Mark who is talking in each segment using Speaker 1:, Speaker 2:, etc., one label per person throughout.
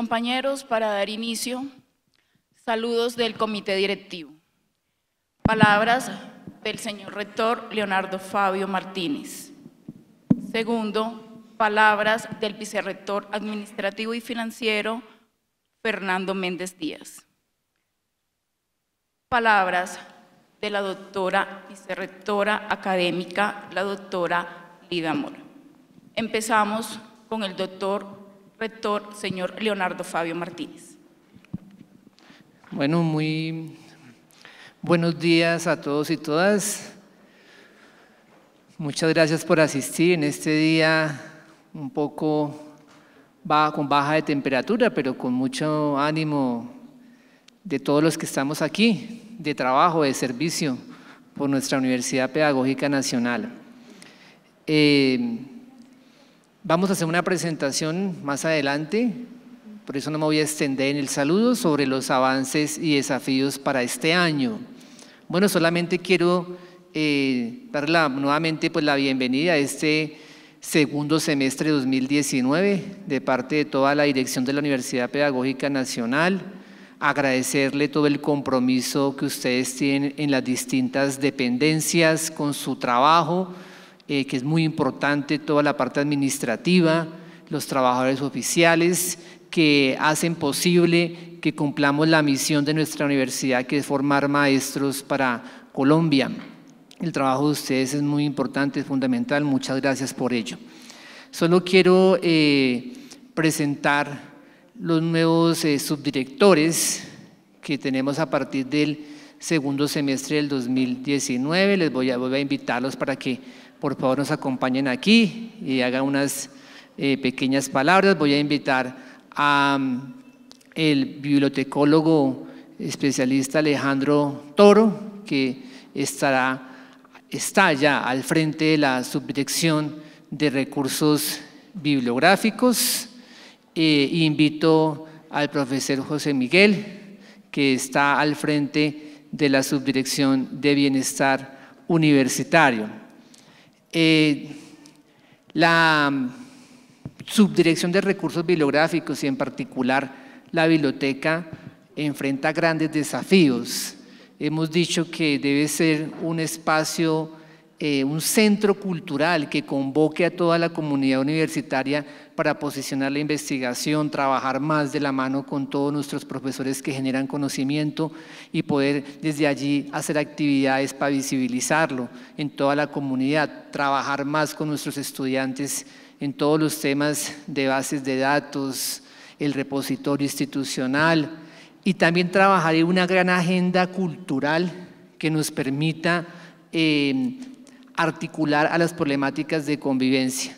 Speaker 1: Compañeros, para dar inicio, saludos del comité directivo. Palabras del señor rector Leonardo Fabio Martínez. Segundo, palabras del vicerrector administrativo y financiero Fernando Méndez Díaz. Palabras de la doctora vicerrectora académica, la doctora Lida Mora. Empezamos con el doctor rector, señor Leonardo Fabio Martínez.
Speaker 2: Bueno, muy buenos días a todos y todas. Muchas gracias por asistir en este día un poco con baja de temperatura, pero con mucho ánimo de todos los que estamos aquí, de trabajo, de servicio por nuestra Universidad Pedagógica Nacional. Eh, Vamos a hacer una presentación más adelante, por eso no me voy a extender en el saludo sobre los avances y desafíos para este año. Bueno, solamente quiero eh, dar nuevamente pues, la bienvenida a este segundo semestre de 2019 de parte de toda la dirección de la Universidad Pedagógica Nacional. Agradecerle todo el compromiso que ustedes tienen en las distintas dependencias con su trabajo eh, que es muy importante, toda la parte administrativa, los trabajadores oficiales que hacen posible que cumplamos la misión de nuestra universidad, que es formar maestros para Colombia. El trabajo de ustedes es muy importante, es fundamental, muchas gracias por ello. Solo quiero eh, presentar los nuevos eh, subdirectores que tenemos a partir del segundo semestre del 2019. Les voy a, voy a invitarlos para que por favor nos acompañen aquí y hagan unas eh, pequeñas palabras. Voy a invitar al mm, bibliotecólogo especialista Alejandro Toro, que estará está ya al frente de la subdirección de recursos bibliográficos. Eh, invito al profesor José Miguel, que está al frente de la subdirección de bienestar universitario. Eh, la mm, Subdirección de Recursos Bibliográficos y en particular la biblioteca enfrenta grandes desafíos. Hemos dicho que debe ser un espacio eh, un centro cultural que convoque a toda la comunidad universitaria para posicionar la investigación, trabajar más de la mano con todos nuestros profesores que generan conocimiento y poder desde allí hacer actividades para visibilizarlo en toda la comunidad, trabajar más con nuestros estudiantes en todos los temas de bases de datos, el repositorio institucional y también trabajar en una gran agenda cultural que nos permita eh, articular a las problemáticas de convivencia.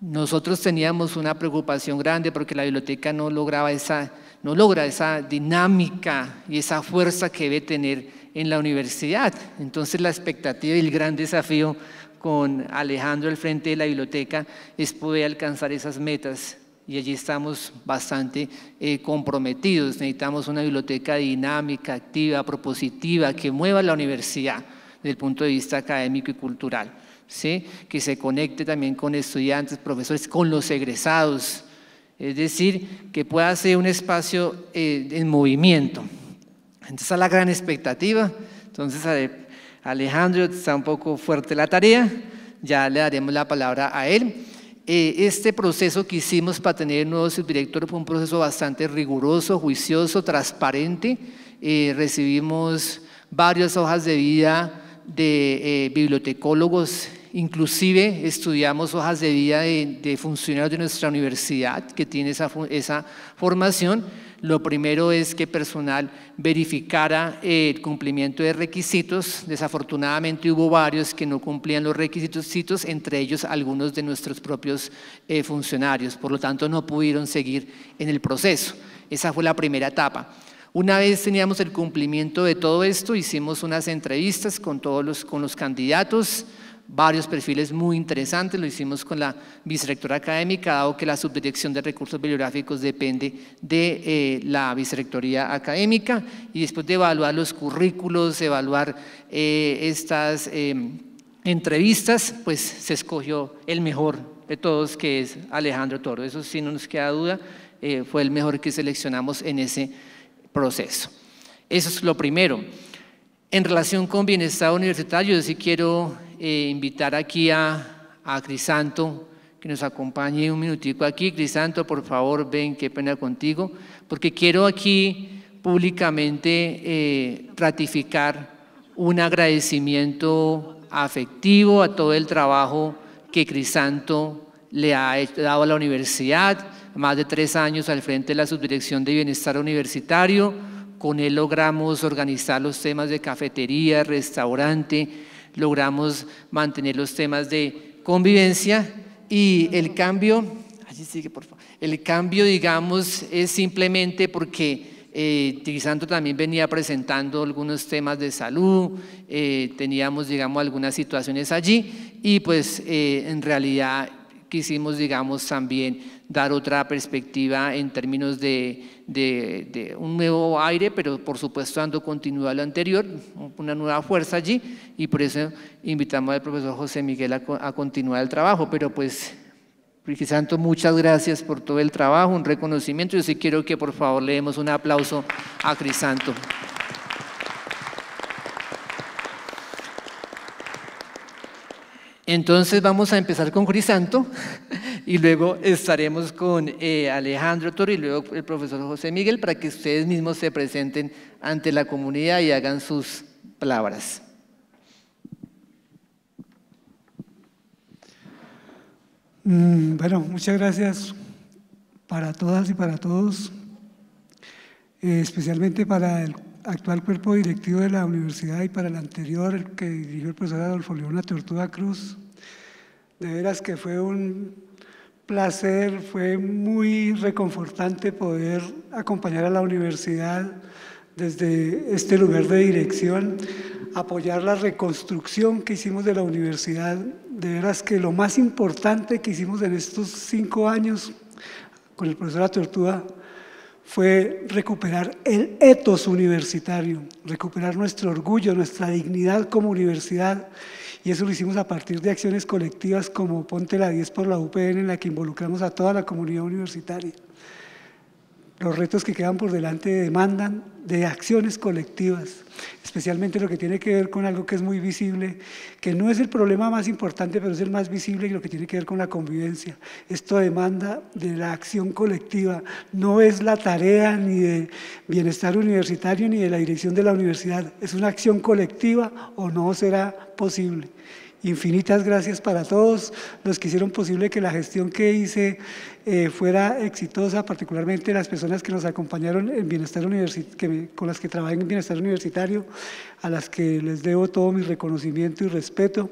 Speaker 2: Nosotros teníamos una preocupación grande porque la biblioteca no lograba esa, no logra esa dinámica y esa fuerza que debe tener en la universidad. Entonces la expectativa y el gran desafío con Alejandro al frente de la biblioteca es poder alcanzar esas metas y allí estamos bastante eh, comprometidos. Necesitamos una biblioteca dinámica, activa, propositiva, que mueva la universidad del punto de vista académico y cultural. ¿sí? Que se conecte también con estudiantes, profesores, con los egresados. Es decir, que pueda ser un espacio eh, en movimiento. Entonces, a la gran expectativa. Entonces, Alejandro, está un poco fuerte la tarea. Ya le daremos la palabra a él eh, este proceso que hicimos para tener el nuevo subdirector fue un proceso bastante riguroso, juicioso, transparente. Eh, recibimos varias hojas de vida de eh, bibliotecólogos, inclusive estudiamos hojas de vida de, funcionarios de nuestra universidad que tiene esa, formación. Lo primero es que personal verificara el cumplimiento de requisitos. Desafortunadamente hubo varios que no cumplían los requisitos, entre ellos algunos de nuestros propios eh, funcionarios. Por lo tanto, no pudieron seguir en el proceso. Esa fue la primera etapa. Una vez teníamos el cumplimiento de todo esto, hicimos unas entrevistas con todos los, con los candidatos, varios perfiles muy interesantes, lo hicimos con la vicerectora académica, dado que la subdirección de recursos bibliográficos depende de eh, la vicerectoría académica, y después de evaluar los currículos, evaluar eh, estas em, entrevistas, pues se escogió el mejor de todos, que es Alejandro Toro, eso sí no nos queda duda, eh, fue el mejor que seleccionamos en ese proceso. Eso es lo primero. En relación con bienestar universitario, yo sí quiero eh, invitar aquí a, Crisanto, que nos acompañe un minutico aquí. Crisanto, por favor, ven, qué pena contigo, porque quiero aquí públicamente eh, ratificar un agradecimiento afectivo a todo el trabajo que Crisanto le ha dado a la universidad, más de tres años al frente de la Subdirección de Bienestar Universitario. Con él logramos organizar los temas de cafetería, restaurante, logramos mantener los temas de convivencia y el cambio, allí sigue por el cambio digamos es simplemente porque eh, también venía presentando algunos temas de salud, eh, teníamos, digamos, algunas situaciones allí y pues eh, en realidad quisimos, digamos, también dar otra perspectiva en términos de, un nuevo aire, pero por supuesto dando continuidad a lo anterior, una nueva fuerza allí, y por eso invitamos al profesor José Miguel a, continuar el trabajo. Pero pues, Santo, muchas gracias por todo el trabajo, un reconocimiento. Yo sí quiero que por favor le demos un aplauso a Crisanto. Entonces vamos a empezar con Crisanto y luego estaremos con eh, Alejandro Toro y luego el profesor José Miguel para que ustedes mismos se presenten ante la comunidad y hagan sus palabras.
Speaker 3: Mm, bueno, muchas gracias para todas y para todos, eh, especialmente para el actual cuerpo directivo de la universidad y para el anterior el que dirigió el profesor Adolfo la Tortuga Cruz. De veras que fue un placer, fue muy reconfortante poder acompañar a la universidad desde este lugar de dirección, apoyar la reconstrucción que hicimos de la universidad. De veras que lo más importante que hicimos en estos cinco años con el profesor Tortuga fue recuperar el etos universitario, recuperar nuestro orgullo, nuestra dignidad como universidad. Y eso lo hicimos a partir de acciones colectivas como Ponte la 10 por la UPN, en la que involucramos a toda la comunidad universitaria. Los retos que quedan por delante demandan de acciones colectivas, especialmente lo que tiene que ver con algo que es muy visible, que no es el problema más importante, pero es el más visible y lo que tiene que ver con la convivencia. Esto demanda de la acción colectiva, no es la tarea ni de bienestar universitario ni de la dirección de la universidad, es una acción colectiva o no será posible. Infinitas gracias para todos los que hicieron posible que la gestión que hice eh, fuera exitosa, particularmente las personas que nos acompañaron en Bienestar Universitario, con las que trabajé en Bienestar Universitario, a las que les debo todo mi reconocimiento y respeto,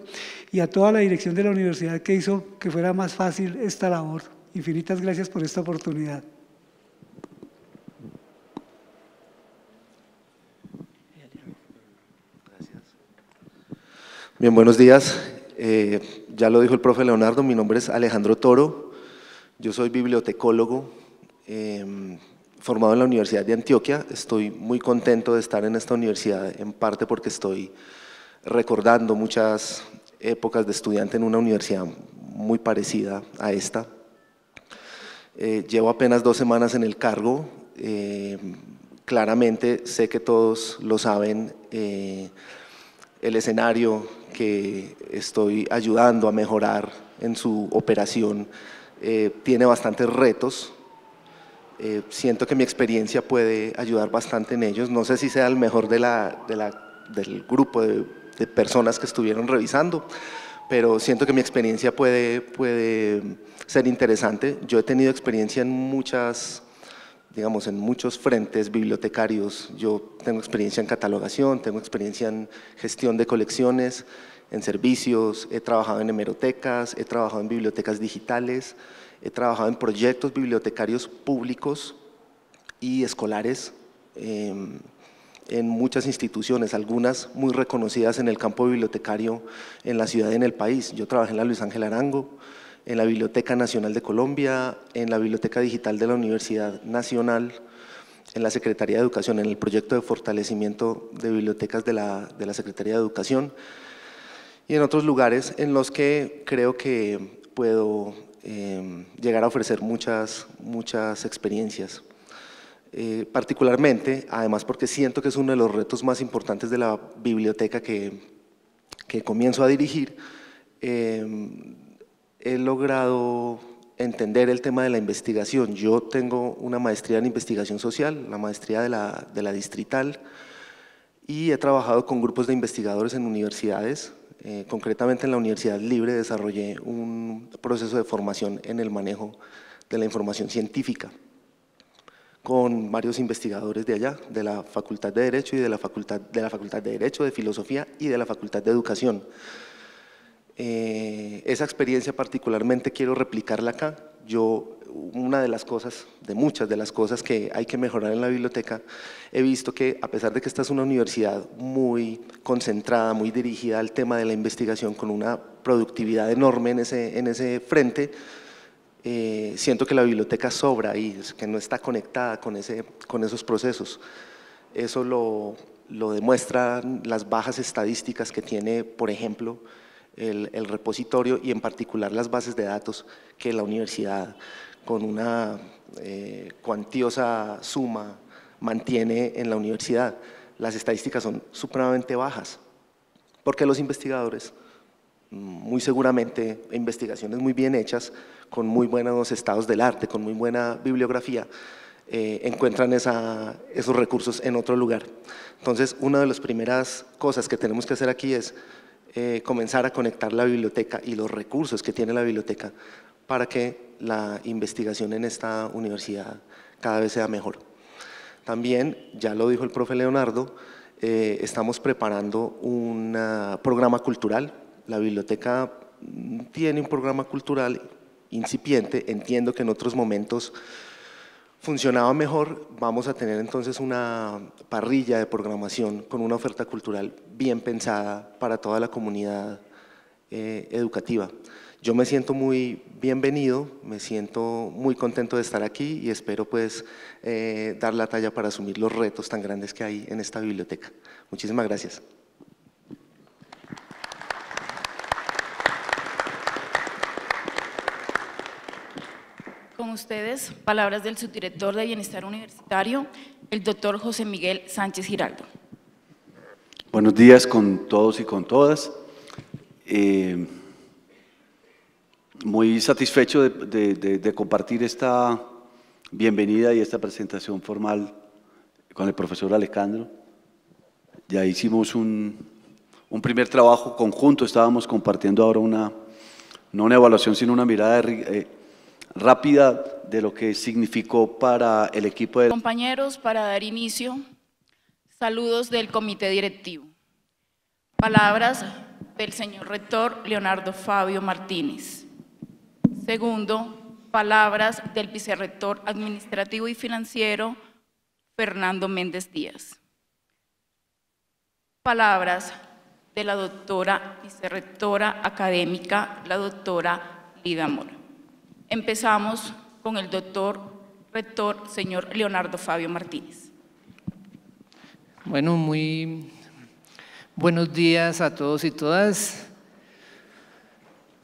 Speaker 3: y a toda la dirección de la universidad que hizo que fuera más fácil esta labor. Infinitas gracias por esta oportunidad.
Speaker 4: Bien, buenos días. Eh, ya lo dijo el profe Leonardo, mi nombre es Alejandro Toro, yo soy bibliotecólogo em, formado en la Universidad de Antioquia. Estoy muy contento de estar en esta universidad, en parte porque estoy recordando muchas épocas de estudiante en una universidad muy parecida a esta. Eh, llevo apenas dos semanas en el cargo. Em, claramente, sé que todos lo saben, eh, el escenario que estoy ayudando a mejorar en su operación eh, tiene bastantes retos. Eh, siento que mi experiencia puede ayudar bastante en ellos. No sé si sea el mejor de la, la, del grupo de, de, personas que estuvieron revisando, pero siento que mi experiencia puede, puede ser interesante. Yo he tenido experiencia en muchas digamos, en muchos frentes bibliotecarios. Yo tengo experiencia en catalogación, tengo experiencia en gestión de colecciones, en servicios, he trabajado en hemerotecas, he trabajado en bibliotecas digitales, he trabajado en proyectos bibliotecarios públicos y escolares em, en muchas instituciones, algunas muy reconocidas en el campo bibliotecario en la ciudad y en el país. Yo trabajé en la Luis Ángel Arango, en la Biblioteca Nacional de Colombia, en la Biblioteca Digital de la Universidad Nacional, en la Secretaría de Educación, en el proyecto de fortalecimiento de bibliotecas de la, Secretaría de Educación y en otros lugares en los que creo que puedo eh, llegar a ofrecer muchas, muchas experiencias. Eh, particularmente, además porque siento que es uno de los retos más importantes de la biblioteca que, comienzo a dirigir, eh, he logrado entender el tema de la investigación. Yo tengo una maestría en investigación social, la maestría de la, distrital, y he trabajado con grupos de investigadores en universidades. Eh, concretamente en la Universidad Libre desarrollé un proceso de formación en el manejo de la información científica con varios investigadores de allá, de la Facultad de Derecho y de la Facultad de, la Facultad de Derecho, de Filosofía y de la Facultad de Educación. Eh, esa experiencia particularmente quiero replicarla acá. Yo, una de las cosas, de muchas de las cosas que hay que mejorar en la biblioteca, he visto que a pesar de que esta es una universidad muy concentrada, muy dirigida al tema de la investigación, con una productividad enorme en ese, en ese frente, eh, siento que la biblioteca sobra y que no está conectada con, ese, con esos procesos. Eso lo, lo demuestran las bajas estadísticas que tiene, por ejemplo, el, repositorio y en particular las bases de datos que la universidad con una eh, cuantiosa suma mantiene en la universidad. Las estadísticas son supremamente bajas, porque los investigadores, muy seguramente, investigaciones muy bien hechas, con muy buenos estados del arte, con muy buena bibliografía, eh, encuentran esos recursos en otro lugar. Entonces, una de las primeras cosas que tenemos que hacer aquí es eh, comenzar a conectar la biblioteca y los recursos que tiene la biblioteca para que la investigación en esta universidad cada vez sea mejor. También, ya lo dijo el profe Leonardo, eh, estamos preparando un ah, programa cultural. La biblioteca mm, tiene un programa cultural incipiente, entiendo que en otros momentos funcionaba mejor, vamos a tener entonces una parrilla de programación con una oferta cultural bien pensada para toda la comunidad eh, educativa. Yo me siento muy bienvenido, me siento muy contento de estar aquí y espero pues eh, dar la talla para asumir los retos tan grandes que hay en esta biblioteca. Muchísimas gracias.
Speaker 1: ustedes palabras del subdirector de Bienestar Universitario, el doctor José Miguel Sánchez Giraldo.
Speaker 5: Buenos días con todos y con todas. Eh, muy satisfecho de, compartir esta bienvenida y esta presentación formal con el profesor Alejandro. Ya hicimos un, primer trabajo conjunto, estábamos compartiendo ahora una, no una evaluación, sino una mirada de eh, rápida de lo que significó para el equipo de...
Speaker 1: Compañeros, para dar inicio, saludos del comité directivo. Palabras del señor rector Leonardo Fabio Martínez. Segundo, palabras del vicerrector administrativo y financiero Fernando Méndez Díaz. Palabras de la doctora vicerrectora académica, la doctora Lida Mora. Empezamos con el doctor rector, señor Leonardo Fabio Martínez.
Speaker 2: Bueno, muy buenos días a todos y todas.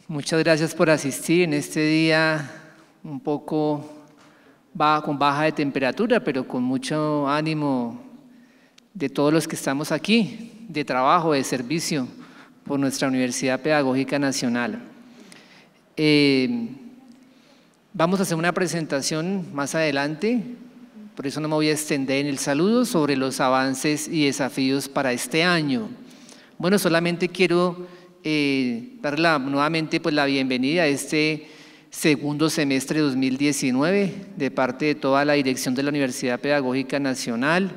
Speaker 2: Muchas gracias por asistir en este día un poco va con baja de temperatura, pero con mucho ánimo de todos los que estamos aquí, de trabajo, de servicio por nuestra Universidad Pedagógica Nacional. Eh, Vamos a hacer una presentación más adelante, por eso no me voy a extender en el saludo sobre los avances y desafíos para este año. Bueno, solamente quiero eh, dar nuevamente pues, la bienvenida a este segundo semestre de 2019 de parte de toda la dirección de la Universidad Pedagógica Nacional.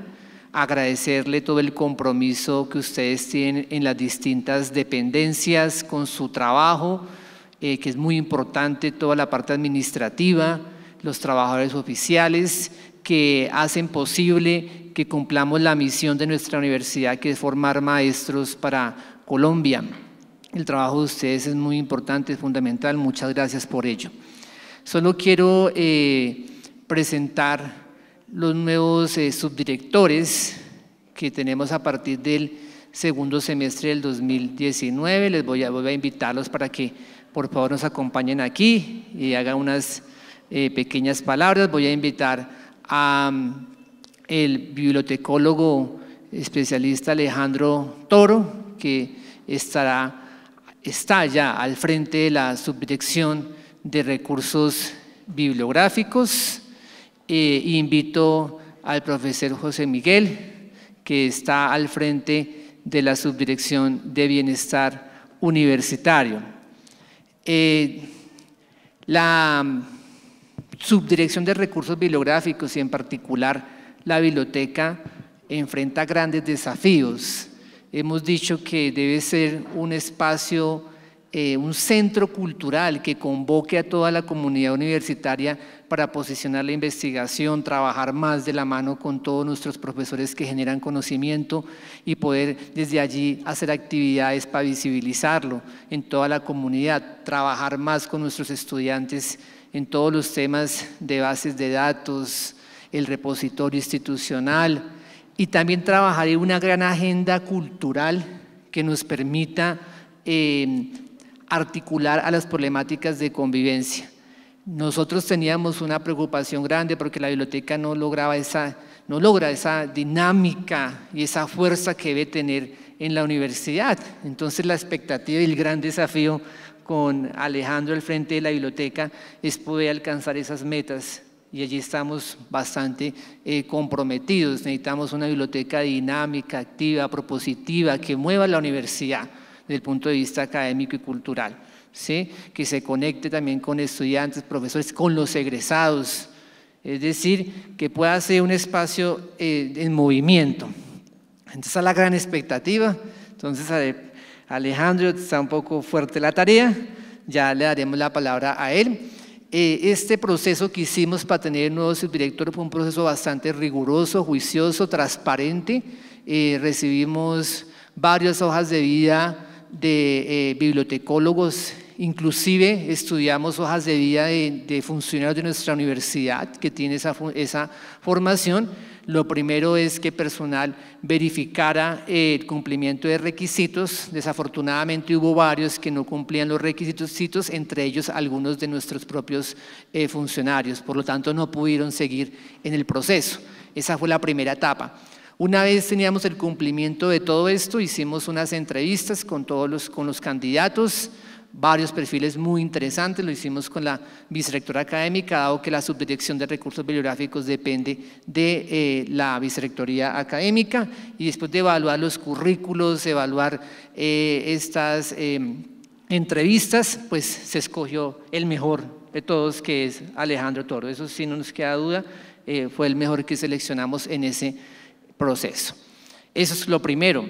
Speaker 2: Agradecerle todo el compromiso que ustedes tienen en las distintas dependencias con su trabajo eh, que es muy importante toda la parte administrativa, los trabajadores oficiales que hacen posible que cumplamos la misión de nuestra universidad, que es formar maestros para Colombia. El trabajo de ustedes es muy importante, es fundamental, muchas gracias por ello. Solo quiero eh, presentar los nuevos eh, subdirectores que tenemos a partir del segundo semestre del 2019. Les voy a, voy a invitarlos para que por favor nos acompañen aquí y hagan unas eh, pequeñas palabras. Voy a invitar al mm, bibliotecólogo especialista Alejandro Toro, que estará está ya al frente de la subdirección de recursos bibliográficos. Eh, invito al profesor José Miguel, que está al frente de la subdirección de bienestar universitario. Eh, la mm, subdirección de recursos bibliográficos y en particular la biblioteca enfrenta grandes desafíos. Hemos dicho que debe ser un espacio eh, un centro cultural que convoque a toda la comunidad universitaria para posicionar la investigación, trabajar más de la mano con todos nuestros profesores que generan conocimiento y poder desde allí hacer actividades para visibilizarlo en toda la comunidad, trabajar más con nuestros estudiantes en todos los temas de bases de datos, el repositorio institucional y también trabajar en una gran agenda cultural que nos permita eh, articular a las problemáticas de convivencia. Nosotros teníamos una preocupación grande porque la biblioteca no lograba esa, logra esa dinámica y esa fuerza que debe tener en la universidad. Entonces la expectativa y el gran desafío con Alejandro al frente de la biblioteca es poder alcanzar esas metas y allí estamos bastante eh, comprometidos. Necesitamos una biblioteca dinámica, activa, propositiva, que mueva la universidad desde el punto de vista académico y cultural. ¿sí? Que se conecte también con estudiantes, profesores, con los egresados. Es decir, que pueda ser un espacio eh, en movimiento. Entonces, a la gran expectativa. Entonces, Alejandro está un poco fuerte la tarea. Ya le daremos la palabra a él eh, este proceso que hicimos para tener el nuevo subdirector fue un proceso bastante riguroso, juicioso, transparente. Eh, recibimos varias hojas de vida de eh, bibliotecólogos, inclusive estudiamos hojas de vida de, funcionarios de nuestra universidad que tiene esa, formación. Lo primero es que personal verificara eh, el cumplimiento de requisitos. Desafortunadamente hubo varios que no cumplían los requisitos, entre ellos algunos de nuestros propios eh, funcionarios. Por lo tanto, no pudieron seguir en el proceso. Esa fue la primera etapa. Una vez teníamos el cumplimiento de todo esto, hicimos unas entrevistas con todos los, con los candidatos, varios perfiles muy interesantes, lo hicimos con la vicerectora académica, dado que la subdirección de recursos bibliográficos depende de eh, la vicerectoría académica, y después de evaluar los currículos, evaluar eh, estas eh, entrevistas, pues se escogió el mejor de todos, que es Alejandro Toro. Eso sí, no nos queda duda, fue el mejor que seleccionamos en ese momento proceso. Eso es lo primero.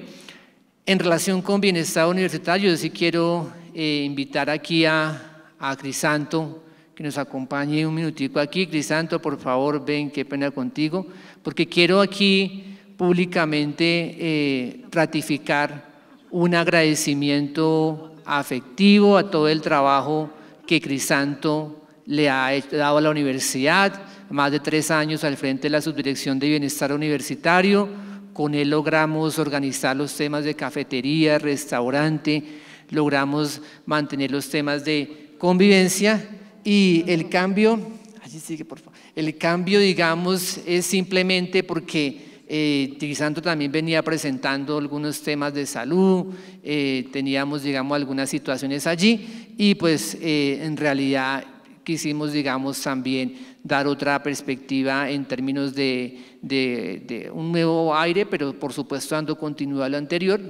Speaker 2: En relación con bienestar universitario, yo sí quiero eh, invitar aquí a, Crisanto, que nos acompañe un minutico aquí. Crisanto, por favor, ven, qué pena contigo, porque quiero aquí públicamente eh, ratificar un agradecimiento afectivo a todo el trabajo que Crisanto le ha dado a la universidad, más de tres años al frente de la Subdirección de Bienestar Universitario. Con él logramos organizar los temas de cafetería, restaurante, logramos mantener los temas de convivencia y el cambio, allí sigue por el cambio digamos es simplemente porque eh, también venía presentando algunos temas de salud, eh, teníamos, digamos, algunas situaciones allí y pues eh, en realidad quisimos, digamos, también dar otra perspectiva en términos de, un nuevo aire, pero por supuesto dando continuidad a lo anterior,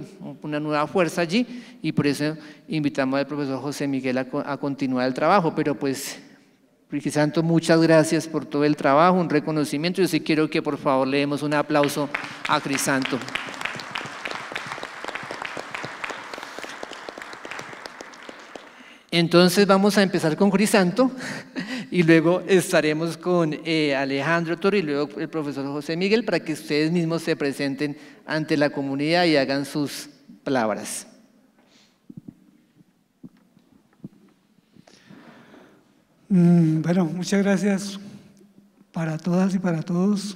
Speaker 2: una nueva fuerza allí, y por eso invitamos al profesor José Miguel a, continuar el trabajo, pero pues... Crisanto, muchas gracias por todo el trabajo, un reconocimiento. Yo sí quiero que por favor le demos un aplauso a Crisanto. Entonces vamos a empezar con Crisanto y luego estaremos con eh, Alejandro Toro y luego el profesor José Miguel para que ustedes mismos se presenten ante la comunidad y hagan sus palabras.
Speaker 3: Mm, bueno, muchas gracias para todas y para todos,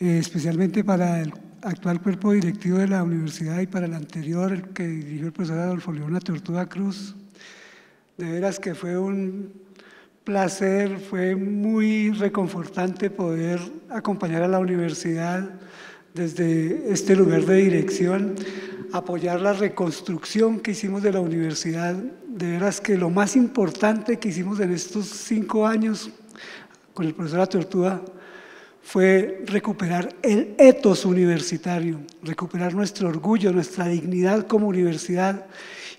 Speaker 3: eh, especialmente para el actual cuerpo directivo de la universidad y para el anterior, el que dirigió el profesor Adolfo León Tortuga Cruz. De veras que fue un placer, fue muy reconfortante poder acompañar a la universidad desde este lugar de dirección, apoyar la reconstrucción que hicimos de la universidad. De veras que lo más importante que hicimos en estos cinco años con el profesor Tortuga fue recuperar el etos universitario, recuperar nuestro orgullo, nuestra dignidad como universidad.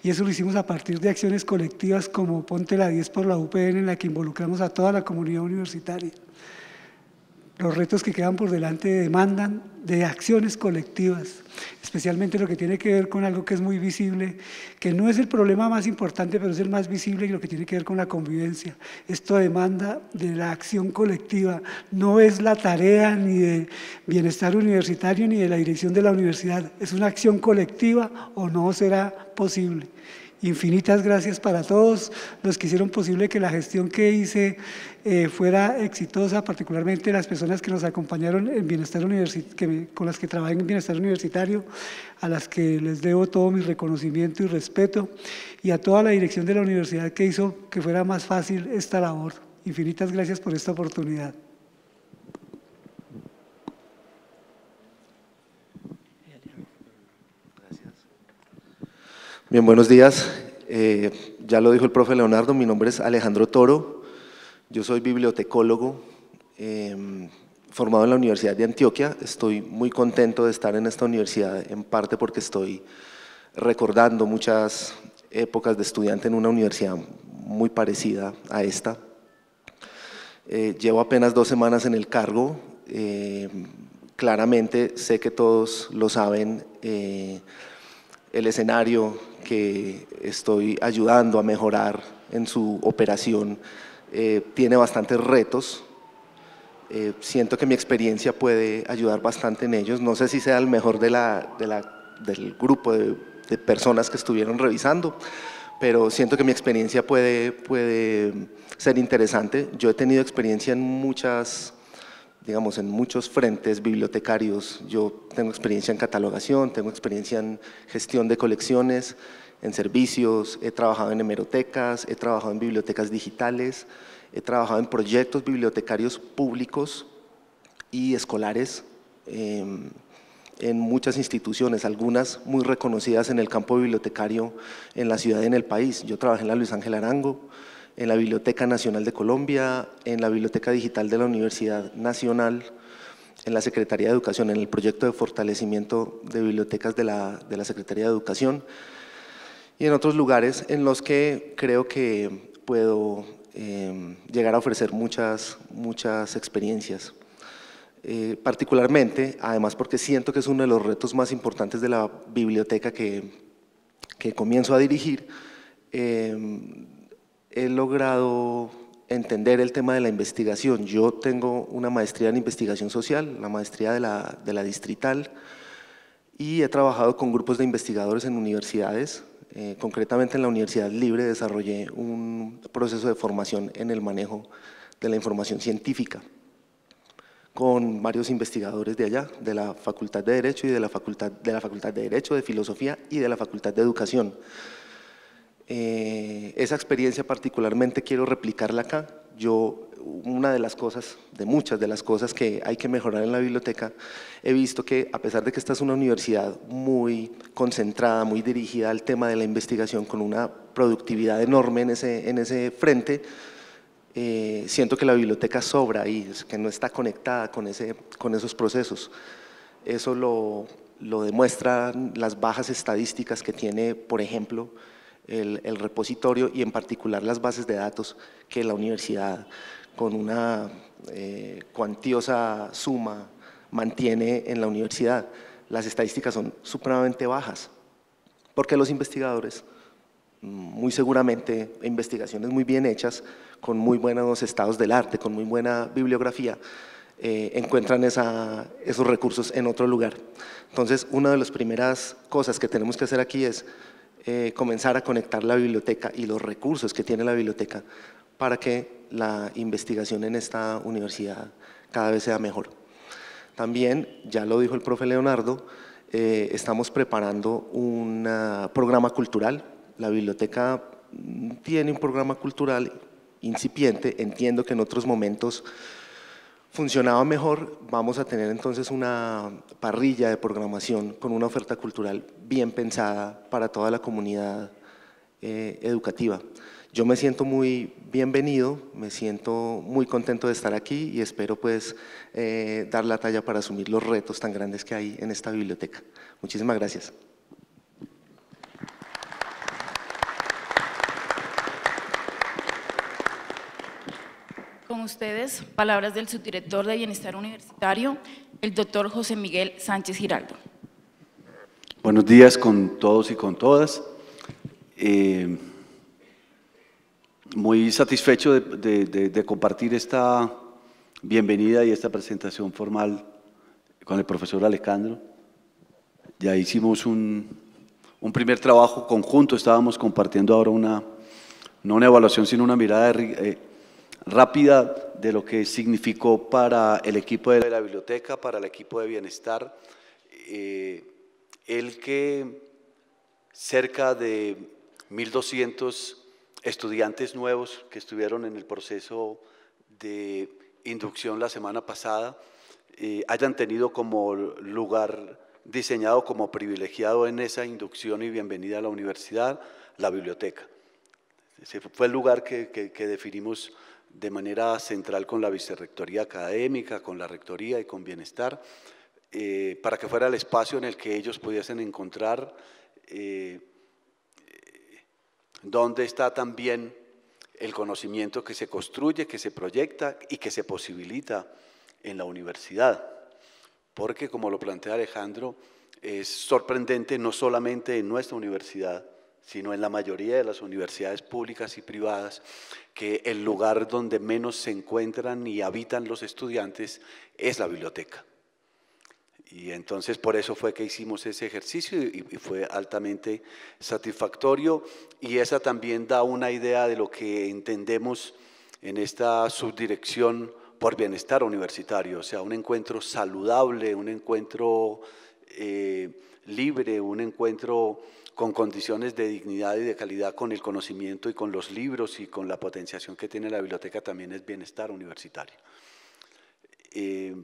Speaker 3: Y eso lo hicimos a partir de acciones colectivas como Ponte la 10 por la UPN, en la que involucramos a toda la comunidad universitaria. Los retos que quedan por delante demandan de acciones colectivas, especialmente lo que tiene que ver con algo que es muy visible, que no es el problema más importante, pero es el más visible y lo que tiene que ver con la convivencia. Esto demanda de la acción colectiva, no es la tarea ni de bienestar universitario ni de la dirección de la universidad, es una acción colectiva o no será posible infinitas gracias para todos los que hicieron posible que la gestión que hice eh, fuera exitosa, particularmente las personas que nos acompañaron en Bienestar Universitario, con las que trabajé en Bienestar Universitario, a las que les debo todo mi reconocimiento y respeto, y a toda la dirección de la universidad que hizo que fuera más fácil esta labor. Infinitas gracias por esta oportunidad.
Speaker 4: Bien, buenos días. Eh, ya lo dijo el profe Leonardo, mi nombre es Alejandro Toro, yo soy bibliotecólogo em, formado en la Universidad de Antioquia. Estoy muy contento de estar en esta universidad, en parte porque estoy recordando muchas épocas de estudiante en una universidad muy parecida a esta. Eh, llevo apenas dos semanas en el cargo. Em, claramente, sé que todos lo saben, eh, el escenario que estoy ayudando a mejorar en su operación eh, tiene bastantes retos. Eh, siento que mi experiencia puede ayudar bastante en ellos. No sé si sea el mejor de la, de la, del grupo de, de, personas que estuvieron revisando, pero siento que mi experiencia puede, puede ser interesante. Yo he tenido experiencia en muchas digamos, en muchos frentes bibliotecarios. Yo tengo experiencia en catalogación, tengo experiencia en gestión de colecciones, en servicios, he trabajado en hemerotecas, he trabajado en bibliotecas digitales, he trabajado en proyectos bibliotecarios públicos y escolares em, en muchas instituciones, algunas muy reconocidas en el campo bibliotecario en la ciudad y en el país. Yo trabajé en la Luis Ángel Arango, en la Biblioteca Nacional de Colombia, en la Biblioteca Digital de la Universidad Nacional, en la Secretaría de Educación, en el proyecto de fortalecimiento de bibliotecas de la, de la Secretaría de Educación, y en otros lugares en los que creo que puedo eh, llegar a ofrecer muchas, muchas experiencias. Eh, particularmente, además porque siento que es uno de los retos más importantes de la biblioteca que, comienzo a dirigir, eh, he logrado entender el tema de la investigación. Yo tengo una maestría en investigación social, la maestría de la, de la distrital, y he trabajado con grupos de investigadores en universidades, eh, concretamente en la Universidad Libre desarrollé un proceso de formación en el manejo de la información científica con varios investigadores de allá, de la Facultad de Derecho y de la Facultad de, la Facultad de Derecho, de Filosofía y de la Facultad de Educación. Eh, esa experiencia particularmente quiero replicarla acá. Yo una de las cosas, de muchas de las cosas que hay que mejorar en la biblioteca, he visto que a pesar de que esta es una universidad muy concentrada, muy dirigida al tema de la investigación, con una productividad enorme en ese, en ese frente, eh, siento que la biblioteca sobra y que no está conectada con, ese, con esos procesos. Eso lo, lo demuestran las bajas estadísticas que tiene, por ejemplo, el, el, repositorio y en particular las bases de datos que la universidad con una eh, cuantiosa suma mantiene en la universidad. Las estadísticas son supremamente bajas, porque los investigadores, muy seguramente, investigaciones muy bien hechas, con muy buenos estados del arte, con muy buena bibliografía, eh, encuentran esos recursos en otro lugar. Entonces, una de las primeras cosas que tenemos que hacer aquí es eh, comenzar a conectar la biblioteca y los recursos que tiene la biblioteca para que la investigación en esta universidad cada vez sea mejor. También, ya lo dijo el profe Leonardo, eh, estamos preparando un ah, programa cultural. La biblioteca mm, tiene un programa cultural incipiente, entiendo que en otros momentos funcionaba mejor, vamos a tener entonces una parrilla de programación con una oferta cultural bien pensada para toda la comunidad eh, educativa. Yo me siento muy bienvenido, me siento muy contento de estar aquí y espero pues eh, dar la talla para asumir los retos tan grandes que hay en esta biblioteca. Muchísimas gracias.
Speaker 1: Con ustedes, palabras del subdirector de Bienestar Universitario, el doctor José Miguel Sánchez Giraldo.
Speaker 5: Buenos días con todos y con todas. Eh, muy satisfecho de, compartir esta bienvenida y esta presentación formal con el profesor Alejandro. Ya hicimos un, primer trabajo conjunto, estábamos compartiendo ahora una, no una evaluación, sino una mirada eh, rápida de lo que significó para el equipo de la biblioteca, para el equipo de bienestar, eh, el que cerca de 1.200 estudiantes nuevos que estuvieron en el proceso de inducción la semana pasada eh, hayan tenido como lugar diseñado como privilegiado en esa inducción y bienvenida a la universidad, la biblioteca. fue el lugar que, definimos de manera central con la vicerrectoría académica, con la rectoría y con bienestar, eh, para que fuera el espacio en el que ellos pudiesen encontrar eh, donde está también el conocimiento que se construye, que se proyecta y que se posibilita en la universidad. Porque, como lo plantea Alejandro, es sorprendente no solamente en nuestra universidad, sino en la mayoría de las universidades públicas y privadas, que el lugar donde menos se encuentran y habitan los estudiantes es la biblioteca. Y entonces por eso fue que hicimos ese ejercicio y, fue altamente satisfactorio y esa también da una idea de lo que entendemos en esta subdirección por bienestar universitario, o sea, un encuentro saludable, un encuentro eh, libre, un encuentro con condiciones de dignidad y de calidad con el conocimiento y con los libros y con la potenciación que tiene la biblioteca también es bienestar universitario. Eh,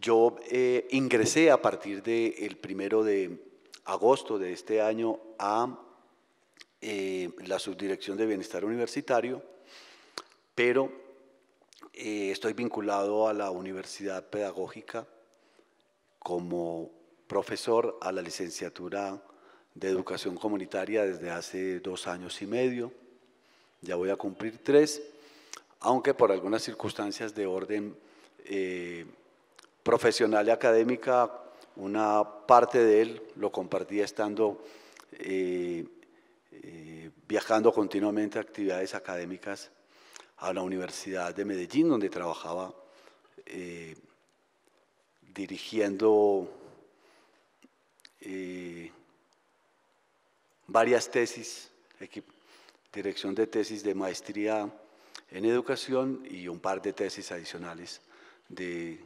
Speaker 5: yo eh, ingresé a partir del el primero de agosto de este año a eh, la Subdirección de Bienestar Universitario, pero eh, estoy vinculado a la Universidad Pedagógica como profesor a la licenciatura de Educación Comunitaria desde hace dos años y medio. Ya voy a cumplir tres, aunque por algunas circunstancias de orden profesional y académica, una parte de él lo compartía estando eh, eh, viajando continuamente a actividades académicas a la Universidad de Medellín, donde trabajaba eh, dirigiendo varias tesis, dirección de tesis de maestría en educación y un par de tesis adicionales de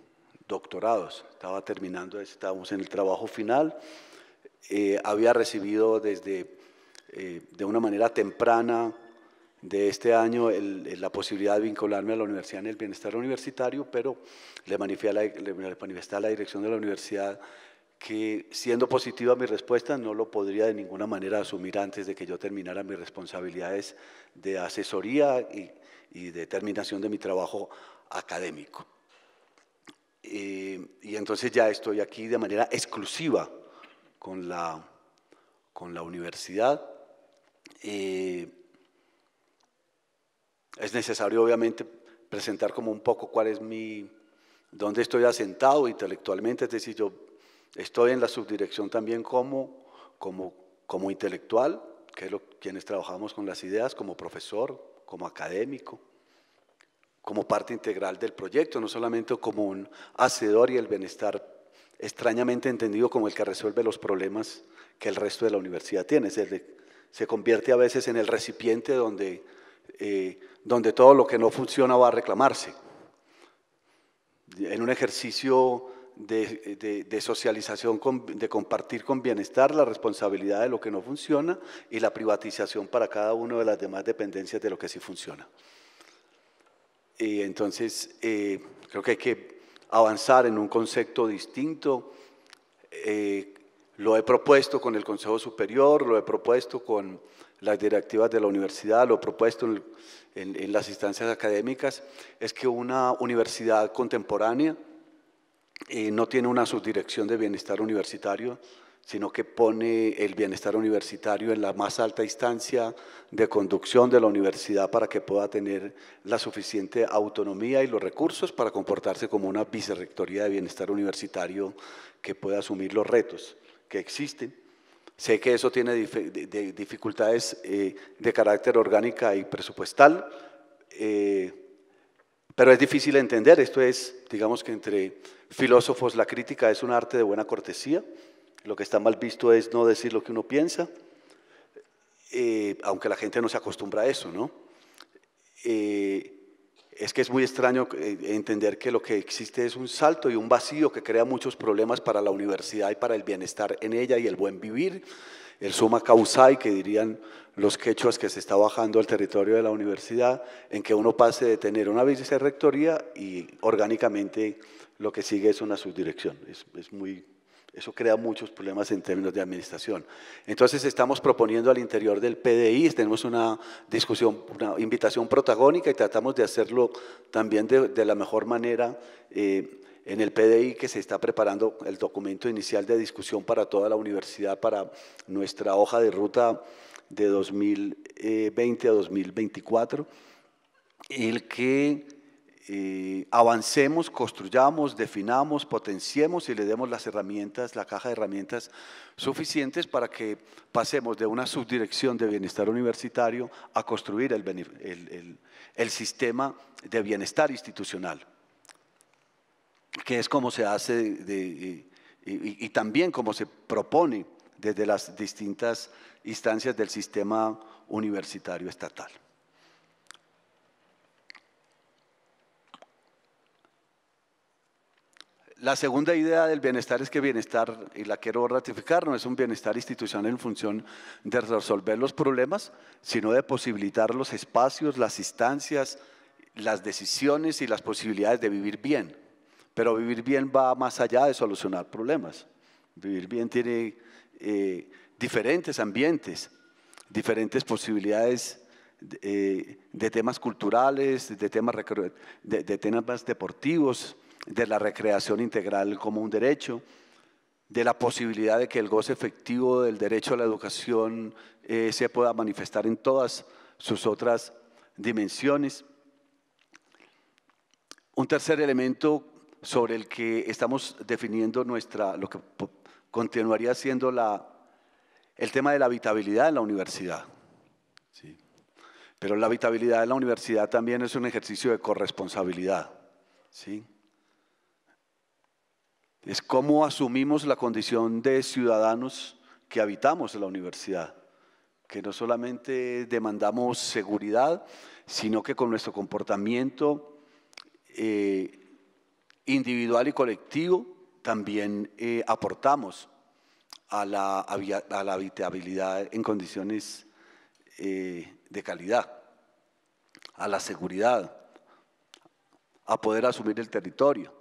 Speaker 5: doctorados. Estaba terminando, estábamos en el trabajo final. Eh, había recibido desde, eh, de una manera temprana de este año, la posibilidad de vincularme a la Universidad en el Bienestar Universitario, pero le manifesté a la, dirección de la universidad que siendo positiva mi respuesta no lo podría de ninguna manera asumir antes de que yo terminara mis responsabilidades de asesoría y, y de terminación de mi trabajo académico. Eh, y entonces ya estoy aquí de manera exclusiva con la, con la universidad. Eh, es necesario, obviamente, presentar como un poco cuál es mi, dónde estoy asentado intelectualmente, es decir, yo estoy en la subdirección también como, como, como intelectual, que es lo, quienes trabajamos con las ideas, como profesor, como académico como parte integral del proyecto, no solamente como un hacedor y el bienestar extrañamente entendido como el que resuelve los problemas que el resto de la universidad tiene. Se, convierte a veces en el recipiente eh, donde, todo lo que no funciona va a reclamarse. En un ejercicio de, de, socialización, de compartir con bienestar la responsabilidad de lo que no funciona y la privatización para cada una de las demás dependencias de lo que sí funciona. Y eh, entonces eh, creo que hay que avanzar en un concepto distinto. Eh, lo he propuesto con el Consejo Superior, lo he propuesto con las directivas de la universidad, lo he propuesto en, las instancias académicas, es que una universidad contemporánea no tiene una subdirección de bienestar universitario, sino que pone el bienestar universitario en la más alta instancia de conducción de la universidad para que pueda tener la suficiente autonomía y los recursos para comportarse como una vicerrectoría de bienestar universitario que pueda asumir los retos que existen. Sé que eso tiene dificultades eh, de carácter orgánica y presupuestal, eh, pero es difícil entender. Esto es, digamos que entre filósofos, la crítica es un arte de buena cortesía, lo que está mal visto es no decir lo que uno piensa, eh, aunque la gente no se acostumbra a eso, ¿no? Eh, es que es muy extraño eh, entender que lo que existe es un salto y un vacío que crea muchos problemas para la universidad y para el bienestar en ella y el buen vivir. El suma y que dirían los quechuas que se está bajando al territorio de la universidad, en que uno pase de tener una rectoría y orgánicamente lo que sigue es una subdirección. es muy eso crea muchos problemas en términos de administración. Entonces estamos proponiendo al interior del PDI, tenemos una discusión, una invitación protagónica y tratamos de hacerlo también de, la mejor manera. Eh, en el PDI que se está preparando el documento inicial de discusión para toda la universidad, para nuestra hoja de ruta de 2020 eh, a 2024, el que eh, avancemos, construyamos, definamos, potenciemos y le demos las herramientas, la caja de herramientas suficientes para que pasemos de una subdirección de bienestar universitario a construir el, sistema de bienestar institucional, que es como se hace y también como se propone desde las distintas instancias del sistema universitario estatal. La segunda idea del bienestar es que bienestar, y la quiero ratificar, no es un bienestar institucional en función de resolver los problemas, sino de posibilitar los espacios, las instancias, las decisiones y las posibilidades de vivir bien. Pero vivir bien va más allá de solucionar problemas. Vivir bien tiene eh, diferentes ambientes, diferentes posibilidades eh, de, temas culturales, de temas, de, de temas deportivos, de la recreación integral como un derecho, de la posibilidad de que el goce efectivo del derecho a la educación eh, se pueda manifestar en todas sus otras dimensiones. Un tercer elemento sobre el que estamos definiendo nuestra, lo que continuaría siendo la, el tema de la habitabilidad en la universidad. Sí. Pero la habitabilidad de la universidad también es un ejercicio de corresponsabilidad. ¿sí? es cómo asumimos la condición de ciudadanos que habitamos en la universidad, que no solamente demandamos seguridad, sino que con nuestro comportamiento eh, individual y colectivo también eh, aportamos a la, habitabilidad en condiciones eh, de calidad, a la seguridad, a poder asumir el territorio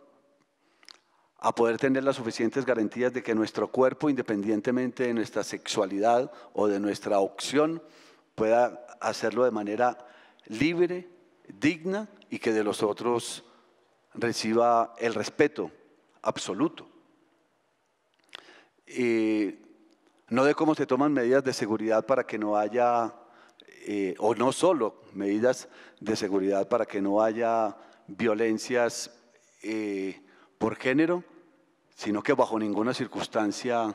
Speaker 5: a poder tener las suficientes garantías de que nuestro cuerpo, independientemente de nuestra sexualidad o de nuestra opción, pueda hacerlo de manera libre, digna y que de los otros reciba el respeto absoluto. no de cómo se toman medidas de seguridad para que no haya, eh, o no solo medidas de seguridad para que no haya violencias eh, por género, sino que bajo ninguna circunstancia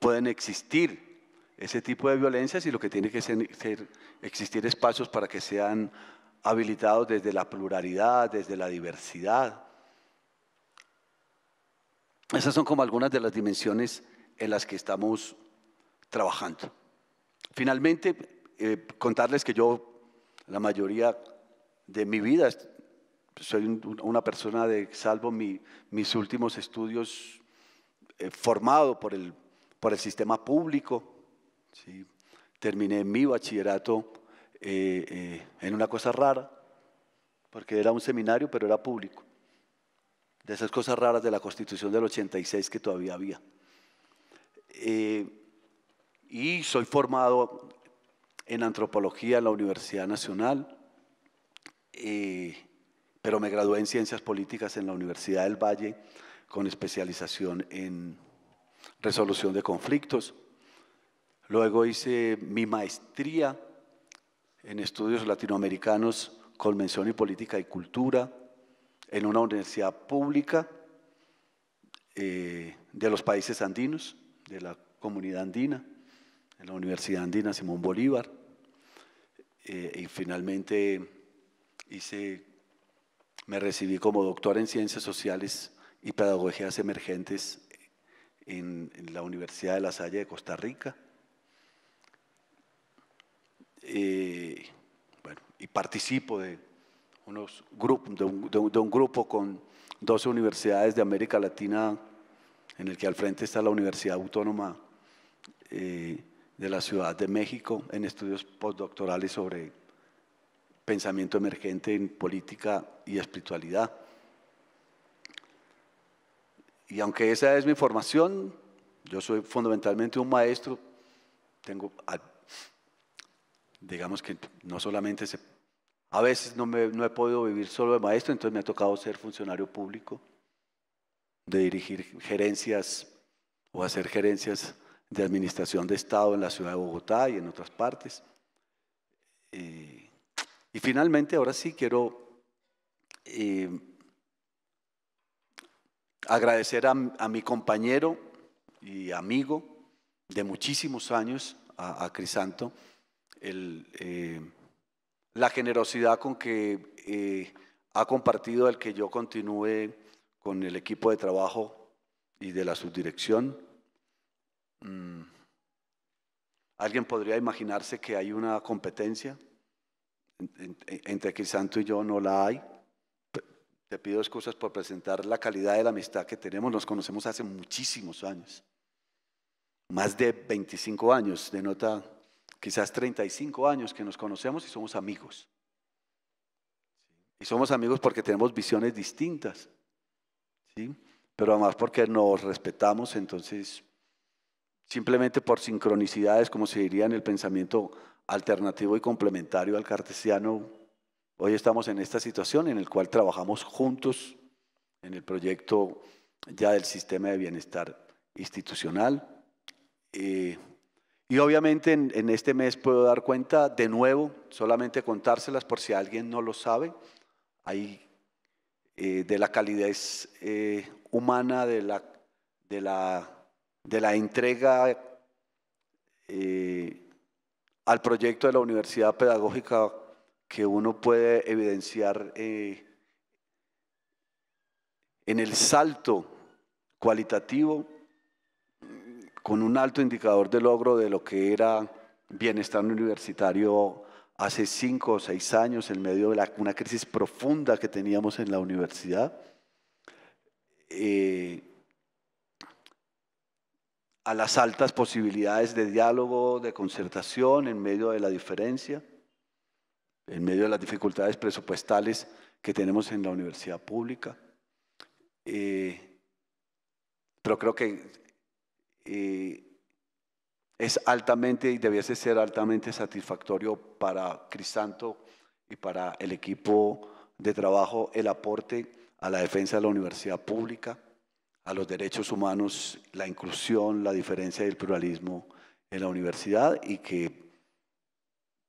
Speaker 5: pueden existir ese tipo de violencias y lo que tiene que ser, existir espacios para que sean habilitados desde la pluralidad, desde la diversidad. Esas son como algunas de las dimensiones en las que estamos trabajando. Finalmente, eh, contarles que yo la mayoría de mi vida soy una persona de, salvo mis últimos estudios, eh, formado por el, por el sistema público. Terminé mi bachillerato eh, eh, en una cosa rara, porque era un seminario, pero era público. De esas cosas raras de la Constitución del 86 que todavía había. y soy formado en antropología en la Universidad Nacional pero me gradué en Ciencias Políticas en la Universidad del Valle con especialización en resolución de conflictos. Luego hice mi maestría en estudios latinoamericanos, con mención en Política y Cultura, en una universidad pública eh, de los países andinos, de la comunidad andina, en la Universidad Andina Simón Bolívar. Eh, y finalmente hice me recibí como doctor en Ciencias Sociales y Pedagogías Emergentes en, la Universidad de La Salle de Costa Rica. Eh, y participo de, unos de, un, grupo con 12 universidades de América Latina, en el que al frente está la Universidad Autónoma eh, de la Ciudad de México, en estudios postdoctorales sobre pensamiento emergente en política y espiritualidad. Y aunque esa es mi formación, yo soy fundamentalmente un maestro, tengo, digamos que no solamente A veces no, me, no he podido vivir solo de maestro, entonces me ha tocado ser funcionario público, de dirigir gerencias o hacer gerencias de administración de Estado en la ciudad de Bogotá y en otras partes. Y finalmente, ahora sí quiero eh, agradecer a, mi compañero y amigo de muchísimos años, a, Crisanto, eh, la generosidad con que eh, ha compartido el que yo continúe con el equipo de trabajo y de la subdirección. Mm. ¿Alguien podría imaginarse que hay una competencia? entre santo y yo no la hay. Te pido excusas por presentar la calidad de la amistad que tenemos. Nos conocemos hace muchísimos años. Más de 25 años, denota quizás 35 años que nos conocemos y somos amigos. Y somos amigos porque tenemos visiones distintas. ¿sí? Pero además porque nos respetamos, entonces simplemente por sincronicidades, como se diría en el pensamiento alternativo y complementario al cartesiano, hoy estamos en esta situación en el cual trabajamos juntos en el proyecto ya del sistema de bienestar institucional. Eh, y obviamente en, este mes puedo dar cuenta de nuevo, solamente contárselas por si alguien no lo sabe, hay eh, de la calidez eh, humana, de la, de la, de la entrega al proyecto de la Universidad Pedagógica que uno puede evidenciar eh, en el salto cualitativo con un alto indicador de logro de lo que era bienestar universitario hace cinco o seis años, en medio de una crisis profunda que teníamos en la universidad. Eh, a las altas posibilidades de diálogo, de concertación en medio de la diferencia, en medio de las dificultades presupuestales que tenemos en la universidad pública. Eh, pero creo que eh, es altamente y debiese ser altamente satisfactorio para Crisanto y para el equipo de trabajo el aporte a la defensa de la universidad pública a los derechos humanos, la inclusión, la diferencia y el pluralismo en la universidad y que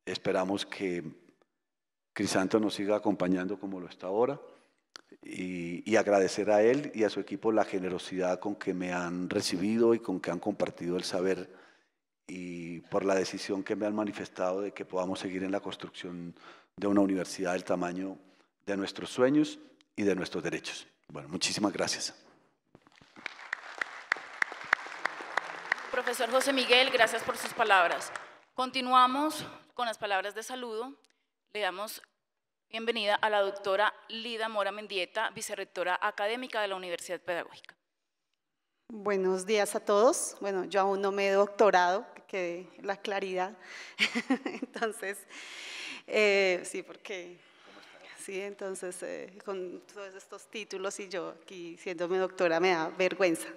Speaker 5: esperamos que Crisanto nos siga acompañando como lo está ahora y, y agradecer a él y a su equipo la generosidad con que me han recibido y con que han compartido el saber y por la decisión que me han manifestado de que podamos seguir en la construcción de una universidad del tamaño de nuestros sueños y de nuestros derechos. Bueno, muchísimas gracias.
Speaker 1: Profesor José Miguel, gracias por sus palabras. Continuamos con las palabras de saludo. Le damos bienvenida a la doctora Lida Mora Mendieta, vicerrectora académica de la Universidad Pedagógica.
Speaker 6: Buenos días a todos. Bueno, yo aún no me he doctorado, que la claridad. entonces, eh, sí, porque... Sí, entonces eh, con todos estos títulos y yo aquí siendo mi doctora me da vergüenza.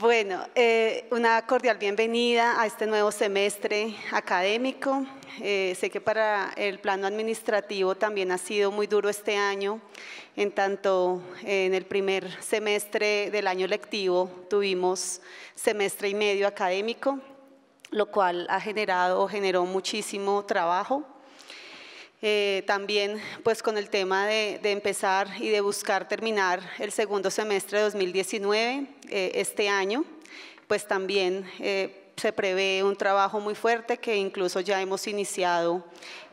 Speaker 6: Bueno, eh, una cordial bienvenida a este nuevo semestre académico. Eh, sé que para el plano administrativo también ha sido muy duro este año, en tanto eh, en el primer semestre del año lectivo tuvimos semestre y medio académico, lo cual ha generado o generó muchísimo trabajo. Eh, también pues con el tema de, empezar y de buscar terminar el segundo semestre de 2019, eh, este año, pues también eh, se prevé un trabajo muy fuerte que incluso ya hemos iniciado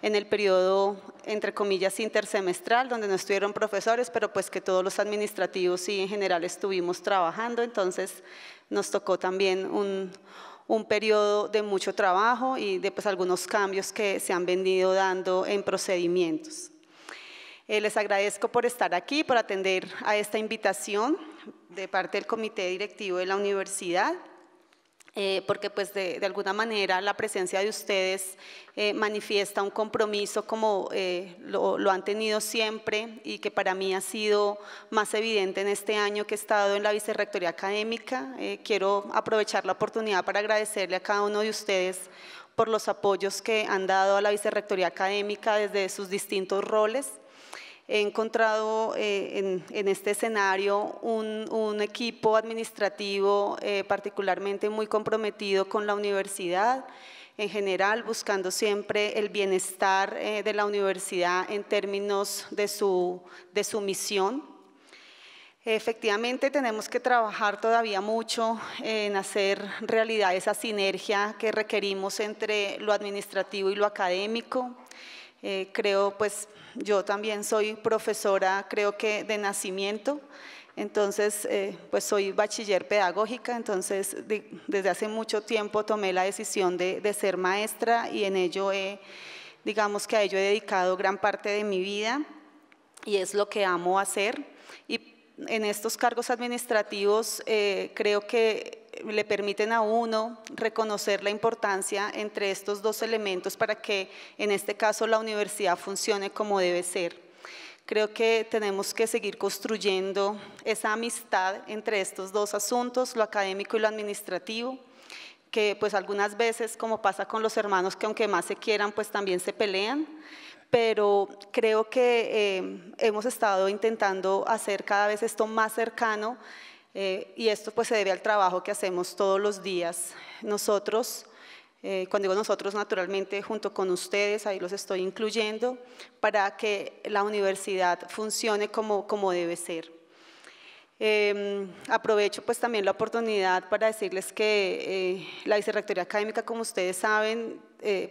Speaker 6: en el periodo, entre comillas, intersemestral, donde no estuvieron profesores, pero pues que todos los administrativos y en general estuvimos trabajando, entonces nos tocó también un, un periodo de mucho trabajo y de pues, algunos cambios que se han venido dando en procedimientos. Eh, les agradezco por estar aquí, por atender a esta invitación de parte del Comité Directivo de la Universidad eh, porque pues de, alguna manera la presencia de ustedes eh, manifiesta un compromiso como eh, lo, lo, han tenido siempre y que para mí ha sido más evidente en este año que he estado en la Vicerrectoría Académica. quiero aprovechar la oportunidad para agradecerle a cada uno de ustedes por los apoyos que han dado a la Vicerrectoría Académica desde sus distintos roles he encontrado eh, en, este escenario un, equipo administrativo eh, particularmente muy comprometido con la universidad, en general buscando siempre el bienestar eh, de la universidad en términos de su, de su misión. Efectivamente, tenemos que trabajar todavía mucho en hacer realidad esa sinergia que requerimos entre lo administrativo y lo académico. Eh, creo, pues yo también soy profesora, creo que de nacimiento, entonces eh, pues soy bachiller pedagógica, entonces desde hace mucho tiempo tomé la decisión de, ser maestra y en ello he, digamos que a ello he dedicado gran parte de mi vida y es lo que amo hacer. Y en estos cargos administrativos eh, creo que le permiten a uno reconocer la importancia entre estos dos elementos para que en este caso la universidad funcione como debe ser. Creo que tenemos que seguir construyendo esa amistad entre estos dos asuntos, lo académico y lo administrativo, que pues algunas veces, como pasa con los hermanos, que aunque más se quieran, pues también se pelean, pero creo que eh, hemos estado intentando hacer cada vez esto más cercano eh, y esto pues se debe al trabajo que hacemos todos los días. Nosotros, eh, cuando digo nosotros, naturalmente junto con ustedes, ahí los estoy incluyendo, para que la universidad funcione como, debe ser. Eh, aprovecho pues también la oportunidad para decirles que la Vicerrectoría Académica, como ustedes saben,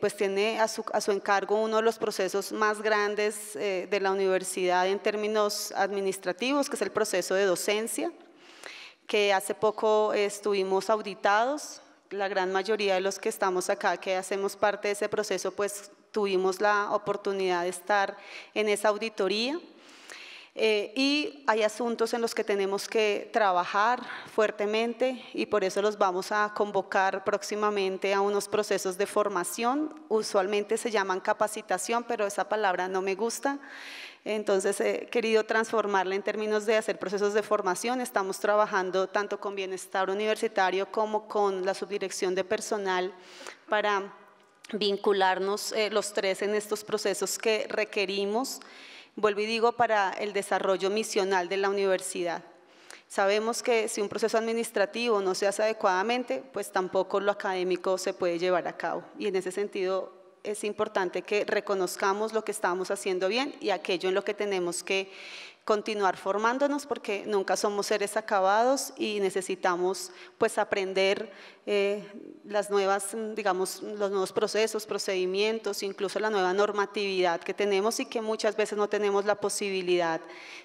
Speaker 6: pues, tiene a su, encargo uno de los procesos más grandes de la universidad en términos administrativos, que es el proceso de docencia que hace poco estuvimos auditados. La gran mayoría de los que estamos acá, que hacemos parte de ese proceso, pues tuvimos la oportunidad de estar en esa auditoría. Eh, y hay asuntos en los que tenemos que trabajar fuertemente y por eso los vamos a convocar próximamente a unos procesos de formación. Usualmente se llaman capacitación, pero esa palabra no me gusta. Entonces he querido transformarla en términos de hacer procesos de formación. Estamos trabajando tanto con bienestar universitario como con la subdirección de personal para vincularnos eh, los tres en estos procesos que requerimos vuelvo y digo, para el desarrollo misional de la universidad. Sabemos que si un proceso administrativo no se hace adecuadamente, pues tampoco lo académico se puede llevar a cabo. Y en ese sentido es importante que reconozcamos lo que estamos haciendo bien y aquello en lo que tenemos que continuar formándonos porque nunca somos seres acabados y necesitamos pues aprender eh, las nuevas, digamos, los nuevos procesos, procedimientos, incluso la nueva normatividad que tenemos y que muchas veces no tenemos la posibilidad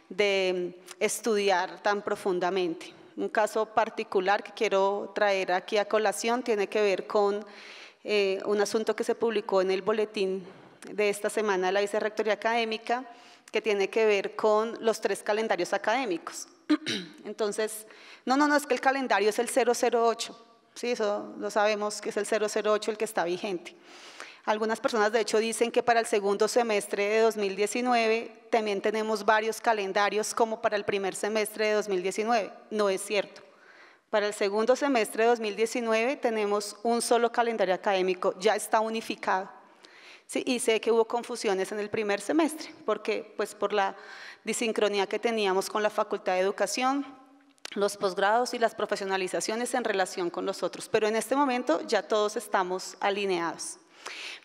Speaker 6: de estudiar tan profundamente. Un caso particular que quiero traer aquí a colación tiene que ver con eh, un asunto que se publicó en el boletín de esta semana de la Vicerrectoría Académica, que tiene que ver con los tres calendarios académicos. Entonces, no, no, no, es que el calendario es el 008, sí, eso lo sabemos que es el 008 el que está vigente. Algunas personas de hecho dicen que para el segundo semestre de 2019 también tenemos varios calendarios como para el primer semestre de 2019. No es cierto. Para el segundo semestre de 2019 tenemos un solo calendario académico, ya está unificado. Sí, y sé que hubo confusiones en el primer semestre, porque pues por la disincronía que teníamos con la Facultad de Educación, los posgrados y las profesionalizaciones en relación con los otros, pero en este momento ya todos estamos alineados.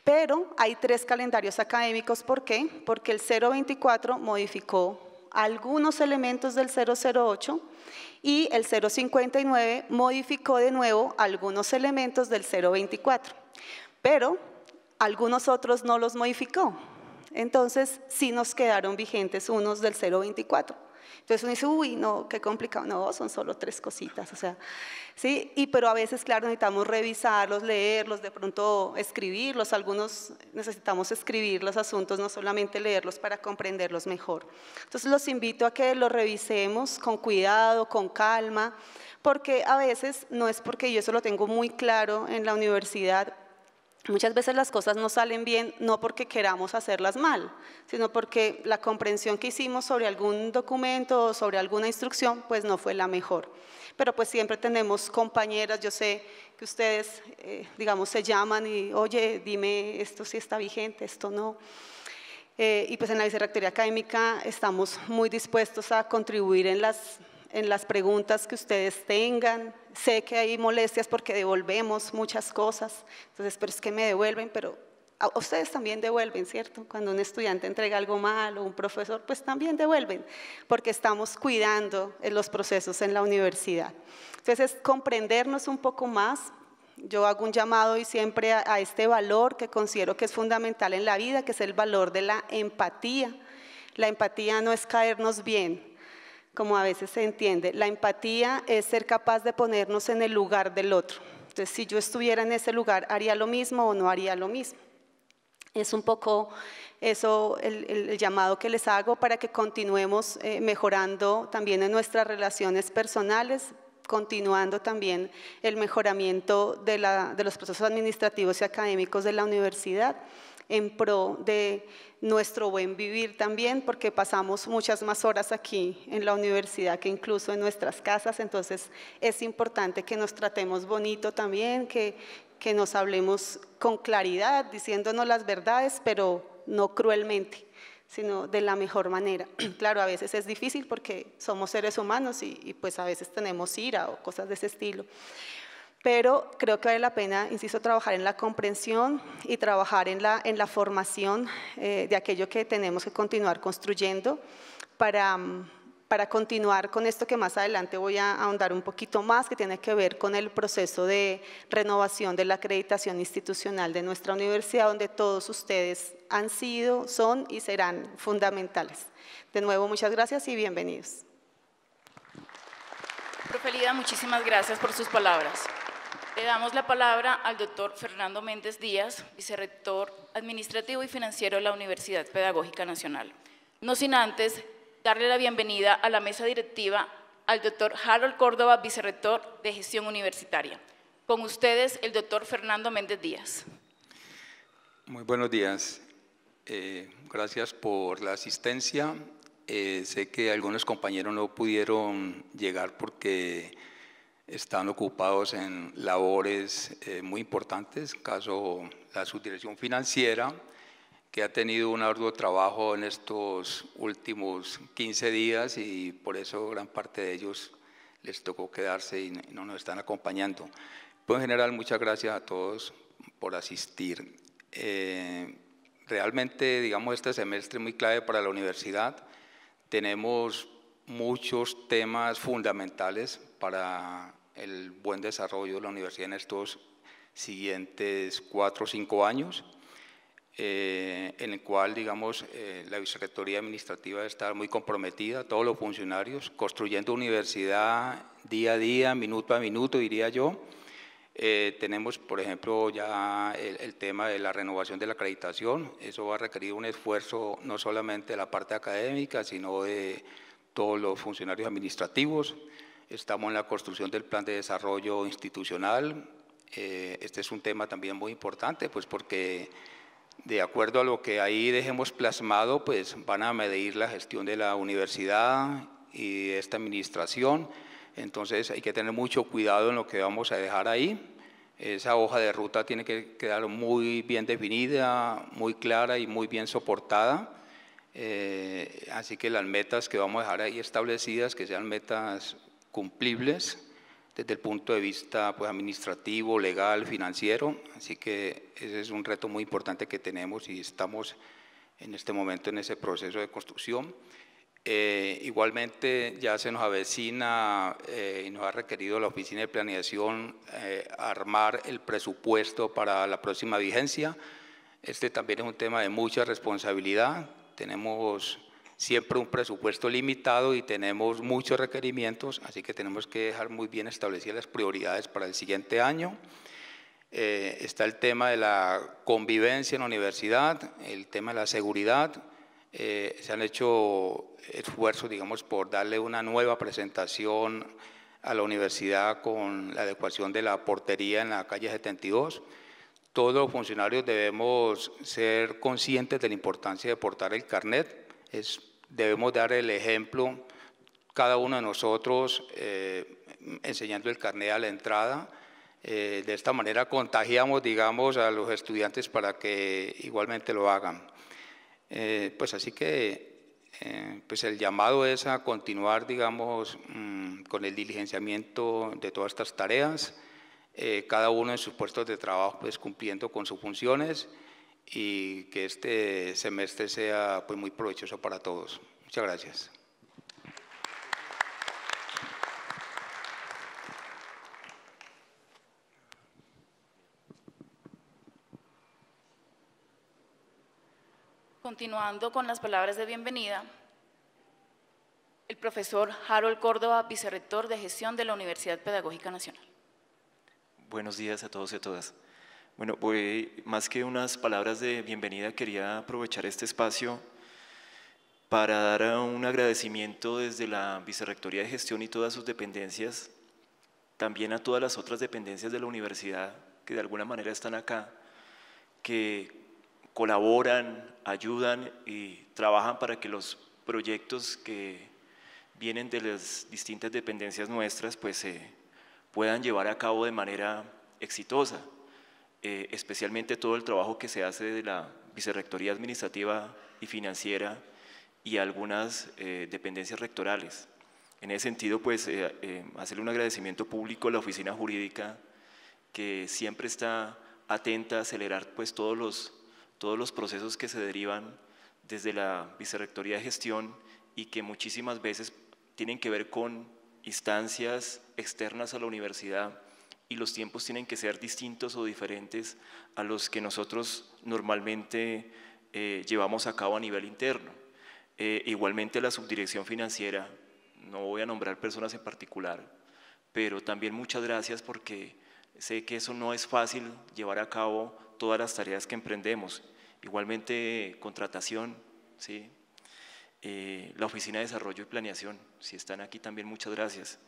Speaker 6: Pero hay tres calendarios académicos, ¿por qué? Porque el 024 modificó algunos elementos del 008 y el 059 modificó de nuevo algunos elementos del 024. Pero algunos otros no los modificó. Entonces, sí nos quedaron vigentes unos del 024. Entonces uno dice, uy, no, qué complicado. No, son solo tres cositas, o sea, sí, y pero a veces, claro, necesitamos revisarlos, leerlos, de pronto escribirlos. Algunos necesitamos escribir los asuntos, no solamente leerlos para comprenderlos mejor. Entonces los invito a que los revisemos con cuidado, con calma, porque a veces no es porque yo eso lo tengo muy claro en la universidad, Muchas veces las cosas no salen bien no porque queramos hacerlas mal, sino porque la comprensión que hicimos sobre algún documento o sobre alguna instrucción pues no fue la mejor. Pero pues siempre tenemos compañeras, yo sé que ustedes eh, digamos se llaman y oye, dime esto si sí está vigente, esto no. Eh, y pues en la Vicerrectoría Académica estamos muy dispuestos a contribuir en las en las preguntas que ustedes tengan. Sé que hay molestias porque devolvemos muchas cosas, entonces, pero es que me devuelven, pero ustedes también devuelven, ¿cierto? Cuando un estudiante entrega algo mal o un profesor, pues también devuelven, porque estamos cuidando eh, los procesos en la universidad. Entonces, es comprendernos un poco más. Yo hago un llamado y siempre a este valor que considero que es fundamental en la vida, que es el valor de la empatía. La empatía no es caernos bien, como a veces se entiende. La empatía es ser capaz de ponernos en el lugar del otro. Entonces, si yo estuviera en ese lugar, ¿haría lo mismo o no haría lo mismo? Es un poco eso el, llamado que les hago para que continuemos eh, mejorando también en nuestras relaciones personales, continuando también el mejoramiento de los procesos administrativos y académicos de la universidad en pro de nuestro buen vivir también, porque pasamos muchas más horas aquí en la universidad que incluso en nuestras casas, entonces es importante que nos tratemos bonito también, que, que nos hablemos con claridad, diciéndonos las verdades, pero no cruelmente sino de la mejor manera. Claro, a veces es difícil porque somos seres humanos y, y pues a veces tenemos ira o cosas de ese estilo pero creo que vale la pena, insisto, trabajar en la comprensión y trabajar en la, en la formación eh, de aquello que tenemos que continuar construyendo para, para continuar con esto que más adelante voy a ahondar un poquito más, que tiene que ver con el proceso de renovación de la acreditación institucional de nuestra universidad, donde todos ustedes han sido, son y serán fundamentales. De nuevo, muchas gracias y bienvenidos.
Speaker 1: Profelida, muchísimas gracias por sus palabras. Le damos la palabra al doctor Fernando Méndez Díaz, vicerrector administrativo y financiero de la Universidad Pedagógica Nacional. No sin antes darle la bienvenida a la mesa directiva al doctor Harold Córdoba, vicerrector de gestión universitaria. Con ustedes, el doctor Fernando Méndez Díaz.
Speaker 7: Muy buenos días. Eh, gracias por la asistencia. Eh, sé que algunos compañeros no pudieron llegar porque están ocupados en labores eh, muy importantes, caso la subdirección financiera, que ha tenido un arduo trabajo en estos últimos 15 días y por eso gran parte de ellos les tocó quedarse y no nos están acompañando. Pues, en general, muchas gracias a todos por asistir. Eh, realmente, digamos, este semestre es muy clave para la universidad. Tenemos muchos temas fundamentales para el buen desarrollo de la universidad en estos siguientes cuatro o cinco años, eh, en el cual, digamos, eh, la vicerrectoría administrativa está muy comprometida, todos los funcionarios, construyendo universidad día a día, minuto a minuto, diría yo. Eh, tenemos, por ejemplo, ya el, tema de la renovación de la acreditación. Eso va a requerir un esfuerzo no solamente de la parte académica, sino de todos los funcionarios administrativos. Estamos en la construcción del plan de desarrollo institucional. Eh, este es un tema también muy importante, pues porque de acuerdo a lo que ahí dejemos plasmado, pues van a medir la gestión de la universidad y esta administración. Entonces hay que tener mucho cuidado en lo que vamos a dejar ahí. Esa hoja de ruta tiene que quedar muy bien definida, muy clara y muy bien soportada. Eh, así que las metas que vamos a dejar ahí establecidas, que sean metas cumplibles desde el punto de vista pues, administrativo, legal, financiero. Así que ese es un reto muy importante que tenemos y estamos en este momento en ese proceso de construcción. Eh, igualmente ya se nos avecina eh, y nos ha requerido la Oficina de Planeación eh, armar el presupuesto para la próxima vigencia. Este también es un tema de mucha responsabilidad. Tenemos siempre un presupuesto limitado y tenemos muchos requerimientos, así que tenemos que dejar muy bien establecidas las prioridades para el siguiente año. Eh, está el tema de la convivencia en la universidad, el tema de la seguridad. Eh, se han hecho esfuerzos, digamos, por darle una nueva presentación a la universidad con la adecuación de la portería en la calle 72 todos los funcionarios debemos ser conscientes de la importancia de portar el carnet. Es debemos dar el ejemplo, cada uno de nosotros eh, enseñando el carnet a la entrada. Eh, de esta manera contagiamos, digamos, a los estudiantes para que igualmente lo hagan. Eh, pues así que pues el llamado es a continuar, digamos, mm, con el diligenciamiento de todas estas tareas, cada uno en sus puestos de trabajo, pues cumpliendo con sus funciones y que este semestre sea pues, muy provechoso para todos. Muchas gracias.
Speaker 1: Continuando con las palabras de bienvenida, el profesor Harold Córdoba, vicerrector de gestión de la Universidad Pedagógica Nacional.
Speaker 8: Buenos días a todos y a todas. Bueno, pues, más que unas palabras de bienvenida, quería aprovechar este espacio para dar un agradecimiento desde la Vicerrectoría de Gestión y todas sus dependencias, también a todas las otras dependencias de la universidad que de alguna manera están acá, que colaboran, ayudan y trabajan para que los proyectos que vienen de las distintas dependencias nuestras pues, se puedan llevar a cabo de manera exitosa. Eh, especialmente todo el trabajo que se hace de la Vicerrectoría Administrativa y Financiera y algunas eh, dependencias rectorales. En ese sentido, pues, eh, hacerle un agradecimiento público a la Oficina Jurídica, que siempre está atenta a acelerar pues, todos, los, todos los procesos que se derivan desde la Vicerrectoría de Gestión y que muchísimas veces tienen que ver con instancias externas a la universidad y los tiempos tienen que ser distintos o diferentes a los que nosotros normalmente eh, llevamos a cabo a nivel interno. Eh, igualmente la subdirección financiera, no voy a nombrar personas en particular, pero también muchas gracias porque sé que eso no es fácil llevar a cabo todas las tareas que emprendemos. Igualmente contratación, ¿sí? Eh, la Oficina de Desarrollo y Planeación, si están aquí también muchas gracias.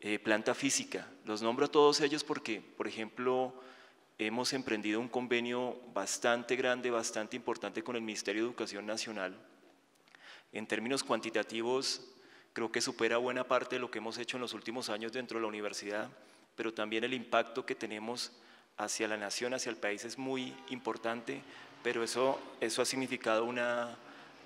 Speaker 8: Eh, planta física. Los nombro a todos ellos porque, por ejemplo, hemos emprendido un convenio bastante grande, bastante importante con el Ministerio de Educación Nacional. En términos cuantitativos, creo que supera buena parte de lo que hemos hecho en los últimos años dentro de la universidad, pero también el impacto que tenemos hacia la nación, hacia el país es muy importante, pero eso, eso ha significado una,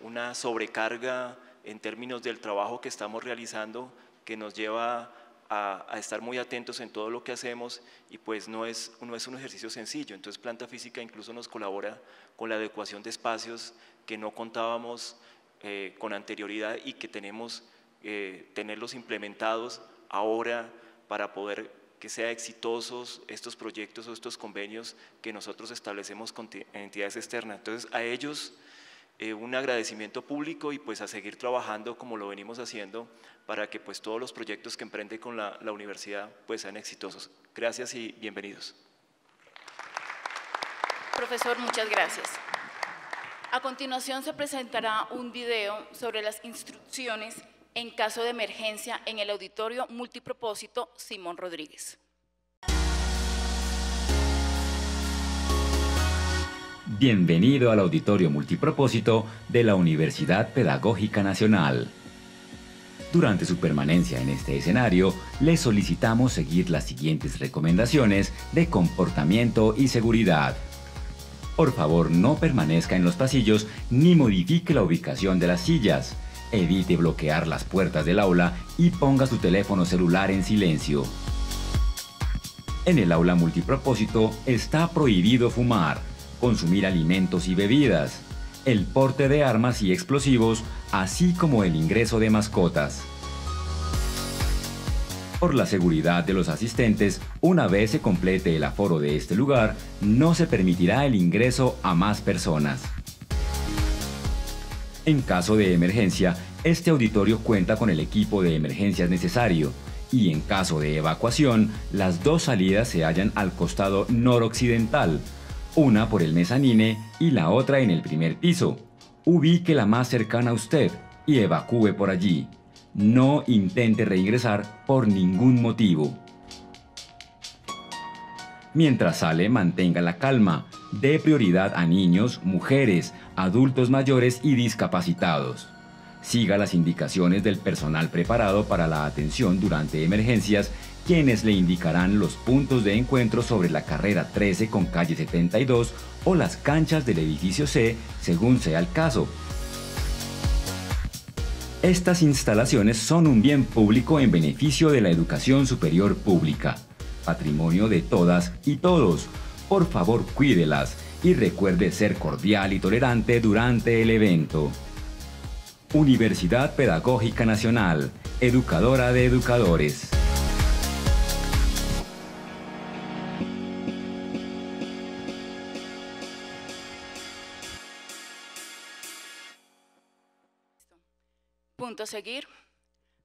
Speaker 8: una sobrecarga en términos del trabajo que estamos realizando que nos lleva a, estar muy atentos en todo lo que hacemos y pues no es, un ejercicio sencillo. Entonces planta física incluso nos colabora con la adecuación de espacios que no contábamos eh, con anterioridad y que tenemos eh, tenerlos implementados ahora para poder que sean exitosos estos proyectos o estos convenios que nosotros establecemos con entidades externas. Entonces a ellos eh, un agradecimiento público y pues a seguir trabajando como lo venimos haciendo para que pues todos los proyectos que emprende con la, universidad pues sean exitosos. Gracias y bienvenidos.
Speaker 1: Profesor, muchas gracias. A continuación se presentará un video sobre las instrucciones en caso de emergencia en el auditorio multipropósito Simón Rodríguez.
Speaker 9: Bienvenido al auditorio multipropósito de la Universidad Pedagógica Nacional. Durante su permanencia en este escenario, le solicitamos seguir las siguientes recomendaciones de comportamiento y seguridad. Por favor, no permanezca en los pasillos ni modifique la ubicación de las sillas. Evite bloquear las puertas del aula y ponga su teléfono celular en silencio. En el aula multipropósito está prohibido fumar consumir alimentos y bebidas, el porte de armas y explosivos, así como el ingreso de mascotas. Por la seguridad de los asistentes, una vez se complete el aforo de este lugar, no se permitirá el ingreso a más personas. En caso de emergencia, este auditorio cuenta con el equipo de emergencias necesario y en caso de evacuación, las dos salidas se hallan al costado noroccidental, una por el mezanine y la otra en el primer piso. Ubique la más cercana a usted y evacúe por allí. No intente reingresar por ningún motivo. Mientras sale, mantenga la calma. Dé prioridad a niños, mujeres, adultos mayores y discapacitados. Siga las indicaciones del personal preparado para la atención durante emergencias quienes le indicarán los puntos de encuentro sobre la carrera 13 con calle 72 o las canchas del edificio C, según sea el caso. Estas instalaciones son un bien público en beneficio de la educación superior pública, patrimonio de todas y todos. Por favor, cuídelas y recuerde ser cordial y tolerante durante el evento. Universidad Pedagógica Nacional, educadora de educadores.
Speaker 1: a seguir,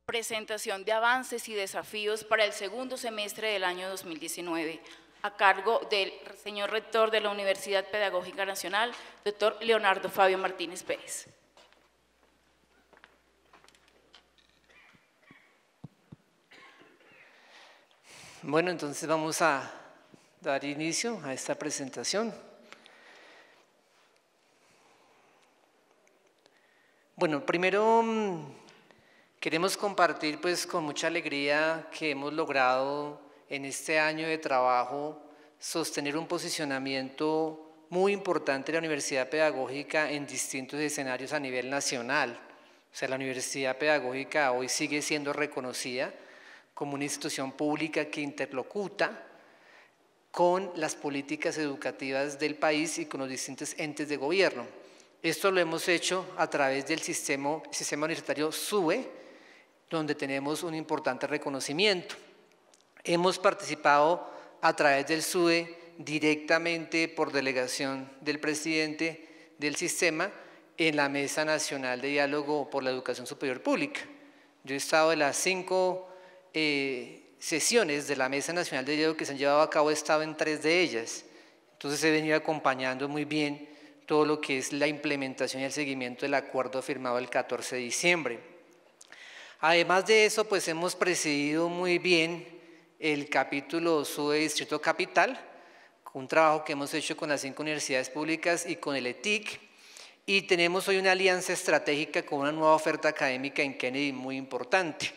Speaker 1: presentación de avances y desafíos para el segundo semestre del año 2019, a cargo del señor rector de la Universidad Pedagógica Nacional, doctor Leonardo Fabio Martínez Pérez.
Speaker 2: Bueno, entonces vamos a dar inicio a esta presentación. Bueno, primero mm, Queremos compartir pues con mucha alegría que hemos logrado en este año de trabajo sostener un posicionamiento muy importante de la Universidad Pedagógica en distintos escenarios a nivel nacional. O sea, la Universidad Pedagógica hoy sigue siendo reconocida como una institución pública que interlocuta con las políticas educativas del país y con los distintos entes de gobierno. Esto lo hemos hecho a través del sistema, sistema universitario SUBE, donde tenemos un importante reconocimiento. Hemos participado a través del SUE directamente por delegación del presidente del sistema en la Mesa Nacional de Diálogo por la Educación Superior Pública. Yo he estado en las cinco eh, sesiones de la Mesa Nacional de Diálogo que se han llevado a cabo, he estado en tres de ellas. Entonces he venido acompañando muy bien todo lo que es la implementación y el seguimiento del acuerdo firmado el 14 de diciembre. Además de eso, pues hemos presidido muy bien el capítulo SUE Distrito Capital, un trabajo que hemos hecho con las cinco universidades públicas y con el ETIC, y tenemos hoy una alianza estratégica con una nueva oferta académica en Kennedy muy importante.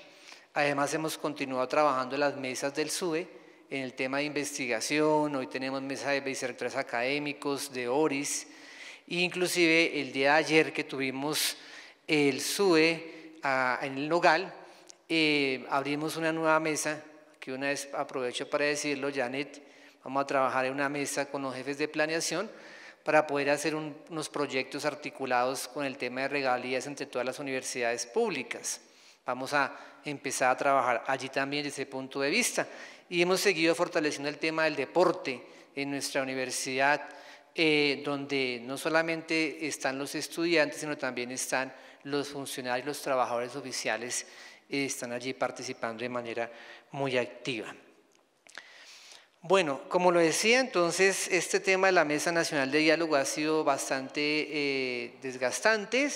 Speaker 2: Además, hemos continuado trabajando en las mesas del SUE, en el tema de investigación, hoy tenemos mesa de vicerectores académicos, de ORIS, e inclusive el día de ayer que tuvimos el SUE, en el local eh, abrimos una nueva mesa, que una vez aprovecho para decirlo, Janet, vamos a trabajar en una mesa con los jefes de planeación para poder hacer unos proyectos articulados con el tema de regalías entre todas las universidades públicas. Vamos a empezar a trabajar allí también desde ese punto de vista. Y hemos seguido fortaleciendo el tema del deporte en nuestra universidad, eh, donde no solamente están los estudiantes, sino también están los funcionarios, los trabajadores oficiales eh, están allí participando de manera muy activa. Bueno, como lo decía, entonces este tema de la Mesa Nacional de Diálogo ha sido bastante eh, desgastante.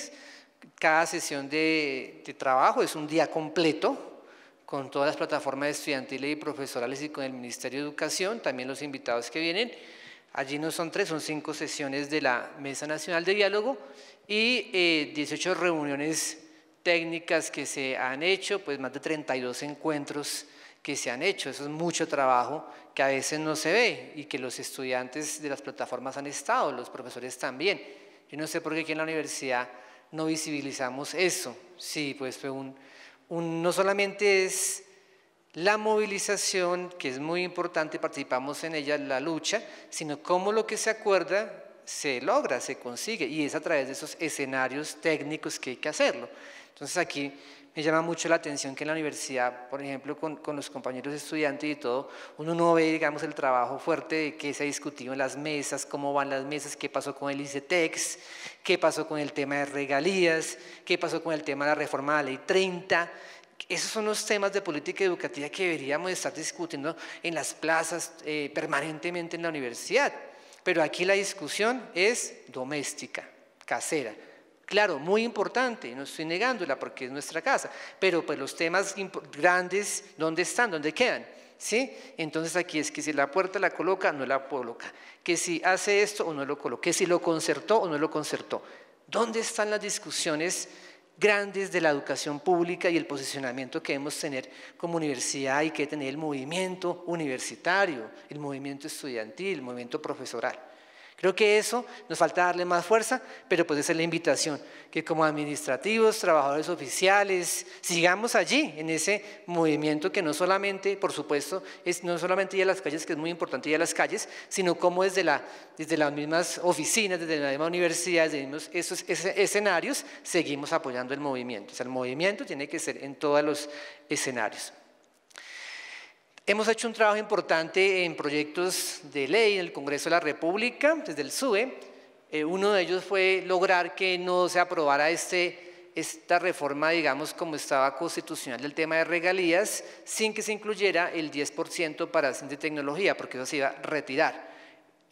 Speaker 2: Cada sesión de, de, trabajo es un día completo con todas las plataformas estudiantiles y profesorales y con el Ministerio de Educación, también los invitados que vienen. Allí no son tres, son cinco sesiones de la Mesa Nacional de Diálogo y 18 eh, reuniones técnicas que se han hecho, pues más de 32 encuentros que se han hecho. Eso es mucho trabajo que a veces no se ve y que los estudiantes de las plataformas han estado, los profesores también. Yo no sé por qué aquí en la universidad no visibilizamos eso. Sí, pues fue un, un, no solamente es la movilización, que es muy importante, participamos en ella, la lucha, sino cómo lo que se acuerda se logra, se consigue, y es a través de esos escenarios técnicos que hay que hacerlo. Entonces aquí me llama mucho la atención que en la universidad, por ejemplo, con, los compañeros estudiantes y todo, uno no ve, digamos, el trabajo fuerte de que se ha discutido en las mesas, cómo van las mesas, qué pasó con el ICETEX, qué pasó con el tema de regalías, qué pasó con el tema de la reforma de la ley 30. Esos son los temas de política educativa que deberíamos estar discutiendo en las plazas eh, permanentemente en la universidad pero aquí la discusión es doméstica, casera. Claro, muy importante, no estoy negándola porque es nuestra casa, pero pues los temas grandes, ¿dónde están? ¿Dónde quedan? ¿Sí? Entonces aquí es que si la puerta la coloca, no la coloca, que si hace esto o no lo coloca, que si lo concertó o no lo concertó. ¿Dónde están las discusiones? grandes de la educación pública y el posicionamiento que debemos tener como universidad y que tener el movimiento universitario, el movimiento estudiantil, el movimiento profesoral. Creo que eso nos falta darle más fuerza, pero pues esa es la invitación, que como administrativos, trabajadores oficiales, sigamos allí, en ese movimiento que no solamente, por supuesto, es no solamente ir a las calles, que es muy importante ir a las calles, sino como desde, las mismas oficinas, desde las mismas universidades, desde esos escenarios, seguimos apoyando el movimiento. el movimiento tiene que ser en todos los escenarios. Hemos hecho un trabajo importante en proyectos de ley en el Congreso de la República, desde el SUE. Eh, uno de ellos fue lograr que no se aprobara este, esta reforma, digamos, como estaba constitucional del tema de regalías, sin que se incluyera el 10% para ciencia y tecnología, porque eso se iba a retirar.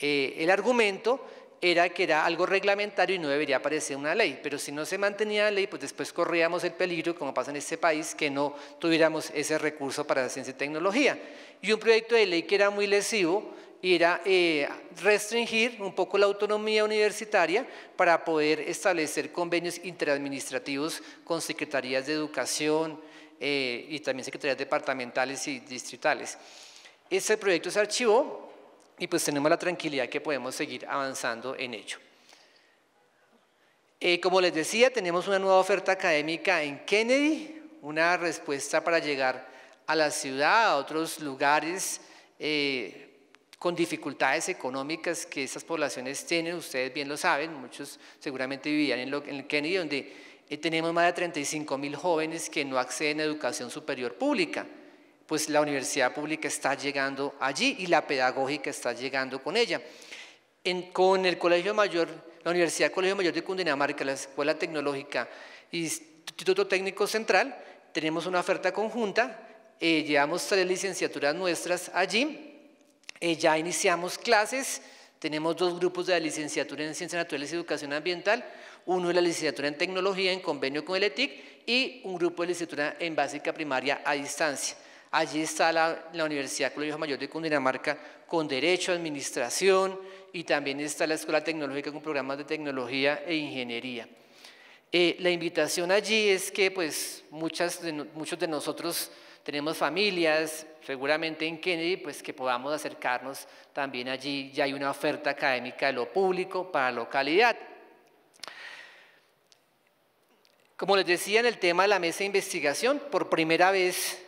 Speaker 2: Eh, el argumento era que era algo reglamentario y no debería aparecer una ley, pero si no se mantenía la ley, pues después corríamos el peligro, como pasa en este país, que no tuviéramos ese recurso para la ciencia y tecnología. Y un proyecto de ley que era muy lesivo era eh, restringir un poco la autonomía universitaria para poder establecer convenios interadministrativos con secretarías de educación eh, y también secretarías departamentales y distritales. Ese proyecto se archivó y pues tenemos la tranquilidad que podemos seguir avanzando en ello. Eh, como les decía, tenemos una nueva oferta académica en Kennedy, una respuesta para llegar a la ciudad, a otros lugares eh, con dificultades económicas que esas poblaciones tienen, ustedes bien lo saben, muchos seguramente vivían en, en Kennedy, donde eh, tenemos más de 35 mil jóvenes que no acceden a educación superior pública pues la universidad pública está llegando allí y la pedagógica está llegando con ella. con el Colegio Mayor, la Universidad Colegio Mayor de Cundinamarca, la Escuela Tecnológica y Instituto Técnico Central, tenemos una oferta conjunta, eh, llevamos tres licenciaturas nuestras allí, eh, ya iniciamos clases, tenemos dos grupos de la licenciatura en Ciencias Naturales y Educación Ambiental, uno de la licenciatura en Tecnología en convenio con el ETIC y un grupo de licenciatura en Básica Primaria a distancia. Allí está la, Universidad Colegio Mayor de Cundinamarca con Derecho, a Administración y también está la Escuela Tecnológica con programas de tecnología e ingeniería. Eh, la invitación allí es que pues, muchos de nosotros tenemos familias, seguramente en Kennedy, pues que podamos acercarnos también allí. Ya hay una oferta académica de lo público para la localidad. Como les decía en el tema de la mesa de investigación, por primera vez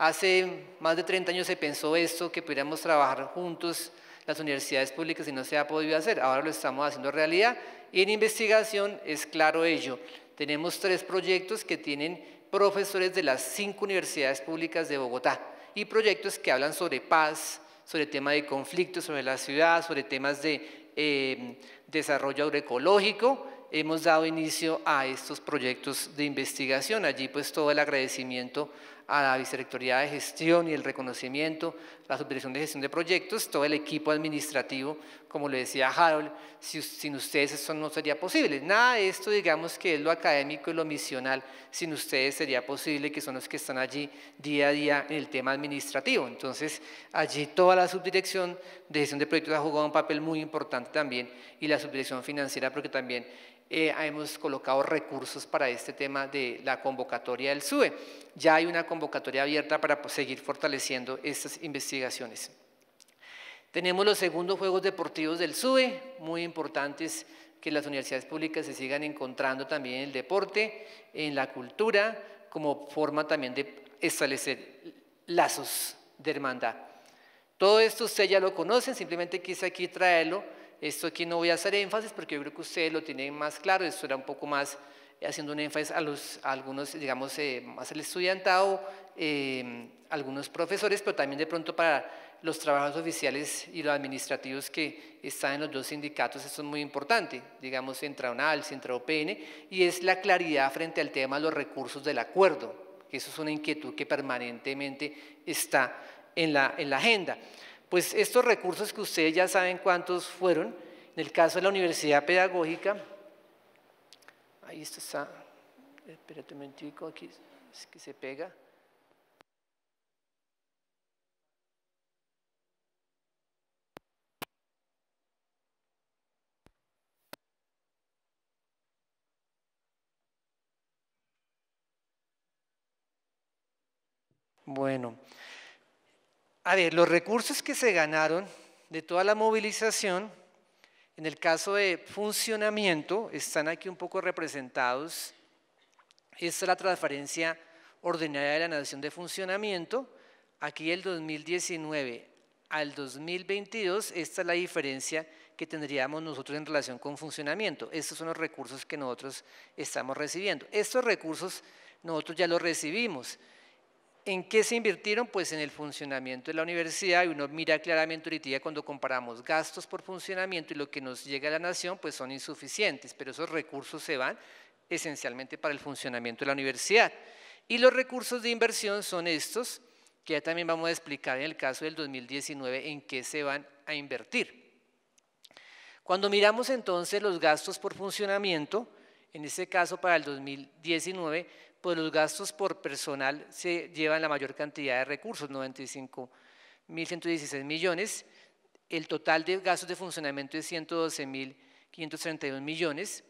Speaker 2: Hace más de 30 años se pensó esto, que pudiéramos trabajar juntos las universidades públicas y no se ha podido hacer. Ahora lo estamos haciendo realidad y en investigación es claro ello. Tenemos tres proyectos que tienen profesores de las cinco universidades públicas de Bogotá y proyectos que hablan sobre paz, sobre temas de conflictos, sobre la ciudad, sobre temas de eh, desarrollo agroecológico. Hemos dado inicio a estos proyectos de investigación. Allí pues todo el agradecimiento a la Vicerrectoría de Gestión y el reconocimiento, la Subdirección de Gestión de Proyectos, todo el equipo administrativo, como le decía Harold, sin ustedes eso no sería posible. Nada de esto, digamos que es lo académico y lo misional, sin ustedes sería posible, que son los que están allí día a día en el tema administrativo. Entonces, allí toda la Subdirección de Gestión de Proyectos ha jugado un papel muy importante también y la Subdirección Financiera, porque también eh, hemos colocado recursos para este tema de la convocatoria del SUE. Ya hay una convocatoria abierta para pues, seguir fortaleciendo estas investigaciones. Tenemos los segundos Juegos Deportivos del SUE, muy importantes que las universidades públicas se sigan encontrando también en el deporte, en la cultura, como forma también de establecer lazos de hermandad. Todo esto usted ya lo conocen, simplemente quise aquí traerlo esto aquí no voy a hacer énfasis porque yo creo que ustedes lo tienen más claro, esto era un poco más eh, haciendo un énfasis a, los, a algunos, digamos, eh, más el estudiantado, eh, algunos profesores, pero también de pronto para los trabajos oficiales y los administrativos que están en los dos sindicatos, eso es muy importante, digamos, entra UNAL, entra OPN, y es la claridad frente al tema de los recursos del acuerdo, que eso es una inquietud que permanentemente está en en la agenda. Pues estos recursos que ustedes ya saben cuántos fueron, en el caso de la Universidad Pedagógica, ahí está, espérate un momentico, aquí es que se pega. Bueno, a ver, los recursos que se ganaron de toda la movilización, en el caso de funcionamiento, están aquí un poco representados. Esta es la transferencia ordinaria de la Nación de Funcionamiento. Aquí el 2019 al 2022, esta es la diferencia que tendríamos nosotros en relación con funcionamiento. Estos son los recursos que nosotros estamos recibiendo. Estos recursos nosotros ya los recibimos. ¿En qué se invirtieron? Pues en el funcionamiento de la universidad y uno mira claramente ahorita cuando comparamos gastos por funcionamiento y lo que nos llega a la nación, pues son insuficientes, pero esos recursos se van esencialmente para el funcionamiento de la universidad. Y los recursos de inversión son estos, que ya también vamos a explicar en el caso del 2019 en qué se van a invertir. Cuando miramos entonces los gastos por funcionamiento, en este caso para el 2019, pues los gastos por personal se llevan la mayor cantidad de recursos, 95.116 millones. El total de gastos de funcionamiento es 112.532 millones.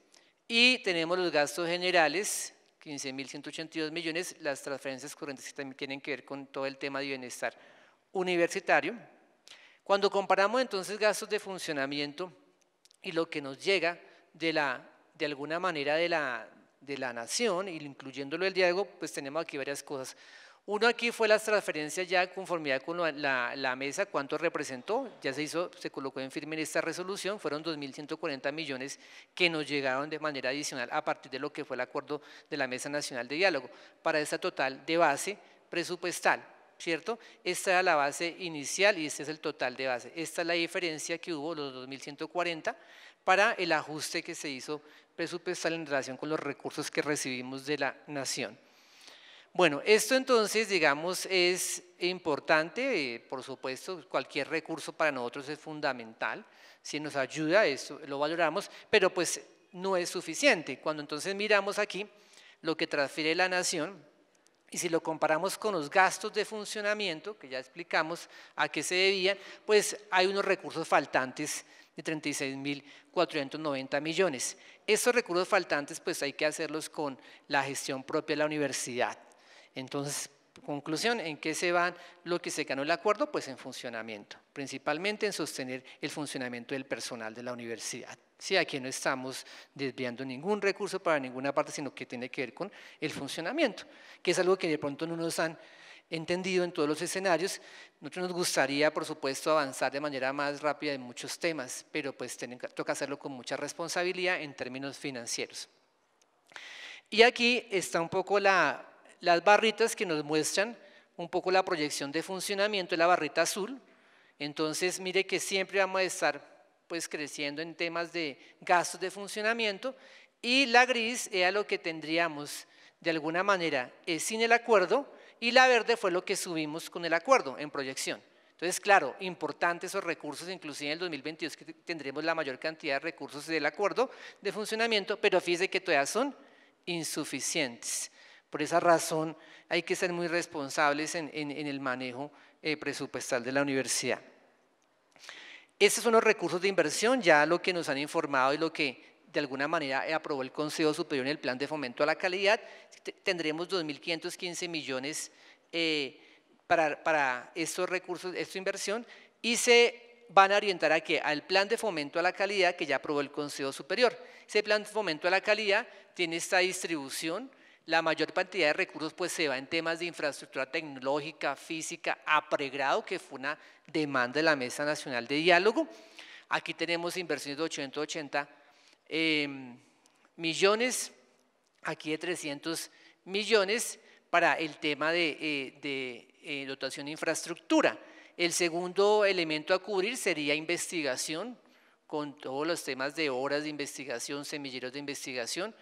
Speaker 2: Y tenemos los gastos generales, 15.182 millones. Las transferencias corrientes que también tienen que ver con todo el tema de bienestar universitario. Cuando comparamos entonces gastos de funcionamiento y lo que nos llega de, la, de alguna manera de la, de la nación, incluyéndolo el diálogo, pues tenemos aquí varias cosas. Uno aquí fue las transferencias ya conformidad con la, mesa, cuánto representó, ya se hizo, se colocó en firme en esta resolución, fueron 2.140 millones que nos llegaron de manera adicional a partir de lo que fue el acuerdo de la Mesa Nacional de Diálogo, para esta total de base presupuestal, ¿cierto? Esta era la base inicial y este es el total de base. Esta es la diferencia que hubo, los 2.140, para el ajuste que se hizo presupuestal en relación con los recursos que recibimos de la nación. Bueno, esto entonces, digamos, es importante, eh, por supuesto, cualquier recurso para nosotros es fundamental, si nos ayuda, eso lo valoramos, pero pues no es suficiente. Cuando entonces miramos aquí lo que transfiere la nación, y si lo comparamos con los gastos de funcionamiento, que ya explicamos a qué se debían, pues hay unos recursos faltantes de 36.490 millones. Estos recursos faltantes pues hay que hacerlos con la gestión propia de la universidad. Entonces, conclusión, ¿en qué se van lo que se ganó el acuerdo? Pues en funcionamiento, principalmente en sostener el funcionamiento del personal de la universidad. Sí, aquí no estamos desviando ningún recurso para ninguna parte, sino que tiene que ver con el funcionamiento, que es algo que de pronto no nos han entendido en todos los escenarios. Nosotros nos gustaría, por supuesto, avanzar de manera más rápida en muchos temas, pero pues toca hacerlo con mucha responsabilidad en términos financieros. Y aquí está un poco las barritas que nos muestran un poco la proyección de funcionamiento de la barrita azul. Entonces, mire que siempre vamos a estar pues creciendo en temas de gastos de funcionamiento y la gris era lo que tendríamos de alguna manera sin el acuerdo, y la verde fue lo que subimos con el acuerdo en proyección. Entonces, claro, importantes esos recursos, inclusive en el 2022 que tendremos la mayor cantidad de recursos del acuerdo de funcionamiento, pero fíjese que todavía son insuficientes. Por esa razón hay que ser muy responsables en, el manejo eh, presupuestal de la universidad. Estos son los recursos de inversión, ya lo que nos han informado y lo que de alguna manera eh, aprobó el Consejo Superior en el Plan de Fomento a la Calidad, tendremos 2.515 millones eh, para, estos recursos, esta inversión, y se van a orientar a qué? Al Plan de Fomento a la Calidad que ya aprobó el Consejo Superior. Ese Plan de Fomento a la Calidad tiene esta distribución, la mayor cantidad de recursos pues se va en temas de infraestructura tecnológica, física, a pregrado, que fue una demanda de la Mesa Nacional de Diálogo. Aquí tenemos inversiones de 880 Em, millones, aquí de 300 millones para el tema de, eh, eh, dotación de infraestructura. El segundo elemento a cubrir sería investigación, con todos los temas de horas de investigación, semilleros de investigación,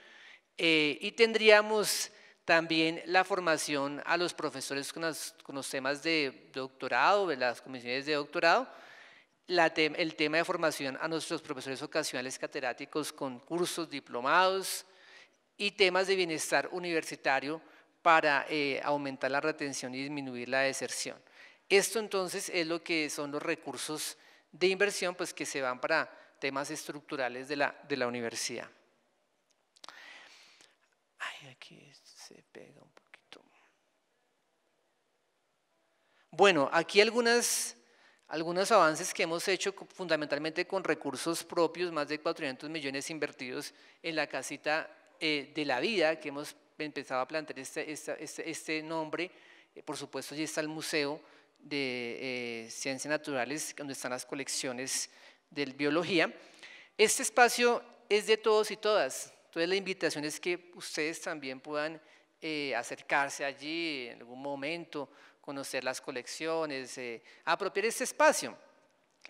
Speaker 2: eh, y tendríamos también la formación a los profesores con los, con los temas de doctorado, de las comisiones de doctorado, el tema de formación a nuestros profesores ocasionales catedráticos con cursos, diplomados y temas de bienestar universitario para eh, aumentar la retención y disminuir la deserción. Esto entonces es lo que son los recursos de inversión pues, que se van para temas estructurales de la, de la universidad. poquito. Bueno, aquí algunas algunos avances que hemos hecho fundamentalmente con recursos propios, más de 400 millones invertidos en la casita eh, de la vida, que hemos empezado a plantear este, este, este, nombre. Eh, por supuesto, allí está el Museo de eh, Ciencias Naturales, donde están las colecciones de biología. Este espacio es de todos y todas, entonces la invitación es que ustedes también puedan acercarse allí en algún momento, conocer las colecciones, eh, apropiar este espacio.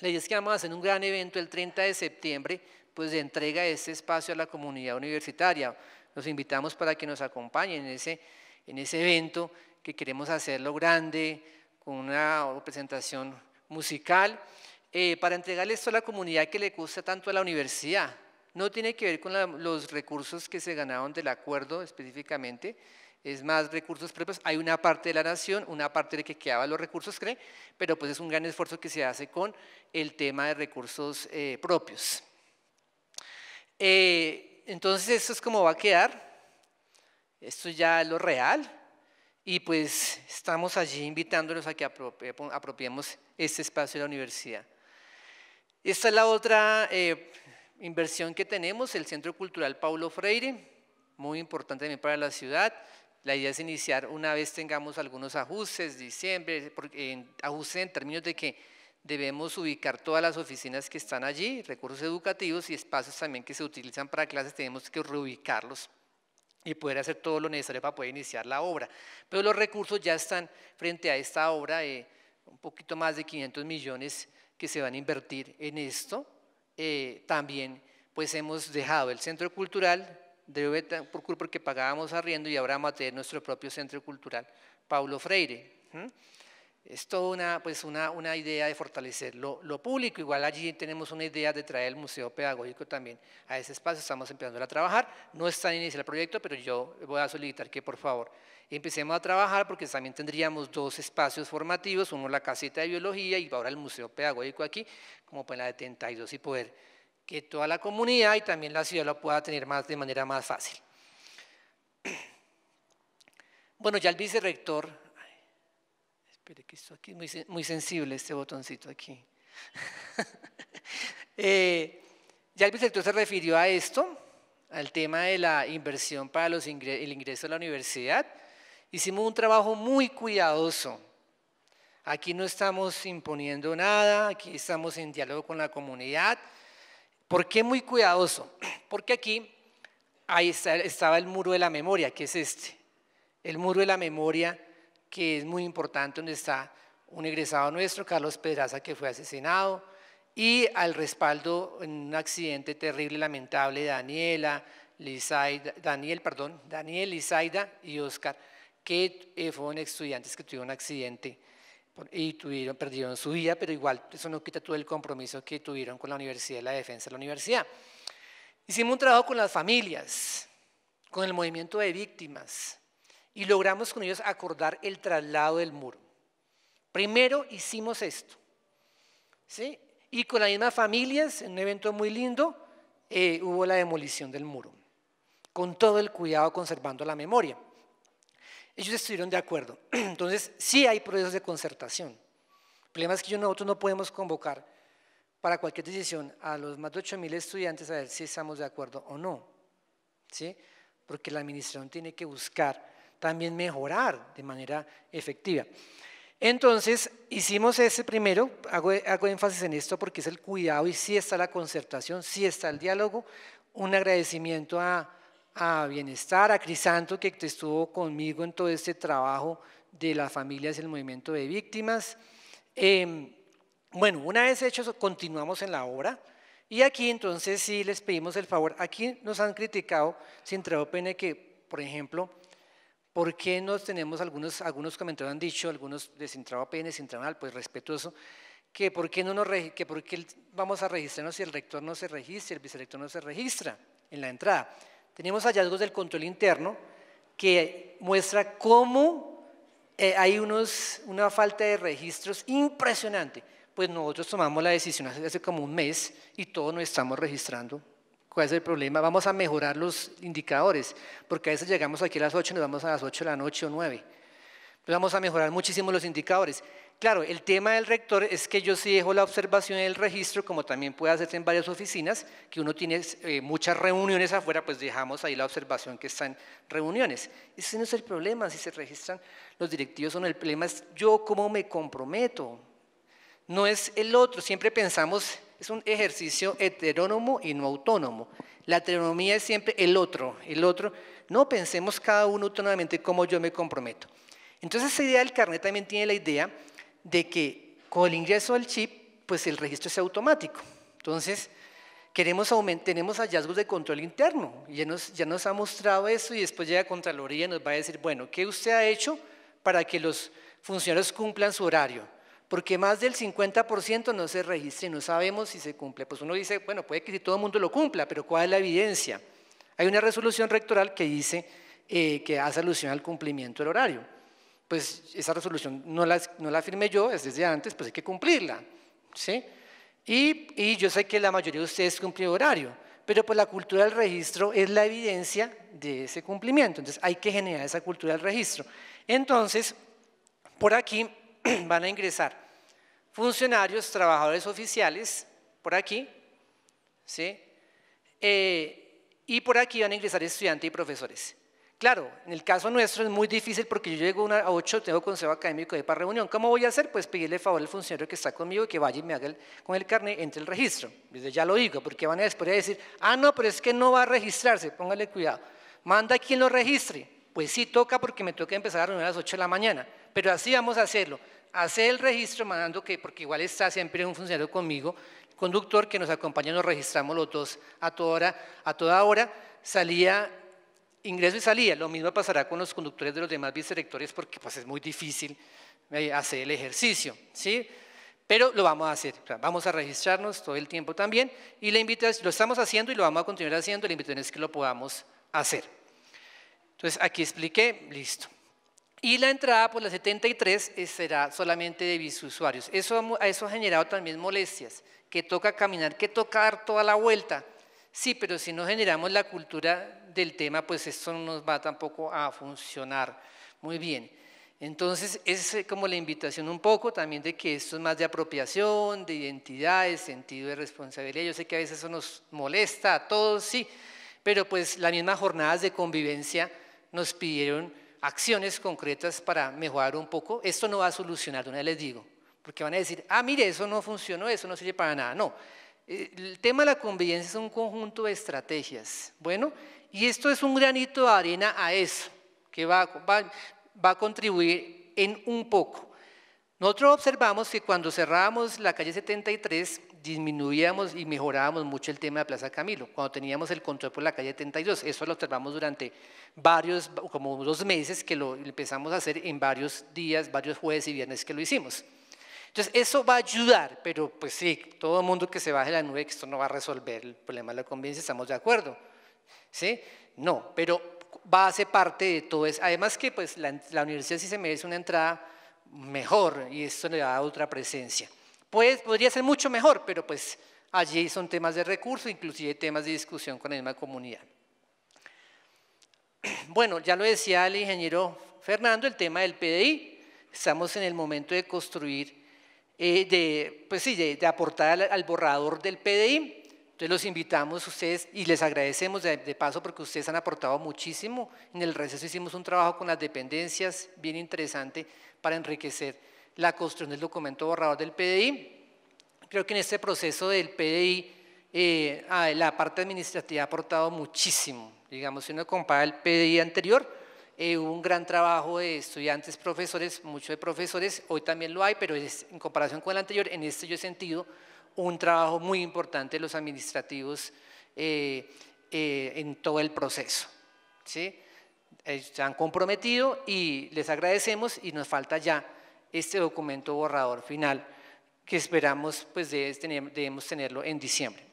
Speaker 2: La idea que vamos a hacer un gran evento el 30 de septiembre, pues de entrega de este espacio a la comunidad universitaria. Los invitamos para que nos acompañen en ese, en ese evento que queremos hacerlo grande, con una presentación musical, eh, para entregarle esto a la comunidad que le gusta tanto a la universidad. No tiene que ver con los recursos que se ganaron del acuerdo específicamente, es más recursos propios. Hay una parte de la nación, una parte de que quedaba los recursos, cree, pero pues es un gran esfuerzo que se hace con el tema de recursos eh, propios. Eh, entonces, esto es como va a quedar. Esto ya es lo real. Y pues estamos allí invitándolos a que apropiemos este espacio de la universidad. Esta es la otra eh, inversión que tenemos, el Centro Cultural Paulo Freire, muy importante también para la ciudad. La idea es iniciar una vez tengamos algunos ajustes, diciembre, ajustes en términos de que debemos ubicar todas las oficinas que están allí, recursos educativos y espacios también que se utilizan para clases, tenemos que reubicarlos y poder hacer todo lo necesario para poder iniciar la obra. Pero los recursos ya están frente a esta obra, un poquito más de 500 millones que se van a invertir en esto. Eh, también pues hemos dejado el centro cultural debe por culpa porque pagábamos arriendo y ahora vamos a tener nuestro propio centro cultural, Paulo Freire. Es toda una, pues una, una idea de fortalecer lo, lo, público. Igual allí tenemos una idea de traer el Museo Pedagógico también a ese espacio. Estamos empezando a trabajar. No está en inicio el proyecto, pero yo voy a solicitar que por favor empecemos a trabajar porque también tendríamos dos espacios formativos, uno la casita de biología y ahora el Museo Pedagógico aquí, como pues la de 32 y poder que toda la comunidad y también la ciudad lo pueda tener más, de manera más fácil. Bueno, ya el vicerrector, espere que esto aquí muy, sensible, este botoncito aquí. Eh, ya el vicerrector se refirió a esto, al tema de la inversión para los el ingreso a la universidad. Hicimos un trabajo muy cuidadoso. Aquí no estamos imponiendo nada, aquí estamos en diálogo con la comunidad ¿Por qué muy cuidadoso? Porque aquí ahí estaba el muro de la memoria, que es este. El muro de la memoria, que es muy importante, donde está un egresado nuestro, Carlos Pedraza, que fue asesinado, y al respaldo en un accidente terrible, lamentable, Daniela, Daniel, perdón, Daniel, Lizaida y Oscar, que eh, fueron estudiantes que tuvieron un accidente y perdieron su vida, pero igual eso no quita todo el compromiso que tuvieron con la universidad, la defensa de la universidad. Hicimos un trabajo con las familias, con el movimiento de víctimas, y logramos con ellos acordar el traslado del muro. Primero hicimos esto, ¿sí? Y con las mismas familias, en un evento muy lindo, eh, hubo la demolición del muro, con todo el cuidado conservando la memoria. Ellos estuvieron de acuerdo. Entonces, sí hay procesos de concertación. El problema es que nosotros no podemos convocar para cualquier decisión a los más de 8.000 estudiantes a ver si estamos de acuerdo o no. ¿Sí? Porque la administración tiene que buscar también mejorar de manera efectiva. Entonces, hicimos ese primero, hago, hago, énfasis en esto porque es el cuidado y sí está la concertación, sí está el diálogo. Un agradecimiento a a Bienestar, a Crisanto, que estuvo conmigo en todo este trabajo de las familias el movimiento de víctimas. Em, bueno, una vez hecho eso, continuamos en la obra. Y aquí entonces sí les pedimos el favor. Aquí nos han criticado sin pene que, por ejemplo, ¿por qué nos tenemos algunos, algunos comentarios han dicho, algunos de sin pene, sin pues respetuoso, que por qué no nos que por qué vamos a registrarnos si el rector no se registra, el vicerector no se registra en la entrada? Tenemos hallazgos del control interno que muestra cómo eh, hay una falta de registros impresionante. Pues nosotros tomamos la decisión hace como un mes y todos nos estamos registrando. ¿Cuál es el problema? Vamos a mejorar los indicadores, porque a veces llegamos aquí a las 8 y nos vamos a las 8 de la noche o 9. Pues vamos a mejorar muchísimo los indicadores. Claro, el tema del rector es que yo sí dejo la observación en el registro, como también puede hacerse en varias oficinas, que uno tiene eh, muchas reuniones afuera, pues dejamos ahí la observación que están reuniones. Ese no es el problema, si se registran los directivos o no, el problema es yo cómo me comprometo. No es el otro, siempre pensamos, es un ejercicio heterónomo y no autónomo. La heteronomía es siempre el otro, el otro. No pensemos cada uno autónomamente cómo yo me comprometo. Entonces esa idea del carnet también tiene la idea de que con el ingreso al chip, pues el registro es automático. Entonces, queremos tenemos hallazgos de control interno. Ya nos, ya nos ha mostrado eso y después llega Contraloría y nos va a decir, bueno, ¿qué usted ha hecho para que los funcionarios cumplan su horario? Porque más del 50% no se registra y no sabemos si se cumple. Pues uno dice, bueno, puede que si todo el mundo lo cumpla, pero ¿cuál es la evidencia? Hay una resolución rectoral que dice eh, que hace alusión al cumplimiento del horario pues esa resolución no la, firmé yo, es desde antes, pues hay que cumplirla. ¿sí? Y, yo sé que la mayoría de ustedes cumple horario, pero pues la cultura del registro es la evidencia de ese cumplimiento, entonces hay que generar esa cultura del registro. Entonces, por aquí van a ingresar funcionarios, trabajadores oficiales, por aquí, ¿sí? Eh, y por aquí van a ingresar estudiantes y profesores. Claro, en el caso nuestro es muy difícil porque yo llego a 8, tengo consejo académico de para reunión. ¿Cómo voy a hacer? Pues pedirle favor al funcionario que está conmigo que vaya y me haga con el carnet entre el registro. Desde ya lo digo, porque van a después decir, ah, no, pero es que no va a registrarse, póngale cuidado. Manda a quien lo registre. Pues sí toca porque me toca empezar a reunir a las 8 de la mañana, pero así vamos a hacerlo. Hacer el registro mandando que, porque igual está siempre un funcionario conmigo, conductor que nos acompaña, nos registramos los dos a toda hora. A toda hora salía ingreso y salida. Lo mismo pasará con los conductores de los demás vicerectores porque pues, es muy difícil eh, hacer el ejercicio. ¿sí? Pero lo vamos a hacer. vamos a registrarnos todo el tiempo también y la invitación, lo estamos haciendo y lo vamos a continuar haciendo. La invitación es que lo podamos hacer. Entonces aquí expliqué, listo. Y la entrada por la 73 eh, será solamente de usuarios. Eso, eso ha generado también molestias, que toca caminar, que toca dar toda la vuelta. Sí, pero si no generamos la cultura del tema, pues esto no nos va tampoco a funcionar muy bien. Entonces, es eh, como la invitación un poco también de que esto es más de apropiación, de identidad, de sentido de responsabilidad. Yo sé que a veces eso nos molesta a todos, sí, pero pues las mismas jornadas de convivencia nos pidieron acciones concretas para mejorar un poco. Esto no va a solucionar, una vez les digo, porque van a decir, ah, mire, eso no funcionó, eso no sirve para nada. No, el tema de la convivencia es un conjunto de estrategias. Bueno, y esto es un granito de arena a eso, que va, a contribuir en un poco. Nosotros observamos que cuando cerrábamos la calle 73, disminuíamos y mejorábamos mucho el tema de Plaza Camilo, cuando teníamos el control por la calle 72. Eso lo observamos durante varios, como dos meses que lo empezamos a hacer en varios días, varios jueves y viernes que lo hicimos. Entonces, eso va a ayudar, pero pues sí, todo el mundo que se baje la nube, que esto no va a resolver el problema de la convivencia, estamos de acuerdo. ¿Sí? No, pero va a ser parte de todo eso. Además que pues la, universidad sí se merece una entrada mejor y esto le da otra presencia. Pues, podría ser mucho mejor, pero pues allí son temas de recursos, inclusive temas de discusión con la misma comunidad. Bueno, ya lo decía el ingeniero Fernando, el tema del PDI. Estamos en el momento de construir eh, de, pues sí, de, aportar al, borrador del PDI. Entonces los invitamos a ustedes y les agradecemos de, paso porque ustedes han aportado muchísimo. En el receso hicimos un trabajo con las dependencias bien interesante para enriquecer la construcción del documento borrador del PDI. Creo que en este proceso del PDI eh, ah, la parte administrativa ha aportado muchísimo. Digamos, si uno compara el PDI anterior, eh, hubo un gran trabajo de estudiantes, profesores, muchos de profesores, hoy también lo hay, pero en comparación con el anterior, en este yo he sentido un trabajo muy importante de los administrativos eh, eh, en todo el proceso. ¿sí? se han comprometido y les agradecemos y nos falta ya este documento borrador final que esperamos pues debemos tenerlo en diciembre.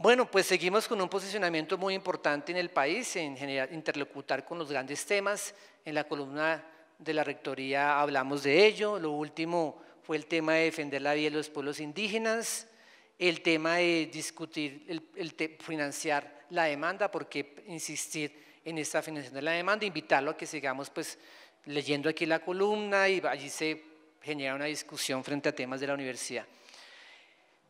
Speaker 2: Bueno, pues seguimos con un posicionamiento muy importante en el país, en general, interlocutar con los grandes temas. En la columna de la Rectoría hablamos de ello. Lo último fue el tema de defender la vida de los pueblos indígenas, el tema de discutir, financiar la demanda, porque insistir en esta financiación de la demanda, invitarlo a que sigamos pues leyendo aquí la columna y allí se genera una discusión frente a temas de la universidad.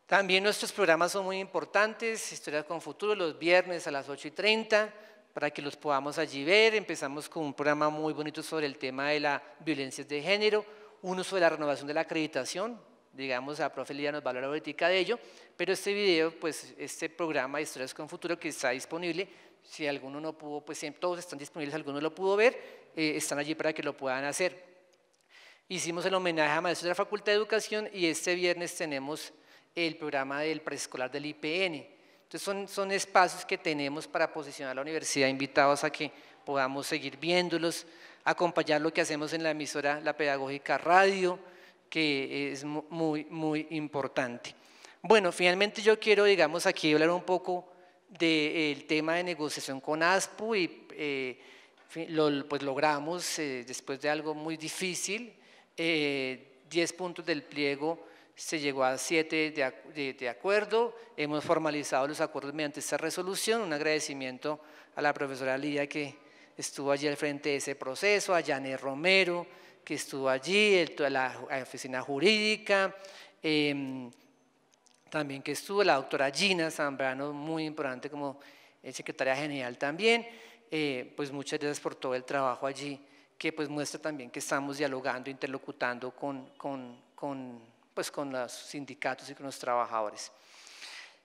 Speaker 2: También nuestros programas son muy importantes, Historias con Futuro, los viernes a las 8 y 30, para que los podamos allí ver. Empezamos con un programa muy bonito sobre el tema de la violencia de género, uno sobre la renovación de la acreditación, digamos, a profe Lidia nos va a hablar de ello, pero este video, pues este programa Historias con Futuro que está disponible, si alguno no pudo, pues todos están disponibles, alguno lo pudo ver, eh, están allí para que lo puedan hacer. Hicimos el homenaje a maestros de la Facultad de Educación y este viernes tenemos el programa del preescolar del IPN. Entonces son, son espacios que tenemos para posicionar a la universidad, invitados a que podamos seguir viéndolos, acompañar lo que hacemos en la emisora La Pedagógica Radio, que es muy, muy importante. Bueno, finalmente yo quiero, digamos, aquí hablar un poco del tema de negociación con ASPU y eh, lo, pues logramos, eh, después de algo muy difícil, 10 eh, puntos del pliego se llegó a siete de, de, acuerdo, hemos formalizado los acuerdos mediante esta resolución, un agradecimiento a la profesora Lidia que estuvo allí al frente de ese proceso, a Janet Romero que estuvo allí, en la, la oficina jurídica, em, también que estuvo la doctora Gina Zambrano, muy importante como eh, secretaria general también, eh, pues muchas gracias por todo el trabajo allí, que pues muestra también que estamos dialogando, interlocutando con, con pues con los sindicatos y con los trabajadores,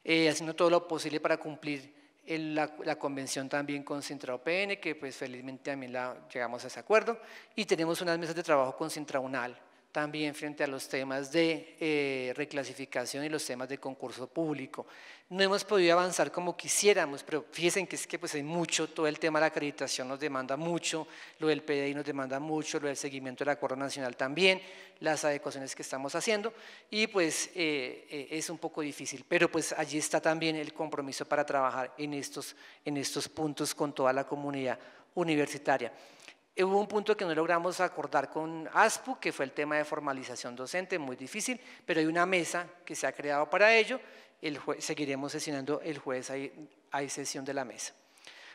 Speaker 2: eh, haciendo todo lo posible para cumplir la, convención también con CintraUPN, que pues felizmente también llegamos a ese acuerdo, y tenemos unas mesas de trabajo con UNAL, también frente a los temas de eh, reclasificación y los temas de concurso público. No hemos podido avanzar como quisiéramos, pero fíjense que es que pues hay mucho, todo el tema de la acreditación nos demanda mucho, lo del PDI nos demanda mucho, lo del seguimiento del Acuerdo Nacional también, las adecuaciones que estamos haciendo y pues eh, eh, es un poco difícil, pero pues allí está también el compromiso para trabajar en estos, en estos puntos con toda la comunidad universitaria. Eh, hubo un punto que no logramos acordar con ASPU, que fue el tema de formalización docente, muy difícil, pero hay una mesa que se ha creado para ello. El seguiremos sesionando el jueves, hay, hay, sesión de la mesa.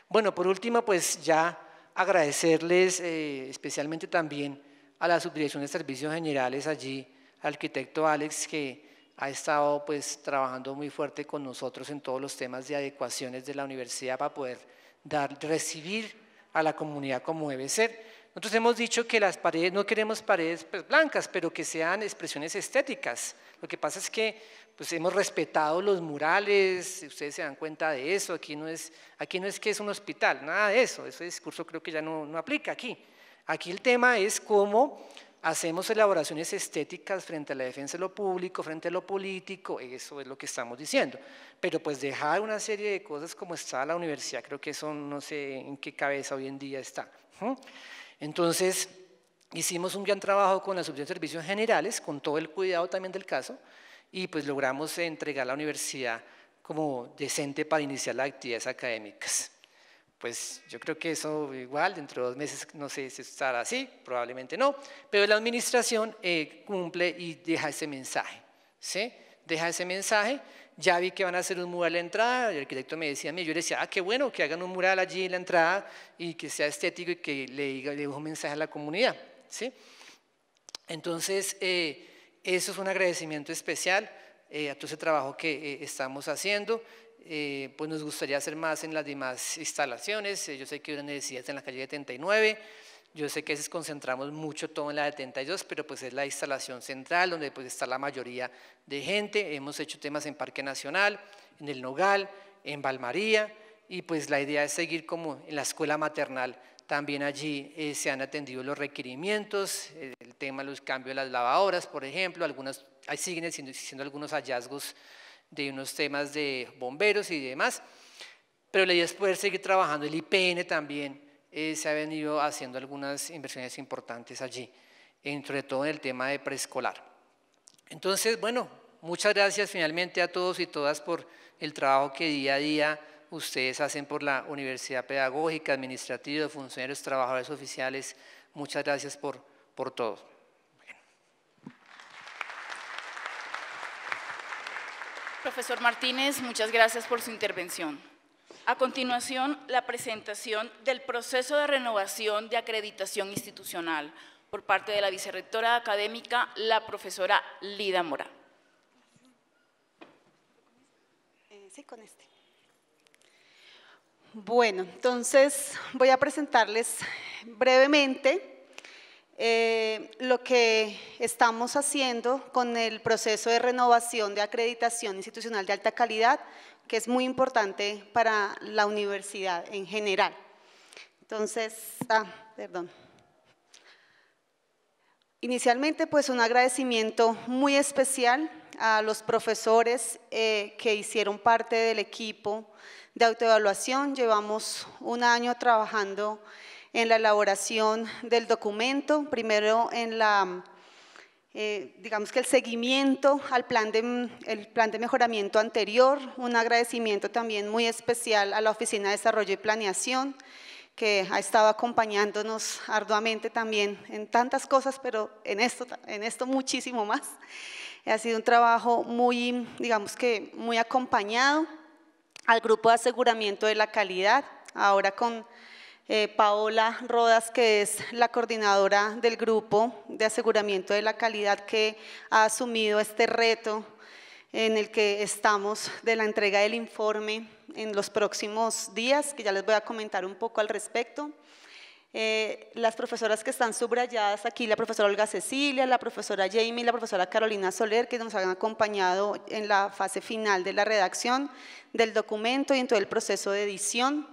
Speaker 2: Bueno, por último, pues ya agradecerles eh, especialmente también a la Subdirección de Servicios Generales allí, al arquitecto Alex, que ha estado pues trabajando muy fuerte con nosotros en todos los temas de adecuaciones de la universidad para poder dar, recibir a la comunidad como debe ser. Nosotros hemos dicho que las paredes, no queremos paredes pues, blancas, pero que sean expresiones estéticas. Lo que pasa es que pues, hemos respetado los murales, ustedes se dan cuenta de eso, aquí no, es, aquí no es que es un hospital, nada de eso, ese discurso creo que ya no, no aplica aquí. Aquí el tema es cómo hacemos elaboraciones estéticas frente a la defensa de lo público, frente a lo político, eso es lo que estamos diciendo. Pero pues dejar una serie de cosas como está la universidad, creo que eso no sé en qué cabeza hoy en día está. Entonces, hicimos un gran trabajo con la Subdirección Generales, con todo el cuidado también del caso, y pues logramos entregar la universidad como decente para iniciar las actividades académicas pues yo creo que eso igual, dentro de dos meses no sé si estará así, probablemente no, pero la administración eh, cumple y deja ese mensaje, ¿sí? Deja ese mensaje, ya vi que van a hacer un mural en la entrada, el arquitecto me decía a mí, yo le decía, ah, qué bueno que hagan un mural allí en la entrada y que sea estético y que le diga, le un mensaje a la comunidad, ¿sí? Entonces, eh, eso es un agradecimiento especial eh, a todo ese trabajo que estamos haciendo eh, pues nos gustaría hacer más en las demás instalaciones. Eh, yo sé que hay una necesidad en la calle 79, yo sé que a veces concentramos mucho todo en la 72, pero pues es la instalación central donde pues está la mayoría de gente. Hemos hecho temas en Parque Nacional, en el Nogal, en Valmaría, y pues la idea es seguir como en la escuela maternal. También allí eh, se han atendido los requerimientos, el tema de los cambios de las lavadoras, por ejemplo, algunas, hay siguen siendo, siendo algunos hallazgos de unos temas de bomberos y demás. Pero la idea es poder seguir trabajando. El IPN también eh, se ha venido haciendo algunas inversiones importantes allí, entre todo en el tema de preescolar. Entonces, bueno, muchas gracias finalmente a todos y todas por el trabajo que día a día ustedes hacen por la Universidad Pedagógica, Administrativa, funcionarios, trabajadores oficiales. Muchas gracias por, por todo.
Speaker 1: Profesor Martínez, muchas gracias por su intervención. A continuación, la presentación del proceso de renovación de acreditación institucional por parte de la vicerrectora académica, la profesora Lida Mora. Eh, con este.
Speaker 6: Bueno, entonces voy a presentarles brevemente eh, lo que estamos haciendo con el proceso de renovación de acreditación institucional de alta calidad, que es muy importante para la universidad en general. Entonces, ah, perdón. Inicialmente, pues un agradecimiento muy especial a los profesores eh, que hicieron parte del equipo de autoevaluación. Llevamos un año trabajando en la elaboración del documento, primero en la, eh, digamos que el seguimiento al plan de, el plan de mejoramiento anterior, un agradecimiento también muy especial a la Oficina de Desarrollo y Planeación, que ha estado acompañándonos arduamente también en tantas cosas, pero en esto, en esto muchísimo más. Ha sido un trabajo muy, digamos que muy acompañado al grupo de aseguramiento de la calidad, ahora con eh, Paola Rodas, que es la coordinadora del grupo de aseguramiento de la calidad que ha asumido este reto en el que estamos de la entrega del informe en los próximos días, que ya les voy a comentar un poco al respecto. Eh, las profesoras que están subrayadas aquí, la profesora Olga Cecilia, la profesora Jamie, la profesora Carolina Soler, que nos han acompañado en la fase final de la redacción del documento y en todo el proceso de edición.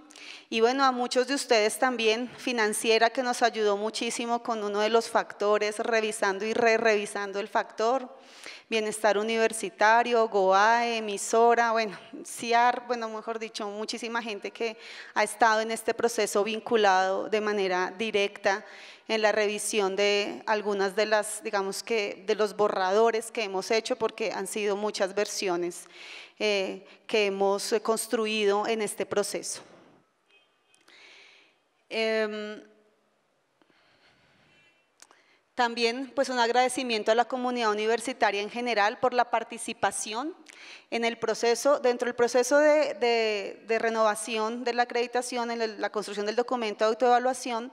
Speaker 6: Y bueno, a muchos de ustedes también, financiera, que nos ayudó muchísimo con uno de los factores, revisando y re-revisando el factor. Bienestar Universitario, GOAE, emisora, bueno, CIAR, bueno, mejor dicho, muchísima gente que ha estado en este proceso vinculado de manera directa en la revisión de algunas de las, digamos que, de los borradores que hemos hecho, porque han sido muchas versiones eh, que hemos construido en este proceso. Em, también pues un agradecimiento a la comunidad universitaria en general por la participación en el proceso, dentro del proceso de, renovación de la acreditación, en la construcción del documento de autoevaluación,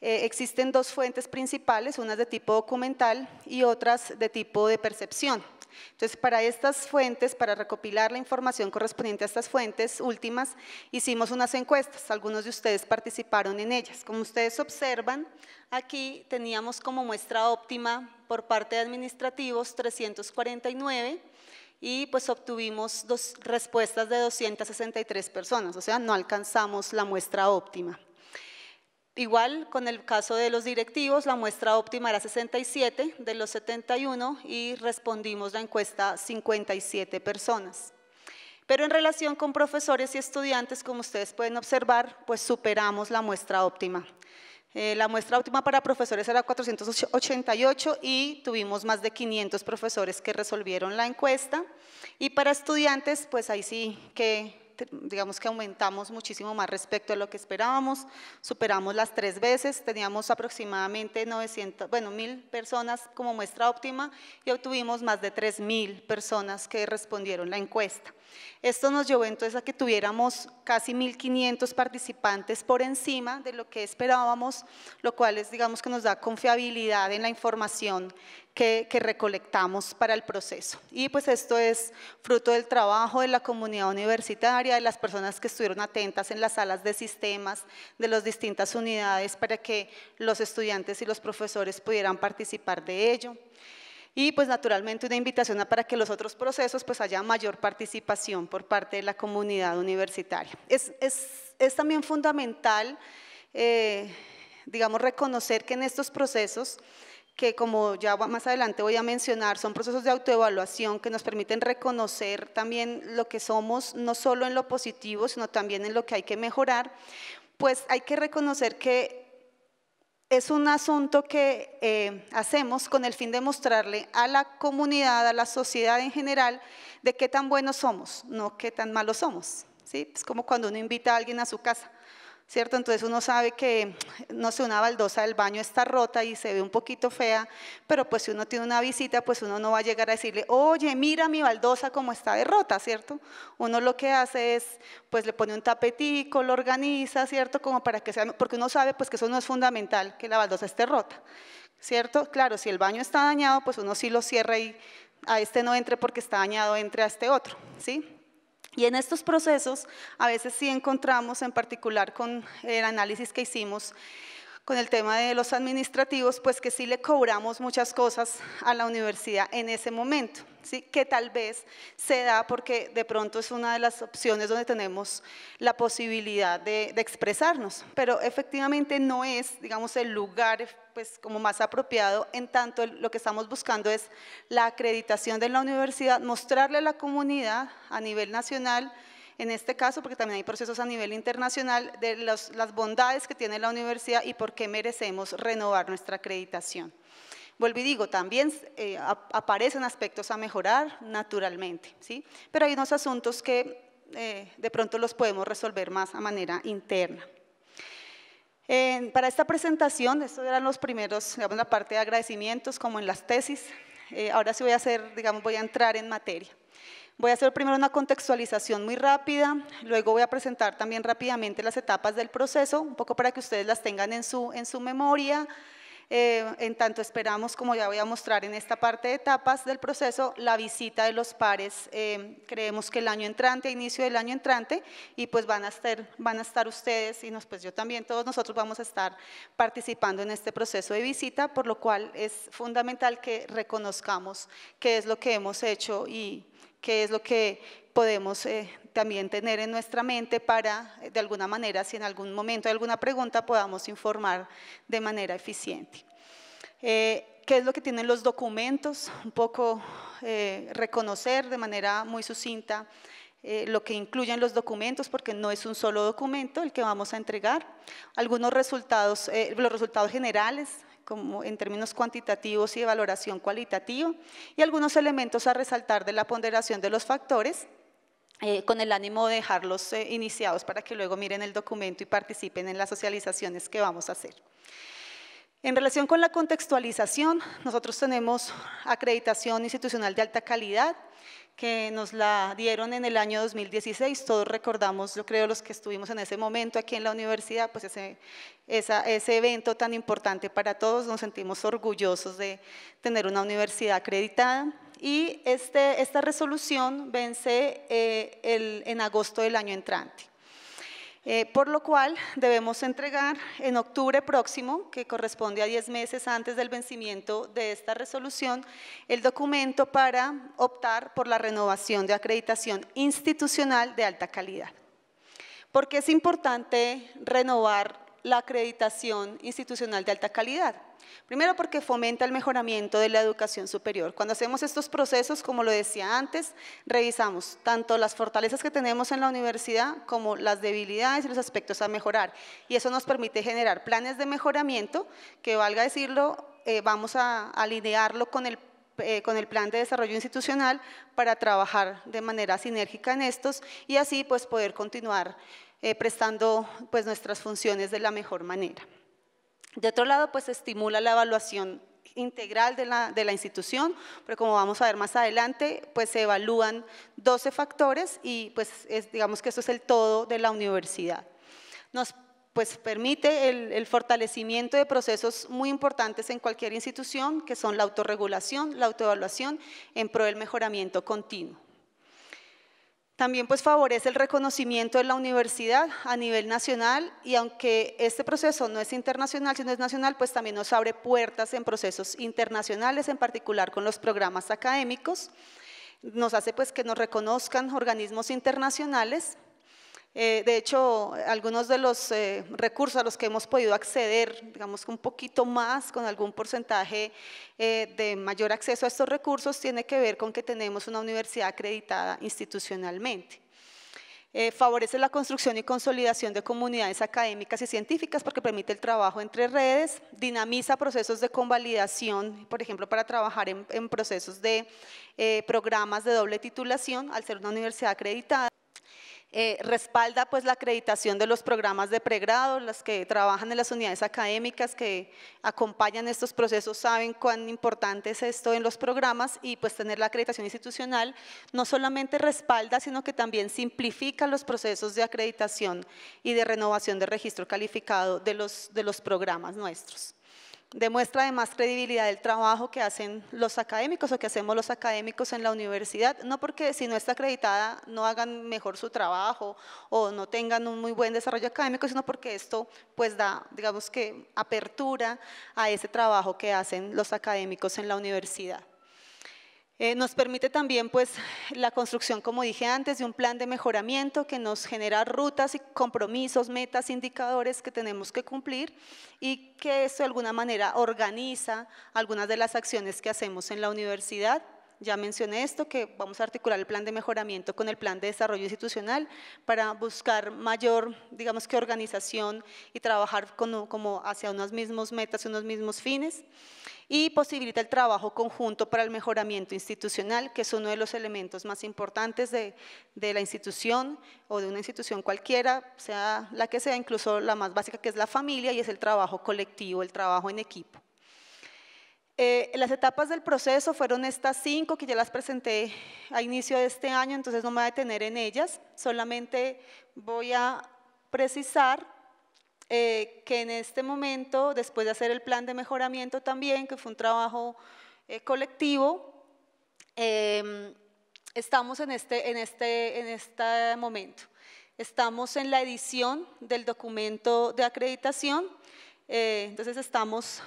Speaker 6: eh, existen dos fuentes principales, unas de tipo documental y otras de tipo de percepción. Entonces, para estas fuentes, para recopilar la información correspondiente a estas fuentes últimas, hicimos unas encuestas. Algunos de ustedes participaron en ellas. Como ustedes observan, aquí teníamos como muestra óptima por parte de administrativos 349 y pues obtuvimos dos respuestas de 263 personas, o sea, no alcanzamos la muestra óptima. Igual con el caso de los directivos, la muestra óptima era 67 de los 71 y respondimos la encuesta 57 personas. Pero en relación con profesores y estudiantes, como ustedes pueden observar, pues superamos la muestra óptima. Eh, la muestra óptima para profesores era 488 y tuvimos más de 500 profesores que resolvieron la encuesta. Y para estudiantes, pues ahí sí que digamos que aumentamos muchísimo más respecto a lo que esperábamos, superamos las tres veces, teníamos aproximadamente 900, bueno, mil personas como muestra óptima y obtuvimos más de 3.000 personas que respondieron la encuesta. Esto nos llevó entonces a que tuviéramos casi 1.500 participantes por encima de lo que esperábamos, lo cual es, digamos, que nos da confiabilidad en la información que, recolectamos para el proceso. Y pues esto es fruto del trabajo de la comunidad universitaria, de las personas que estuvieron atentas en las salas de sistemas de las distintas unidades para que los estudiantes y los profesores pudieran participar de ello. Y pues naturalmente una invitación para que los otros procesos pues haya mayor participación por parte de la comunidad universitaria. Es, también fundamental, eh, digamos, reconocer que en estos procesos que como ya más adelante voy a mencionar, son procesos de autoevaluación que nos permiten reconocer también lo que somos, no solo en lo positivo, sino también en lo que hay que mejorar, pues hay que reconocer que es un asunto que eh, hacemos con el fin de mostrarle a la comunidad, a la sociedad en general, de qué tan buenos somos, no qué tan malos somos. ¿sí? Es como cuando uno invita a alguien a su casa. ¿cierto? Entonces uno sabe que, no sé, una baldosa del baño está rota y se ve un poquito fea, pero pues si uno tiene una visita, pues uno no va a llegar a decirle, oye, mira mi baldosa como está de rota, ¿cierto? Uno lo que hace es, pues le pone un tapetico, lo organiza, ¿cierto? Como para que sea, porque uno sabe pues que eso no es fundamental, que la baldosa esté rota, ¿cierto? Claro, si el baño está dañado, pues uno sí lo cierra y a este no entre porque está dañado, entre a este otro, ¿sí? Y en estos procesos a veces sí encontramos, en particular con el análisis que hicimos con el tema de los administrativos, pues que sí le cobramos muchas cosas a la universidad en ese momento que tal vez se da porque de pronto es una de las opciones donde tenemos la posibilidad de, expresarnos, pero efectivamente no es, digamos, el lugar pues, como más apropiado, en tanto lo que estamos buscando es la acreditación de la universidad, mostrarle a la comunidad a nivel nacional, en este caso, porque también hay procesos a nivel internacional, de las bondades que tiene la universidad y por qué merecemos renovar nuestra acreditación. Vuelvo y digo, también eh, aparecen aspectos a mejorar naturalmente, ¿sí? Pero hay unos asuntos que eh, de pronto los podemos resolver más a manera interna. para esta presentación, estos eran los primeros, digamos, la parte de agradecimientos, como en las tesis. Eh, ahora sí voy a hacer, digamos, voy a entrar en materia. Voy a hacer primero una contextualización muy rápida, luego voy a presentar también rápidamente las etapas del proceso, un poco para que ustedes las tengan en su, en su memoria, eh, en tanto esperamos, como ya voy a mostrar en esta parte de etapas del proceso, la visita de los pares, eh, creemos que el año entrante, a inicio del año entrante, y pues van a estar, van a estar ustedes y nos, pues yo también, todos nosotros vamos a estar participando en este proceso de visita, por lo cual es fundamental que reconozcamos qué es lo que hemos hecho y qué es lo que podemos eh, también tener en nuestra mente para, eh, de alguna manera, si en algún momento hay alguna pregunta, podamos informar de manera eficiente. Eh, ¿Qué es lo que tienen los documentos? Un poco reconocer de manera muy sucinta lo que incluyen los documentos, porque no es un solo documento el que vamos a entregar. Algunos resultados, los resultados generales en términos cuantitativos y de valoración cualitativa, y algunos elementos a resaltar de la ponderación de los factores, eh, con el ánimo de dejarlos eh, iniciados para que luego miren el documento y participen en las socializaciones que vamos a hacer. En relación con la contextualización, nosotros tenemos acreditación institucional de alta calidad, que nos la dieron en el año 2016. Todos recordamos, yo creo, los que estuvimos en ese momento aquí en la universidad, pues ese, ese evento tan importante para todos. Nos sentimos orgullosos de tener una universidad acreditada. Y este, esta resolución vence eh, el, en agosto del año entrante. Eh, por lo cual debemos entregar en octubre próximo, que corresponde a 10 meses antes del vencimiento de esta resolución, el documento para optar por la renovación de acreditación institucional de alta calidad. Porque es importante renovar la acreditación institucional de alta calidad. Primero porque fomenta el mejoramiento de la educación superior. Cuando hacemos estos procesos, como lo decía antes, revisamos tanto las fortalezas que tenemos en la universidad como las debilidades y los aspectos a mejorar. Y eso nos permite generar planes de mejoramiento que, valga decirlo, eh, vamos a alinearlo con el eh, con el plan de desarrollo institucional para trabajar de manera sinérgica en estos y así pues poder continuar eh, prestando pues, nuestras funciones de la mejor manera. De otro lado, pues estimula la evaluación integral de la, institución, pero como vamos a ver más adelante, pues se evalúan 12 factores y pues digamos que eso es el todo de la universidad. Nos pues, permite el, fortalecimiento de procesos muy importantes en cualquier institución, que son la autorregulación, la autoevaluación, en pro del mejoramiento continuo. También pues favorece el reconocimiento de la universidad a nivel nacional y aunque este proceso no es internacional, sino es nacional, pues también nos abre puertas en procesos internacionales, en particular con los programas académicos. Nos hace pues que nos reconozcan organismos internacionales eh, de hecho, algunos de los eh, recursos a los que hemos podido acceder, digamos un poquito más, con algún porcentaje eh, de mayor acceso a estos recursos, tiene que ver con que tenemos una universidad acreditada institucionalmente. favorece la construcción y consolidación de comunidades académicas y científicas porque permite el trabajo entre redes, dinamiza procesos de convalidación, por ejemplo, para trabajar en procesos de programas de doble titulación, al ser una universidad acreditada. Eh, respalda pues la acreditación de los programas de pregrado, las que trabajan en las unidades académicas que acompañan estos procesos saben cuán importante es esto en los programas y pues tener la acreditación institucional no solamente respalda sino que también simplifica los procesos de acreditación y de renovación de registro calificado de los programas nuestros demuestra además credibilidad el trabajo que hacen los académicos o que hacemos los académicos en la universidad, no porque si no está acreditada no hagan mejor su trabajo o no tengan un muy buen desarrollo académico, sino porque esto pues da, digamos que apertura a ese trabajo que hacen los académicos en la universidad. Eh, nos permite también pues, la construcción, como dije antes, de un plan de mejoramiento que nos genera rutas y compromisos, metas, indicadores que tenemos que cumplir y que eso de alguna manera organiza algunas de las acciones que hacemos en la universidad ya mencioné esto, que vamos a articular el plan de mejoramiento con el plan de desarrollo institucional para buscar mayor, digamos que organización y trabajar como hacia unos mismos metas unos mismos fines y posibilita el trabajo conjunto para el mejoramiento institucional, que es uno de los elementos más importantes de, de, la institución o de una institución cualquiera, sea la que sea, incluso la más básica que es la familia y es el trabajo colectivo, el trabajo en equipo. Eh, las etapas del proceso fueron estas cinco que ya las presenté a inicio de este año, entonces no me voy a detener en ellas, solamente voy a precisar eh, que en este momento, después de hacer el plan de mejoramiento también, que fue un trabajo eh, colectivo, em, estamos en este, en, este, en este momento. Estamos en la edición del documento de acreditación eh, entonces estamos,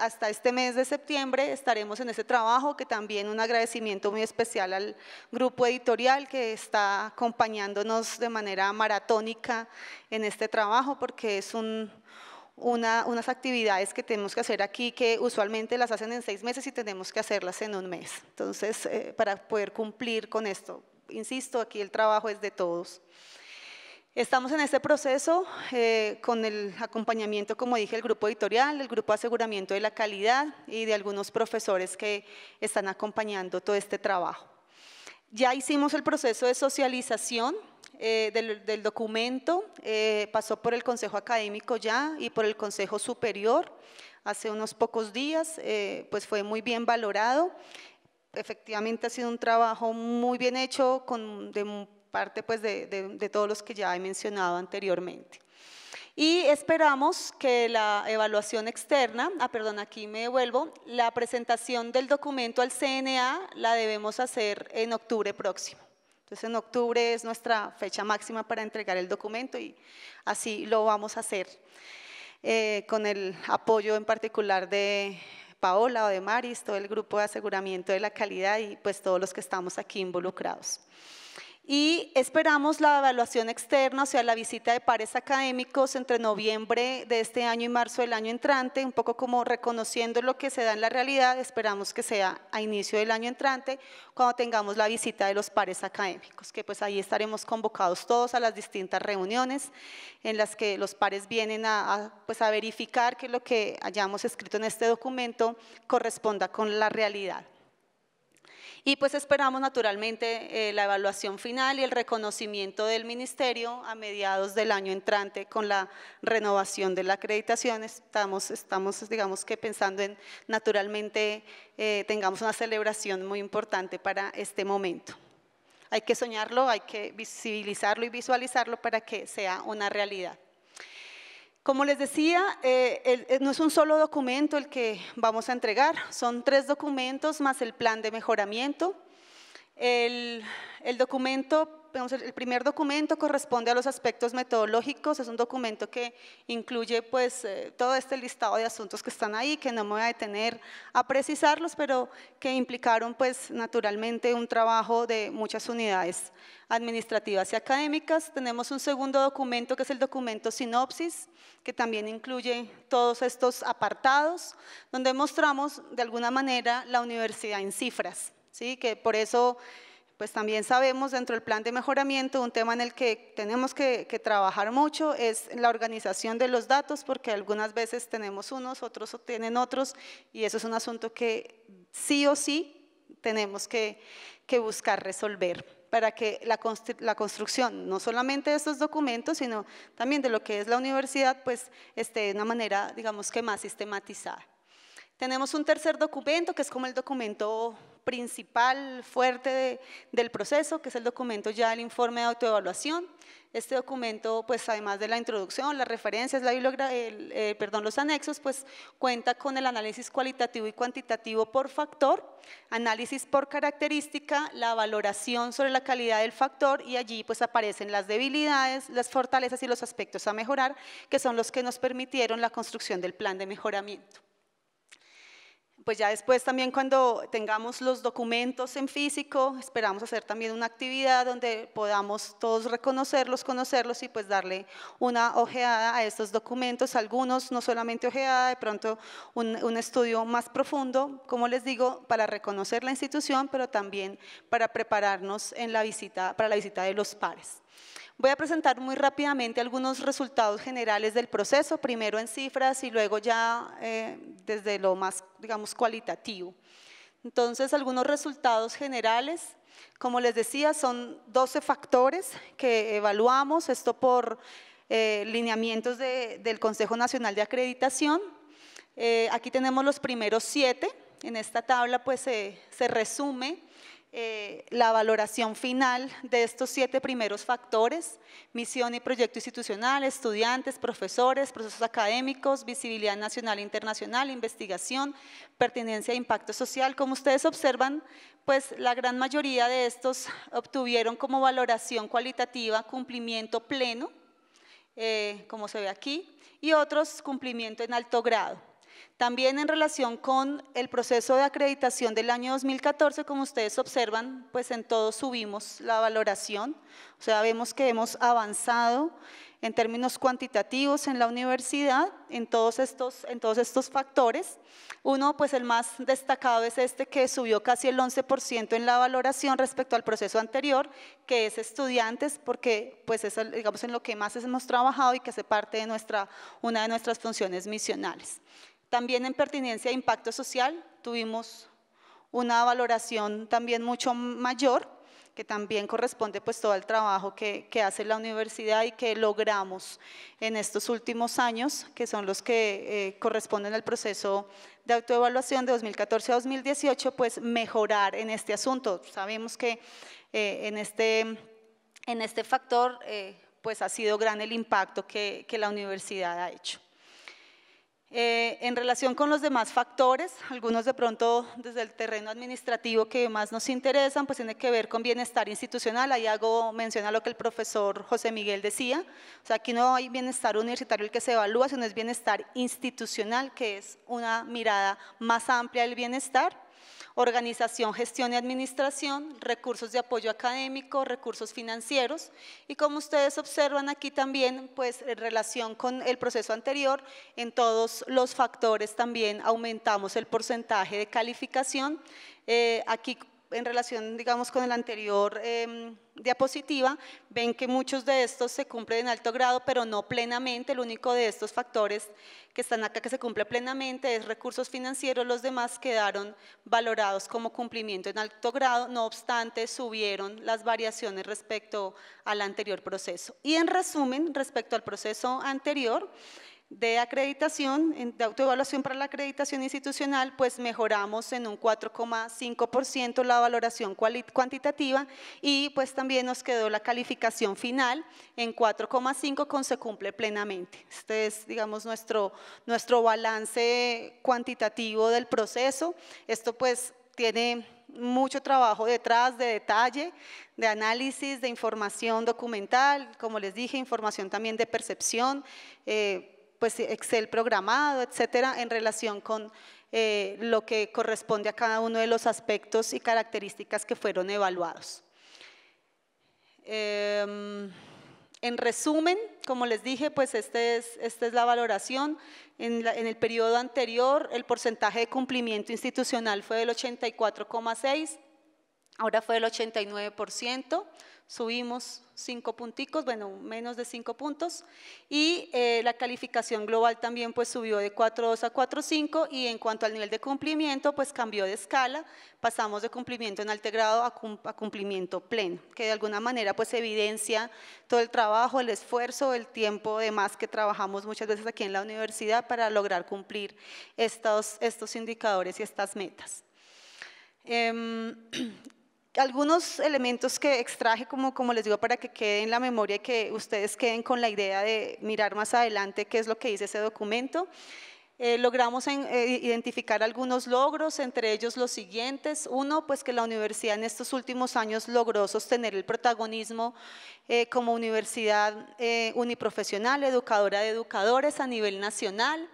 Speaker 6: hasta este mes de septiembre estaremos en ese trabajo, que también un agradecimiento muy especial al grupo editorial que está acompañándonos de manera maratónica en este trabajo, porque es unas actividades que tenemos que hacer aquí que usualmente las hacen en seis meses y tenemos que hacerlas en un mes. Entonces, eh, para poder cumplir con esto, insisto, aquí el trabajo es de todos. Estamos en este proceso eh, con el acompañamiento, como dije, del grupo editorial, el grupo de aseguramiento de la calidad y de algunos profesores que están acompañando todo este trabajo. Ya hicimos el proceso de socialización eh, del, documento, eh, pasó por el Consejo Académico ya y por el Consejo Superior hace unos pocos días, pues fue muy bien valorado. Efectivamente ha sido un trabajo muy bien hecho, con, de parte pues de, todos los que ya he mencionado anteriormente. Y esperamos que la evaluación externa, ah, perdón, aquí me devuelvo, la presentación del documento al CNA la debemos hacer en octubre próximo. Entonces en octubre es nuestra fecha máxima para entregar el documento y así lo vamos a hacer eh, con el apoyo en particular de Paola o de Maris, todo el grupo de aseguramiento de la calidad y pues todos los que estamos aquí involucrados y esperamos la evaluación externa, o sea, la visita de pares académicos entre noviembre de este año y marzo del año entrante, un poco como reconociendo lo que se da en la realidad, esperamos que sea a inicio del año entrante, cuando tengamos la visita de los pares académicos, que pues ahí estaremos convocados todos a las distintas reuniones en las que los pares vienen a, a pues verificar que lo que hayamos escrito en este documento corresponda con la realidad. Y pues esperamos naturalmente eh, la evaluación final y el reconocimiento del ministerio a mediados del año entrante con la renovación de la acreditación. Estamos, digamos que pensando en naturalmente eh, tengamos una celebración muy importante para este momento. Hay que soñarlo, hay que visibilizarlo y visualizarlo para que sea una realidad. Como les decía, eh, eh, no es un solo documento el que vamos a entregar, son tres documentos más el plan de mejoramiento. el documento el primer documento corresponde a los aspectos metodológicos, es un documento que incluye pues eh, todo este listado de asuntos que están ahí, que no me voy a detener a precisarlos, pero que implicaron pues naturalmente un trabajo de muchas unidades administrativas y académicas. Tenemos un segundo documento que es el documento sinopsis, que también incluye todos estos apartados, donde mostramos de alguna manera la universidad en cifras, ¿sí? que por eso pues también sabemos dentro del plan de mejoramiento, un tema en el que tenemos que, trabajar mucho es la organización de los datos, porque algunas veces tenemos unos, otros tienen otros, y eso es un asunto que sí o sí tenemos que, buscar resolver para que la, la, construcción, no solamente de estos documentos, sino también de lo que es la universidad, pues esté de una manera, digamos que más sistematizada. Tenemos un tercer documento, que es como el documento principal fuerte del proceso, que es el documento ya del informe de autoevaluación. Este documento, pues además de la introducción, las referencias, eh, perdón, los anexos, pues cuenta con el análisis cualitativo y cuantitativo por factor, análisis por característica, la valoración sobre la calidad del factor y allí pues aparecen las debilidades, las fortalezas y los aspectos a mejorar, que son los que nos permitieron la construcción del plan de mejoramiento pues ya después también cuando tengamos los documentos en físico, esperamos hacer también una actividad donde podamos todos reconocerlos, conocerlos y pues darle una ojeada a estos documentos, algunos no solamente ojeada, de pronto un, estudio más profundo, como les digo, para reconocer la institución, pero también para prepararnos en la para la visita de los pares. Voy a presentar muy rápidamente algunos resultados generales del proceso, primero en cifras y luego ya eh, desde lo más, digamos, cualitativo. Entonces, algunos resultados generales, como les decía, son 12 factores que evaluamos, esto por eh, lineamientos del Consejo Nacional de Acreditación. Eh, aquí tenemos los primeros siete, en esta tabla pues se resume eh, la valoración final de estos siete primeros factores, misión y proyecto institucional, estudiantes, profesores, procesos académicos, visibilidad nacional e internacional, investigación, pertinencia e impacto social. Como ustedes observan, pues la gran mayoría de estos obtuvieron como valoración cualitativa cumplimiento pleno, eh, como se ve aquí, y otros cumplimiento en alto grado. También en relación con el proceso de acreditación del año 2014, como ustedes observan, pues en todos subimos la valoración, o sea, vemos que hemos avanzado en términos cuantitativos en la universidad, en todos estos, en todos estos factores. Uno, pues el más destacado es este que subió casi el 11% en la valoración respecto al proceso anterior, que es estudiantes, porque pues es digamos en lo que más hemos trabajado y que hace parte de nuestra, una de nuestras funciones misionales. También en pertinencia e impacto social tuvimos una valoración también mucho mayor, que también corresponde pues todo el trabajo que, hace la universidad y que logramos en estos últimos años, que son los que eh, corresponden al proceso de autoevaluación de 2014 a 2018, pues mejorar en este asunto. Sabemos que eh, en, este, en este factor eh, pues ha sido gran el impacto que la universidad ha hecho. Eh, en relación con los demás factores, algunos de pronto desde el terreno administrativo que más nos interesan, pues tiene que ver con bienestar institucional. Ahí hago mención a lo que el profesor José Miguel decía. O sea, aquí no hay bienestar universitario el que se evalúa, sino es bienestar institucional, que es una mirada más amplia del bienestar organización, gestión y administración, recursos de apoyo académico, recursos financieros y como ustedes observan aquí también, pues en relación con el proceso anterior, en todos los factores también aumentamos el porcentaje de calificación. Eh, aquí en relación, digamos, con el anterior em, diapositiva, ven que muchos de estos se cumplen en alto grado, pero no plenamente. El único de estos factores que están acá que se cumple plenamente es recursos financieros. Los demás quedaron valorados como cumplimiento en alto grado, no obstante, subieron las variaciones respecto al anterior proceso. Y en resumen, respecto al proceso anterior, de acreditación, de autoevaluación para la acreditación institucional, pues mejoramos en un 4,5% la valoración cuantitativa y pues también nos quedó la calificación final en 4,5 con se cumple plenamente. Este es, digamos, nuestro, nuestro balance cuantitativo del proceso. Esto pues tiene mucho trabajo detrás de detalle, de análisis, de información documental, como les dije, información también de percepción, eh, pues Excel programado, etcétera, en relación con eh, lo que corresponde a cada uno de los aspectos y características que fueron evaluados. Em, en resumen, como les dije, pues este esta es la valoración. En, en, el periodo anterior, el porcentaje de cumplimiento institucional fue del 84,6, ahora fue del 89% subimos cinco punticos, bueno, menos de cinco puntos, y eh, la calificación global también pues subió de 4.2 a 4.5 y en cuanto al nivel de cumplimiento pues cambió de escala, pasamos de cumplimiento en alto grado a, cumplimiento pleno, que de alguna manera pues evidencia todo el trabajo, el esfuerzo, el tiempo de más que trabajamos muchas veces aquí en la universidad para lograr cumplir estos, estos indicadores y estas metas. Em, algunos elementos que extraje, como, les digo, para que quede en la memoria y que ustedes queden con la idea de mirar más adelante qué es lo que dice ese documento. Eh, logramos eh, identificar algunos logros, entre ellos los siguientes. Uno, pues que la universidad en estos últimos años logró sostener el protagonismo eh, como universidad uniprofesional, educadora de educadores a nivel nacional.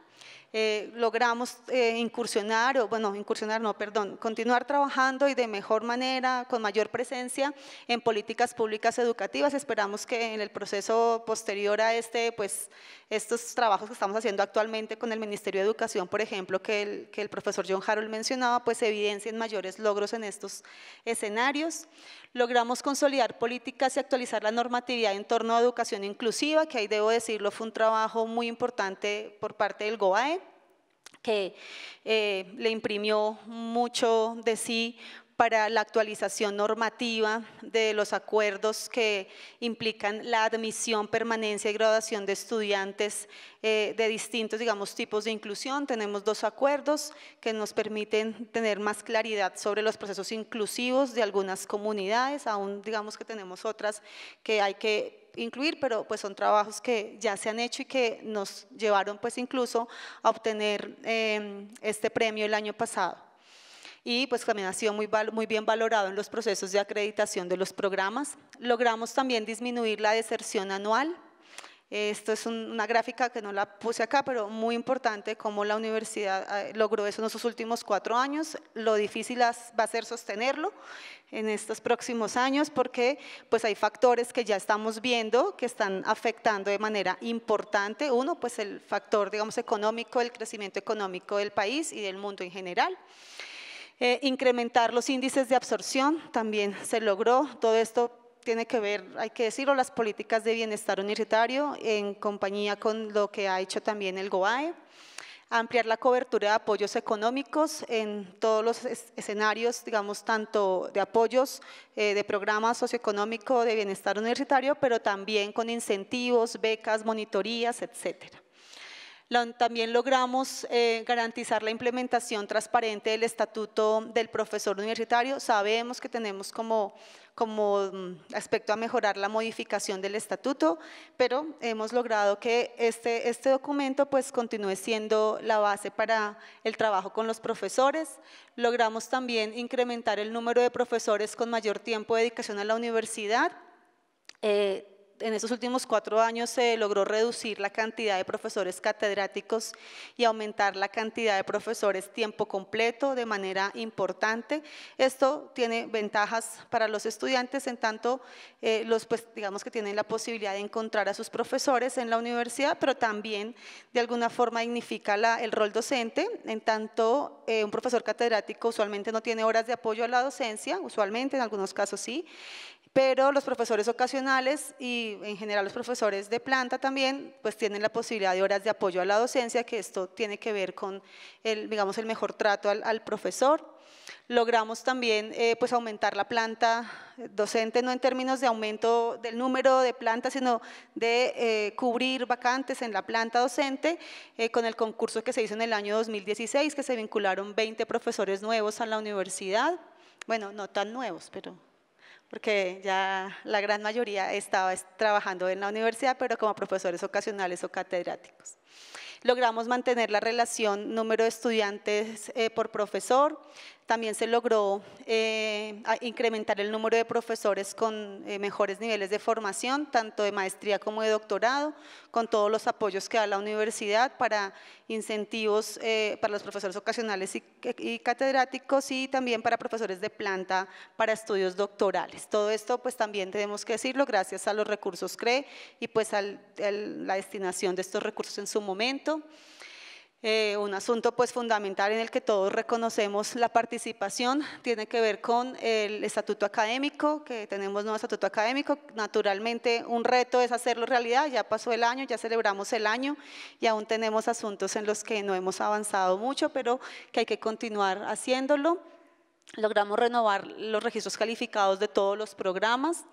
Speaker 6: Eh, logramos eh, incursionar, o bueno, incursionar no, perdón, continuar trabajando y de mejor manera, con mayor presencia en políticas públicas educativas. Esperamos que en el proceso posterior a este, pues estos trabajos que estamos haciendo actualmente con el Ministerio de Educación, por ejemplo, que el, que el profesor John Harold mencionaba, pues evidencien mayores logros en estos escenarios logramos consolidar políticas y actualizar la normatividad en torno a educación inclusiva, que ahí debo decirlo, fue un trabajo muy importante por parte del GOAE, que eh, le imprimió mucho de sí para la actualización normativa de los acuerdos que implican la admisión, permanencia y graduación de estudiantes eh, de distintos, digamos, tipos de inclusión. Tenemos dos acuerdos que nos permiten tener más claridad sobre los procesos inclusivos de algunas comunidades, aún digamos que tenemos otras que hay que incluir, pero pues son trabajos que ya se han hecho y que nos llevaron pues incluso a obtener eh, este premio el año pasado y pues también ha sido muy, muy bien valorado en los procesos de acreditación de los programas. Logramos también disminuir la deserción anual. Esto es una gráfica que no la puse acá, pero muy importante cómo la universidad eh, logró eso en sus últimos cuatro años. Lo difícil va a ser sostenerlo en estos próximos años porque pues hay factores que ya estamos viendo que están afectando de manera importante. Uno, pues el factor digamos económico, el crecimiento económico del país y del mundo en general. Eh, incrementar los índices de absorción también se logró. Todo esto tiene que ver, hay que decirlo, las políticas de bienestar universitario en compañía con lo que ha hecho también el GOAE. Ampliar la cobertura de apoyos económicos en todos los escenarios, digamos, tanto de apoyos eh, de programa socioeconómico de bienestar universitario, pero también con incentivos, becas, monitorías, etcétera. También logramos eh, garantizar la implementación transparente del estatuto del profesor universitario. Sabemos que tenemos como, mm, aspecto a mejorar la modificación del estatuto, pero hemos logrado que este, este documento pues continúe siendo la base para el trabajo con los profesores. Logramos también incrementar el número de profesores con mayor tiempo de dedicación a la universidad. Eh, en estos últimos cuatro años se logró reducir la cantidad de profesores catedráticos y aumentar la cantidad de profesores tiempo completo de manera importante. Esto tiene ventajas para los estudiantes en tanto eh, los pues, digamos que tienen la posibilidad de encontrar a sus profesores en la universidad, pero también de alguna forma dignifica el rol docente en tanto eh, un profesor catedrático usualmente no tiene horas de apoyo a la docencia, usualmente en algunos casos sí, pero los profesores ocasionales y en general los profesores de planta también, pues tienen la posibilidad de horas de apoyo a la docencia, que esto tiene que ver con el, digamos, el mejor trato al, profesor. Logramos también eh, pues aumentar la planta docente, no en términos de aumento del número de plantas, sino de eh, cubrir vacantes en la planta docente eh, con el concurso que se hizo en el año 2016, que se vincularon 20 profesores nuevos a la universidad, bueno, no tan nuevos, pero porque ya la gran mayoría estaba trabajando en la universidad, pero como profesores ocasionales o catedráticos. Logramos mantener la relación número de estudiantes eh, por profesor, también se logró eh, incrementar el número de profesores con eh, mejores niveles de formación, tanto de maestría como de doctorado, con todos los apoyos que da la universidad para incentivos eh, para los profesores ocasionales y, catedráticos y también para profesores de planta para estudios doctorales. Todo esto pues también tenemos que decirlo gracias a los recursos CRE y pues a la destinación de estos recursos en su momento. Eh, un asunto pues fundamental en el que todos reconocemos la participación tiene que ver con el estatuto académico, que tenemos nuevo estatuto académico, naturalmente un reto es hacerlo realidad, ya pasó el año, ya celebramos el año y aún tenemos asuntos en los que no hemos avanzado mucho, pero que hay que continuar haciéndolo logramos renovar los registros calificados de todos los programas,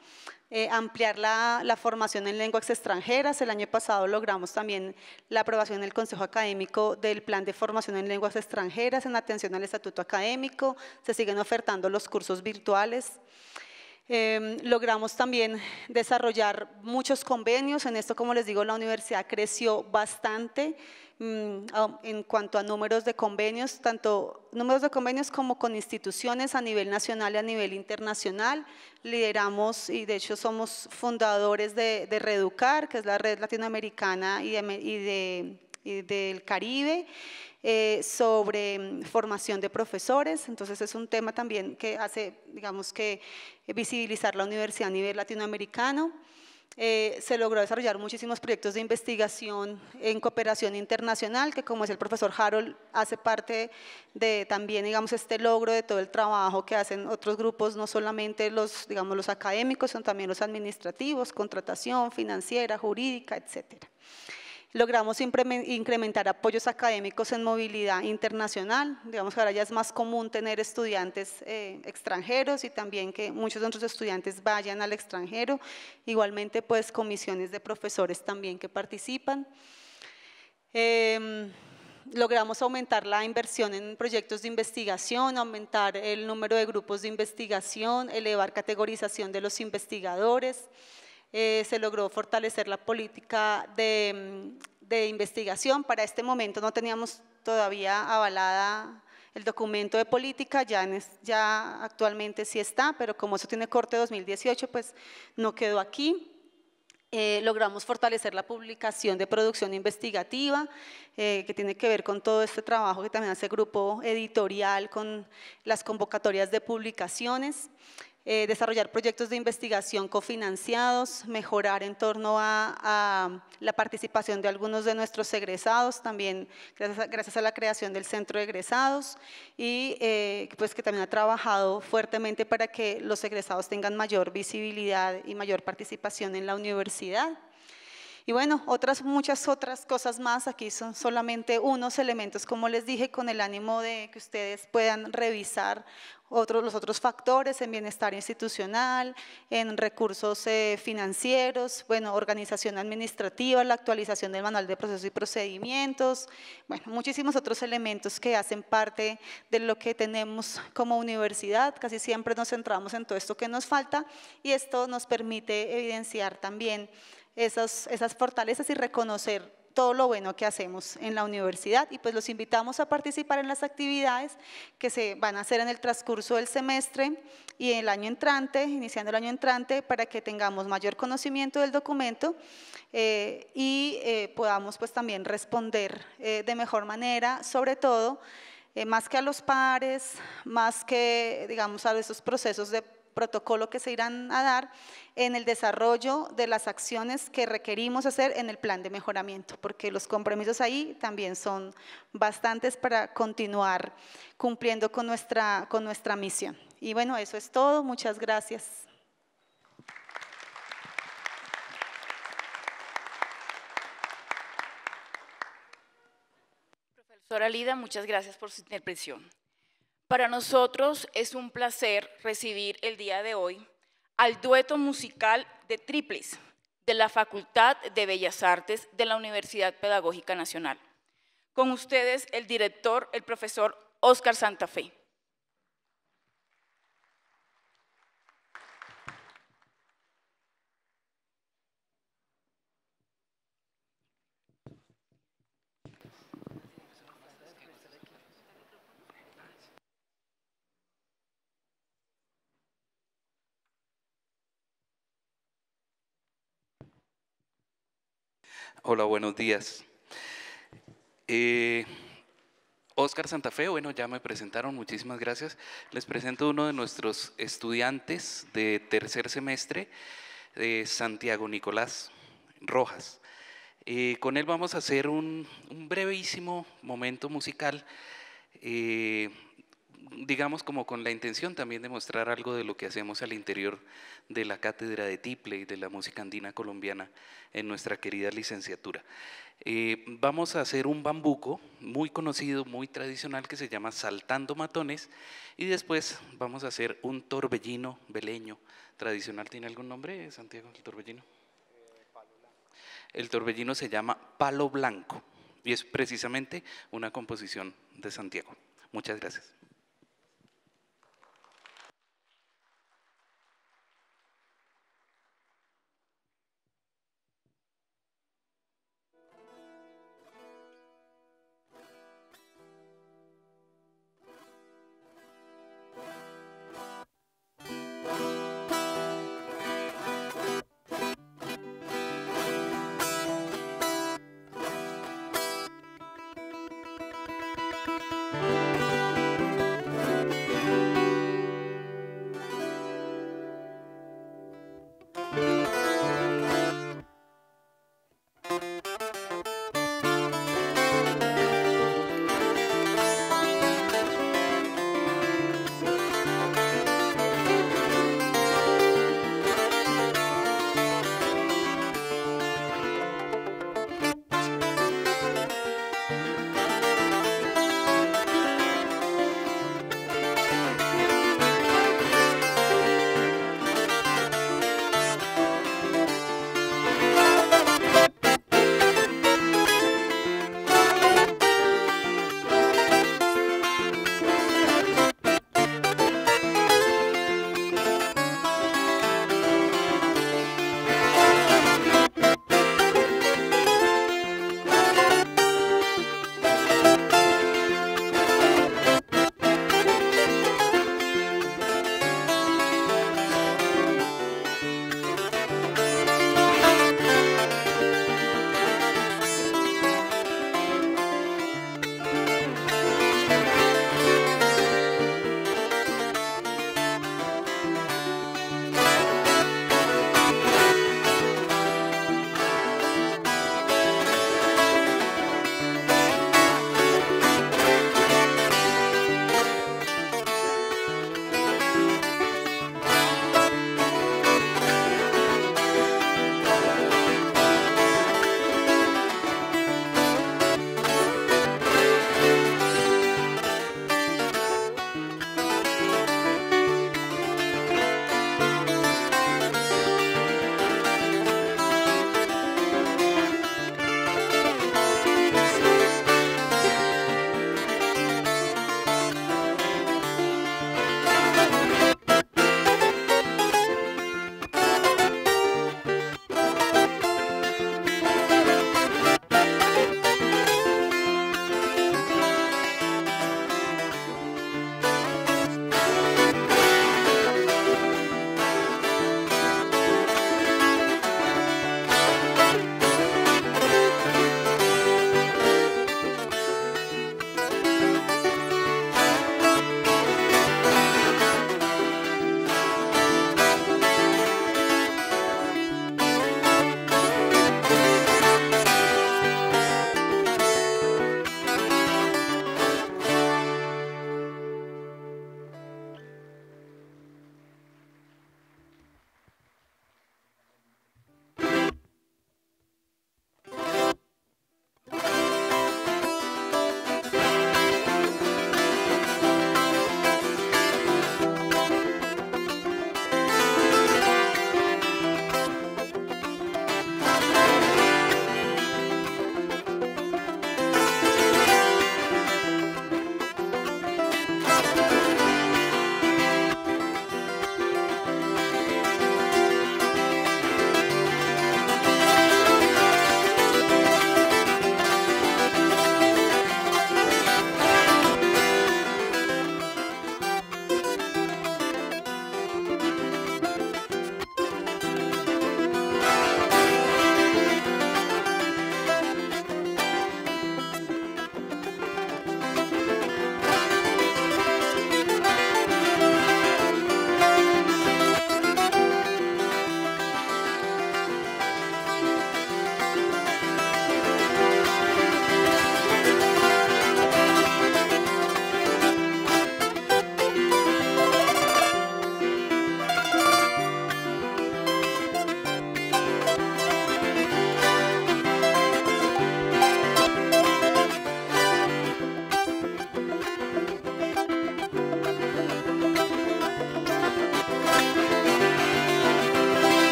Speaker 6: eh, ampliar la, la, formación en lenguas extranjeras. El año pasado logramos también la aprobación del Consejo Académico del Plan de Formación en Lenguas Extranjeras en atención al Estatuto Académico. Se siguen ofertando los cursos virtuales. Em, logramos también desarrollar muchos convenios. En esto, como les digo, la universidad creció bastante mm, en cuanto a números de convenios, tanto números de convenios como con instituciones a nivel nacional y a nivel internacional. Lideramos y de hecho somos fundadores de, Reducar, que es la red latinoamericana y de eh, del Caribe, eh, sobre mm, formación de profesores. Entonces es un tema también que hace, digamos que, eh, visibilizar la universidad a nivel latinoamericano. se logró desarrollar muchísimos proyectos de investigación en cooperación internacional, que como es el profesor Harold, hace parte de también, digamos, este logro de todo el trabajo que hacen otros grupos, no solamente los, los académicos, sino también los administrativos, contratación financiera, jurídica, etcétera. Logramos incrementar apoyos académicos en movilidad internacional. Digamos que ahora ya es más común tener estudiantes eh, extranjeros y también que muchos de nuestros estudiantes vayan al extranjero. Igualmente, pues, comisiones de profesores también que participan. Em, logramos aumentar la inversión en proyectos de investigación, aumentar el número de grupos de investigación, elevar categorización de los investigadores. Eh, se logró fortalecer la política mm, de, investigación. Para este momento no teníamos todavía avalada el documento de política ya, actualmente sí está, pero como eso tiene corte 2018, pues no quedó aquí. Eh, logramos fortalecer la publicación de producción investigativa, eh, que tiene que ver con todo este trabajo que también hace el grupo editorial, con las convocatorias de publicaciones. Eh, desarrollar proyectos de investigación cofinanciados, mejorar en torno a, la participación de algunos de nuestros egresados, también gracias a, la creación del Centro de Egresados y eh, pues que también ha trabajado fuertemente para que los egresados tengan mayor visibilidad y mayor participación en la universidad. Y bueno, otras muchas otras cosas más, aquí son solamente unos elementos, como les dije, con el ánimo de que ustedes puedan revisar otros, los otros factores en bienestar institucional, en recursos eh, financieros, bueno, organización administrativa, la actualización del manual de procesos y procedimientos, bueno, muchísimos otros elementos que hacen parte de lo que tenemos como universidad. Casi siempre nos centramos en todo esto que nos falta y esto nos permite evidenciar también esas, fortalezas y reconocer todo lo bueno que hacemos en la universidad y pues los invitamos a participar en las actividades que se van a hacer en el transcurso del semestre y el año entrante, iniciando el año entrante, para que tengamos mayor conocimiento del documento eh, y eh, podamos pues también responder eh, de mejor manera, sobre todo más que a los pares, más que digamos a esos procesos de protocolo que se irán a dar en el desarrollo de las acciones que requerimos hacer en el plan de mejoramiento, porque los compromisos ahí también son bastantes para continuar cumpliendo con nuestra, con nuestra misión. Y bueno, eso es todo. Muchas gracias.
Speaker 1: Profesora Lida, muchas gracias por su intervención. Para nosotros es un placer recibir el día de hoy al dueto musical de triples de la Facultad de Bellas Artes de la Universidad Pedagógica Nacional. Con ustedes el director, el profesor Óscar Santa Fe.
Speaker 10: Hola, buenos días. Eh, Santa Fe bueno, ya me presentaron, muchísimas gracias. Les presento uno de nuestros estudiantes de tercer semestre, Santiago Nicolás Rojas. Eh, con él vamos a hacer un, brevísimo momento musical. Eh, digamos como con la intención también de mostrar algo de lo que hacemos al interior de la cátedra de tiple y de la música andina colombiana en nuestra querida licenciatura. Eh, vamos a hacer un bambuco muy conocido, muy tradicional, que se llama Saltando Matones, y después vamos a hacer un torbellino veleño tradicional. ¿Tiene algún nombre, Santiago, el torbellino? Eh, el torbellino se llama Palo Blanco, y es precisamente una composición de Santiago. Muchas gracias.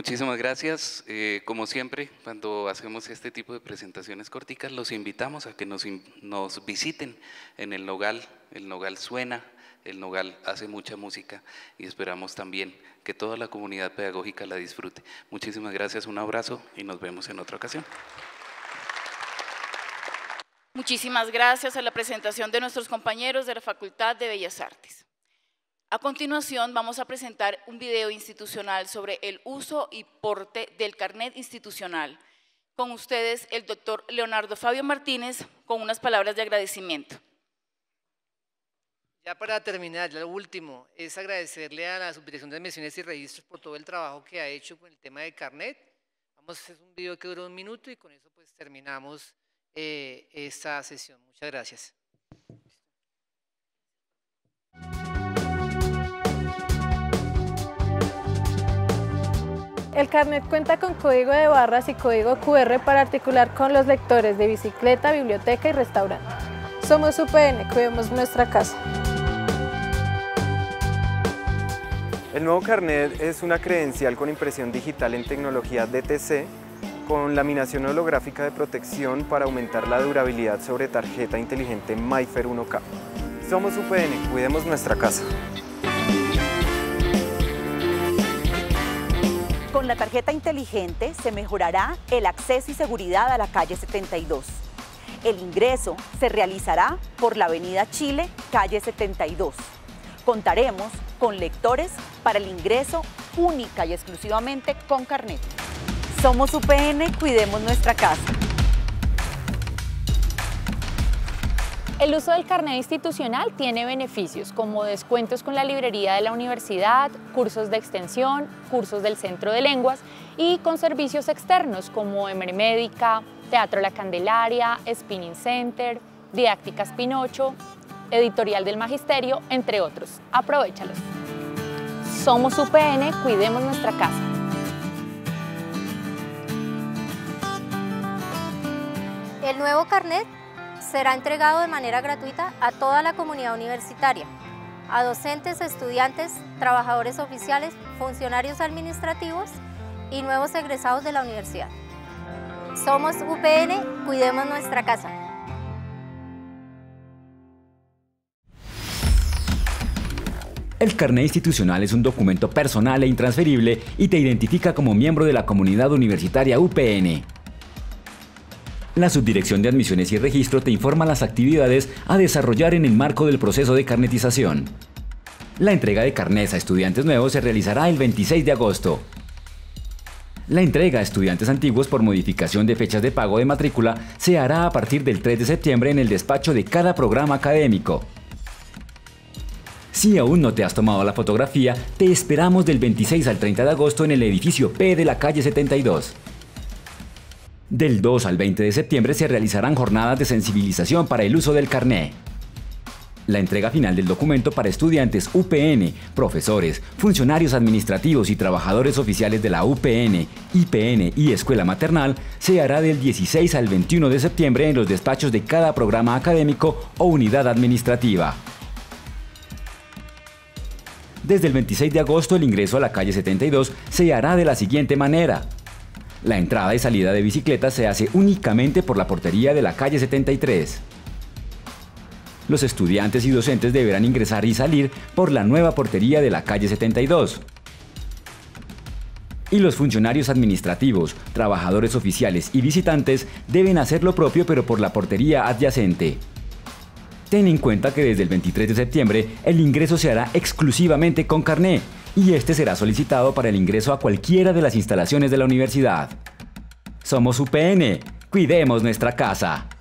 Speaker 10: Muchísimas gracias. Eh, como siempre, cuando hacemos este tipo de presentaciones corticas, los invitamos a que nos, nos visiten en el Nogal. El Nogal suena, el Nogal hace mucha música y esperamos también que toda la comunidad pedagógica la disfrute. Muchísimas gracias, un abrazo y nos vemos en otra ocasión.
Speaker 1: Muchísimas gracias a la presentación de nuestros compañeros de la Facultad de Bellas Artes. A continuación vamos a presentar un video institucional sobre el uso y porte del carnet institucional. Con ustedes el doctor Leonardo Fabio Martínez con unas palabras de agradecimiento.
Speaker 2: Ya para terminar, lo último es agradecerle a la Subdirección de Admisiones y Registros por todo el trabajo que ha hecho con el tema de carnet. Vamos a hacer un video que duró un minuto y con eso pues terminamos eh, esta sesión. Muchas gracias.
Speaker 1: El carnet cuenta con código de barras y código QR para articular con los lectores de bicicleta, biblioteca y restaurante. Somos UPN, cuidemos nuestra casa.
Speaker 8: El nuevo carnet es una credencial con impresión digital en tecnología DTC con laminación holográfica de protección para aumentar la durabilidad sobre tarjeta inteligente MyFair 1K. Somos UPN, cuidemos nuestra casa.
Speaker 6: Con la tarjeta inteligente se mejorará el acceso y seguridad a la calle 72. El ingreso se realizará por la Avenida Chile, calle 72. Contaremos con lectores para el ingreso única y exclusivamente con carnet. Somos UPN, cuidemos nuestra casa.
Speaker 1: El uso del carnet institucional tiene beneficios como descuentos con la librería de la universidad, cursos de extensión, cursos del centro de lenguas y con servicios externos como Emermédica, Teatro La Candelaria, Spinning Center, Didácticas Pinocho, Editorial del Magisterio, entre otros. Aprovechalos. Somos UPN, cuidemos nuestra casa.
Speaker 3: El nuevo carnet será entregado de manera gratuita a toda la comunidad universitaria, a docentes, estudiantes, trabajadores oficiales, funcionarios administrativos y nuevos egresados de la universidad. Somos UPN, cuidemos nuestra casa.
Speaker 9: El carnet institucional es un documento personal e intransferible y te identifica como miembro de la comunidad universitaria UPN. La Subdirección de Admisiones y Registro te informa las actividades a desarrollar en el marco del proceso de carnetización. La entrega de carnets a estudiantes nuevos se realizará el 26 de agosto. La entrega a estudiantes antiguos por modificación de fechas de pago de matrícula se hará a partir del 3 de septiembre en el despacho de cada programa académico. Si aún no te has tomado la fotografía, te esperamos del 26 al 30 de agosto en el edificio P de la calle 72. Del 2 al 20 de septiembre se realizarán jornadas de sensibilización para el uso del carné. La entrega final del documento para estudiantes UPN, profesores, funcionarios administrativos y trabajadores oficiales de la UPN, IPN y Escuela Maternal se hará del 16 al 21 de septiembre en los despachos de cada programa académico o unidad administrativa. Desde el 26 de agosto el ingreso a la calle 72 se hará de la siguiente manera. La entrada y salida de bicicletas se hace únicamente por la portería de la calle 73. Los estudiantes y docentes deberán ingresar y salir por la nueva portería de la calle 72. Y los funcionarios administrativos, trabajadores oficiales y visitantes deben hacer lo propio pero por la portería adyacente. Ten en cuenta que desde el 23 de septiembre el ingreso se hará exclusivamente con carné y este será solicitado para el ingreso a cualquiera de las instalaciones de la universidad. Somos UPN, cuidemos nuestra casa.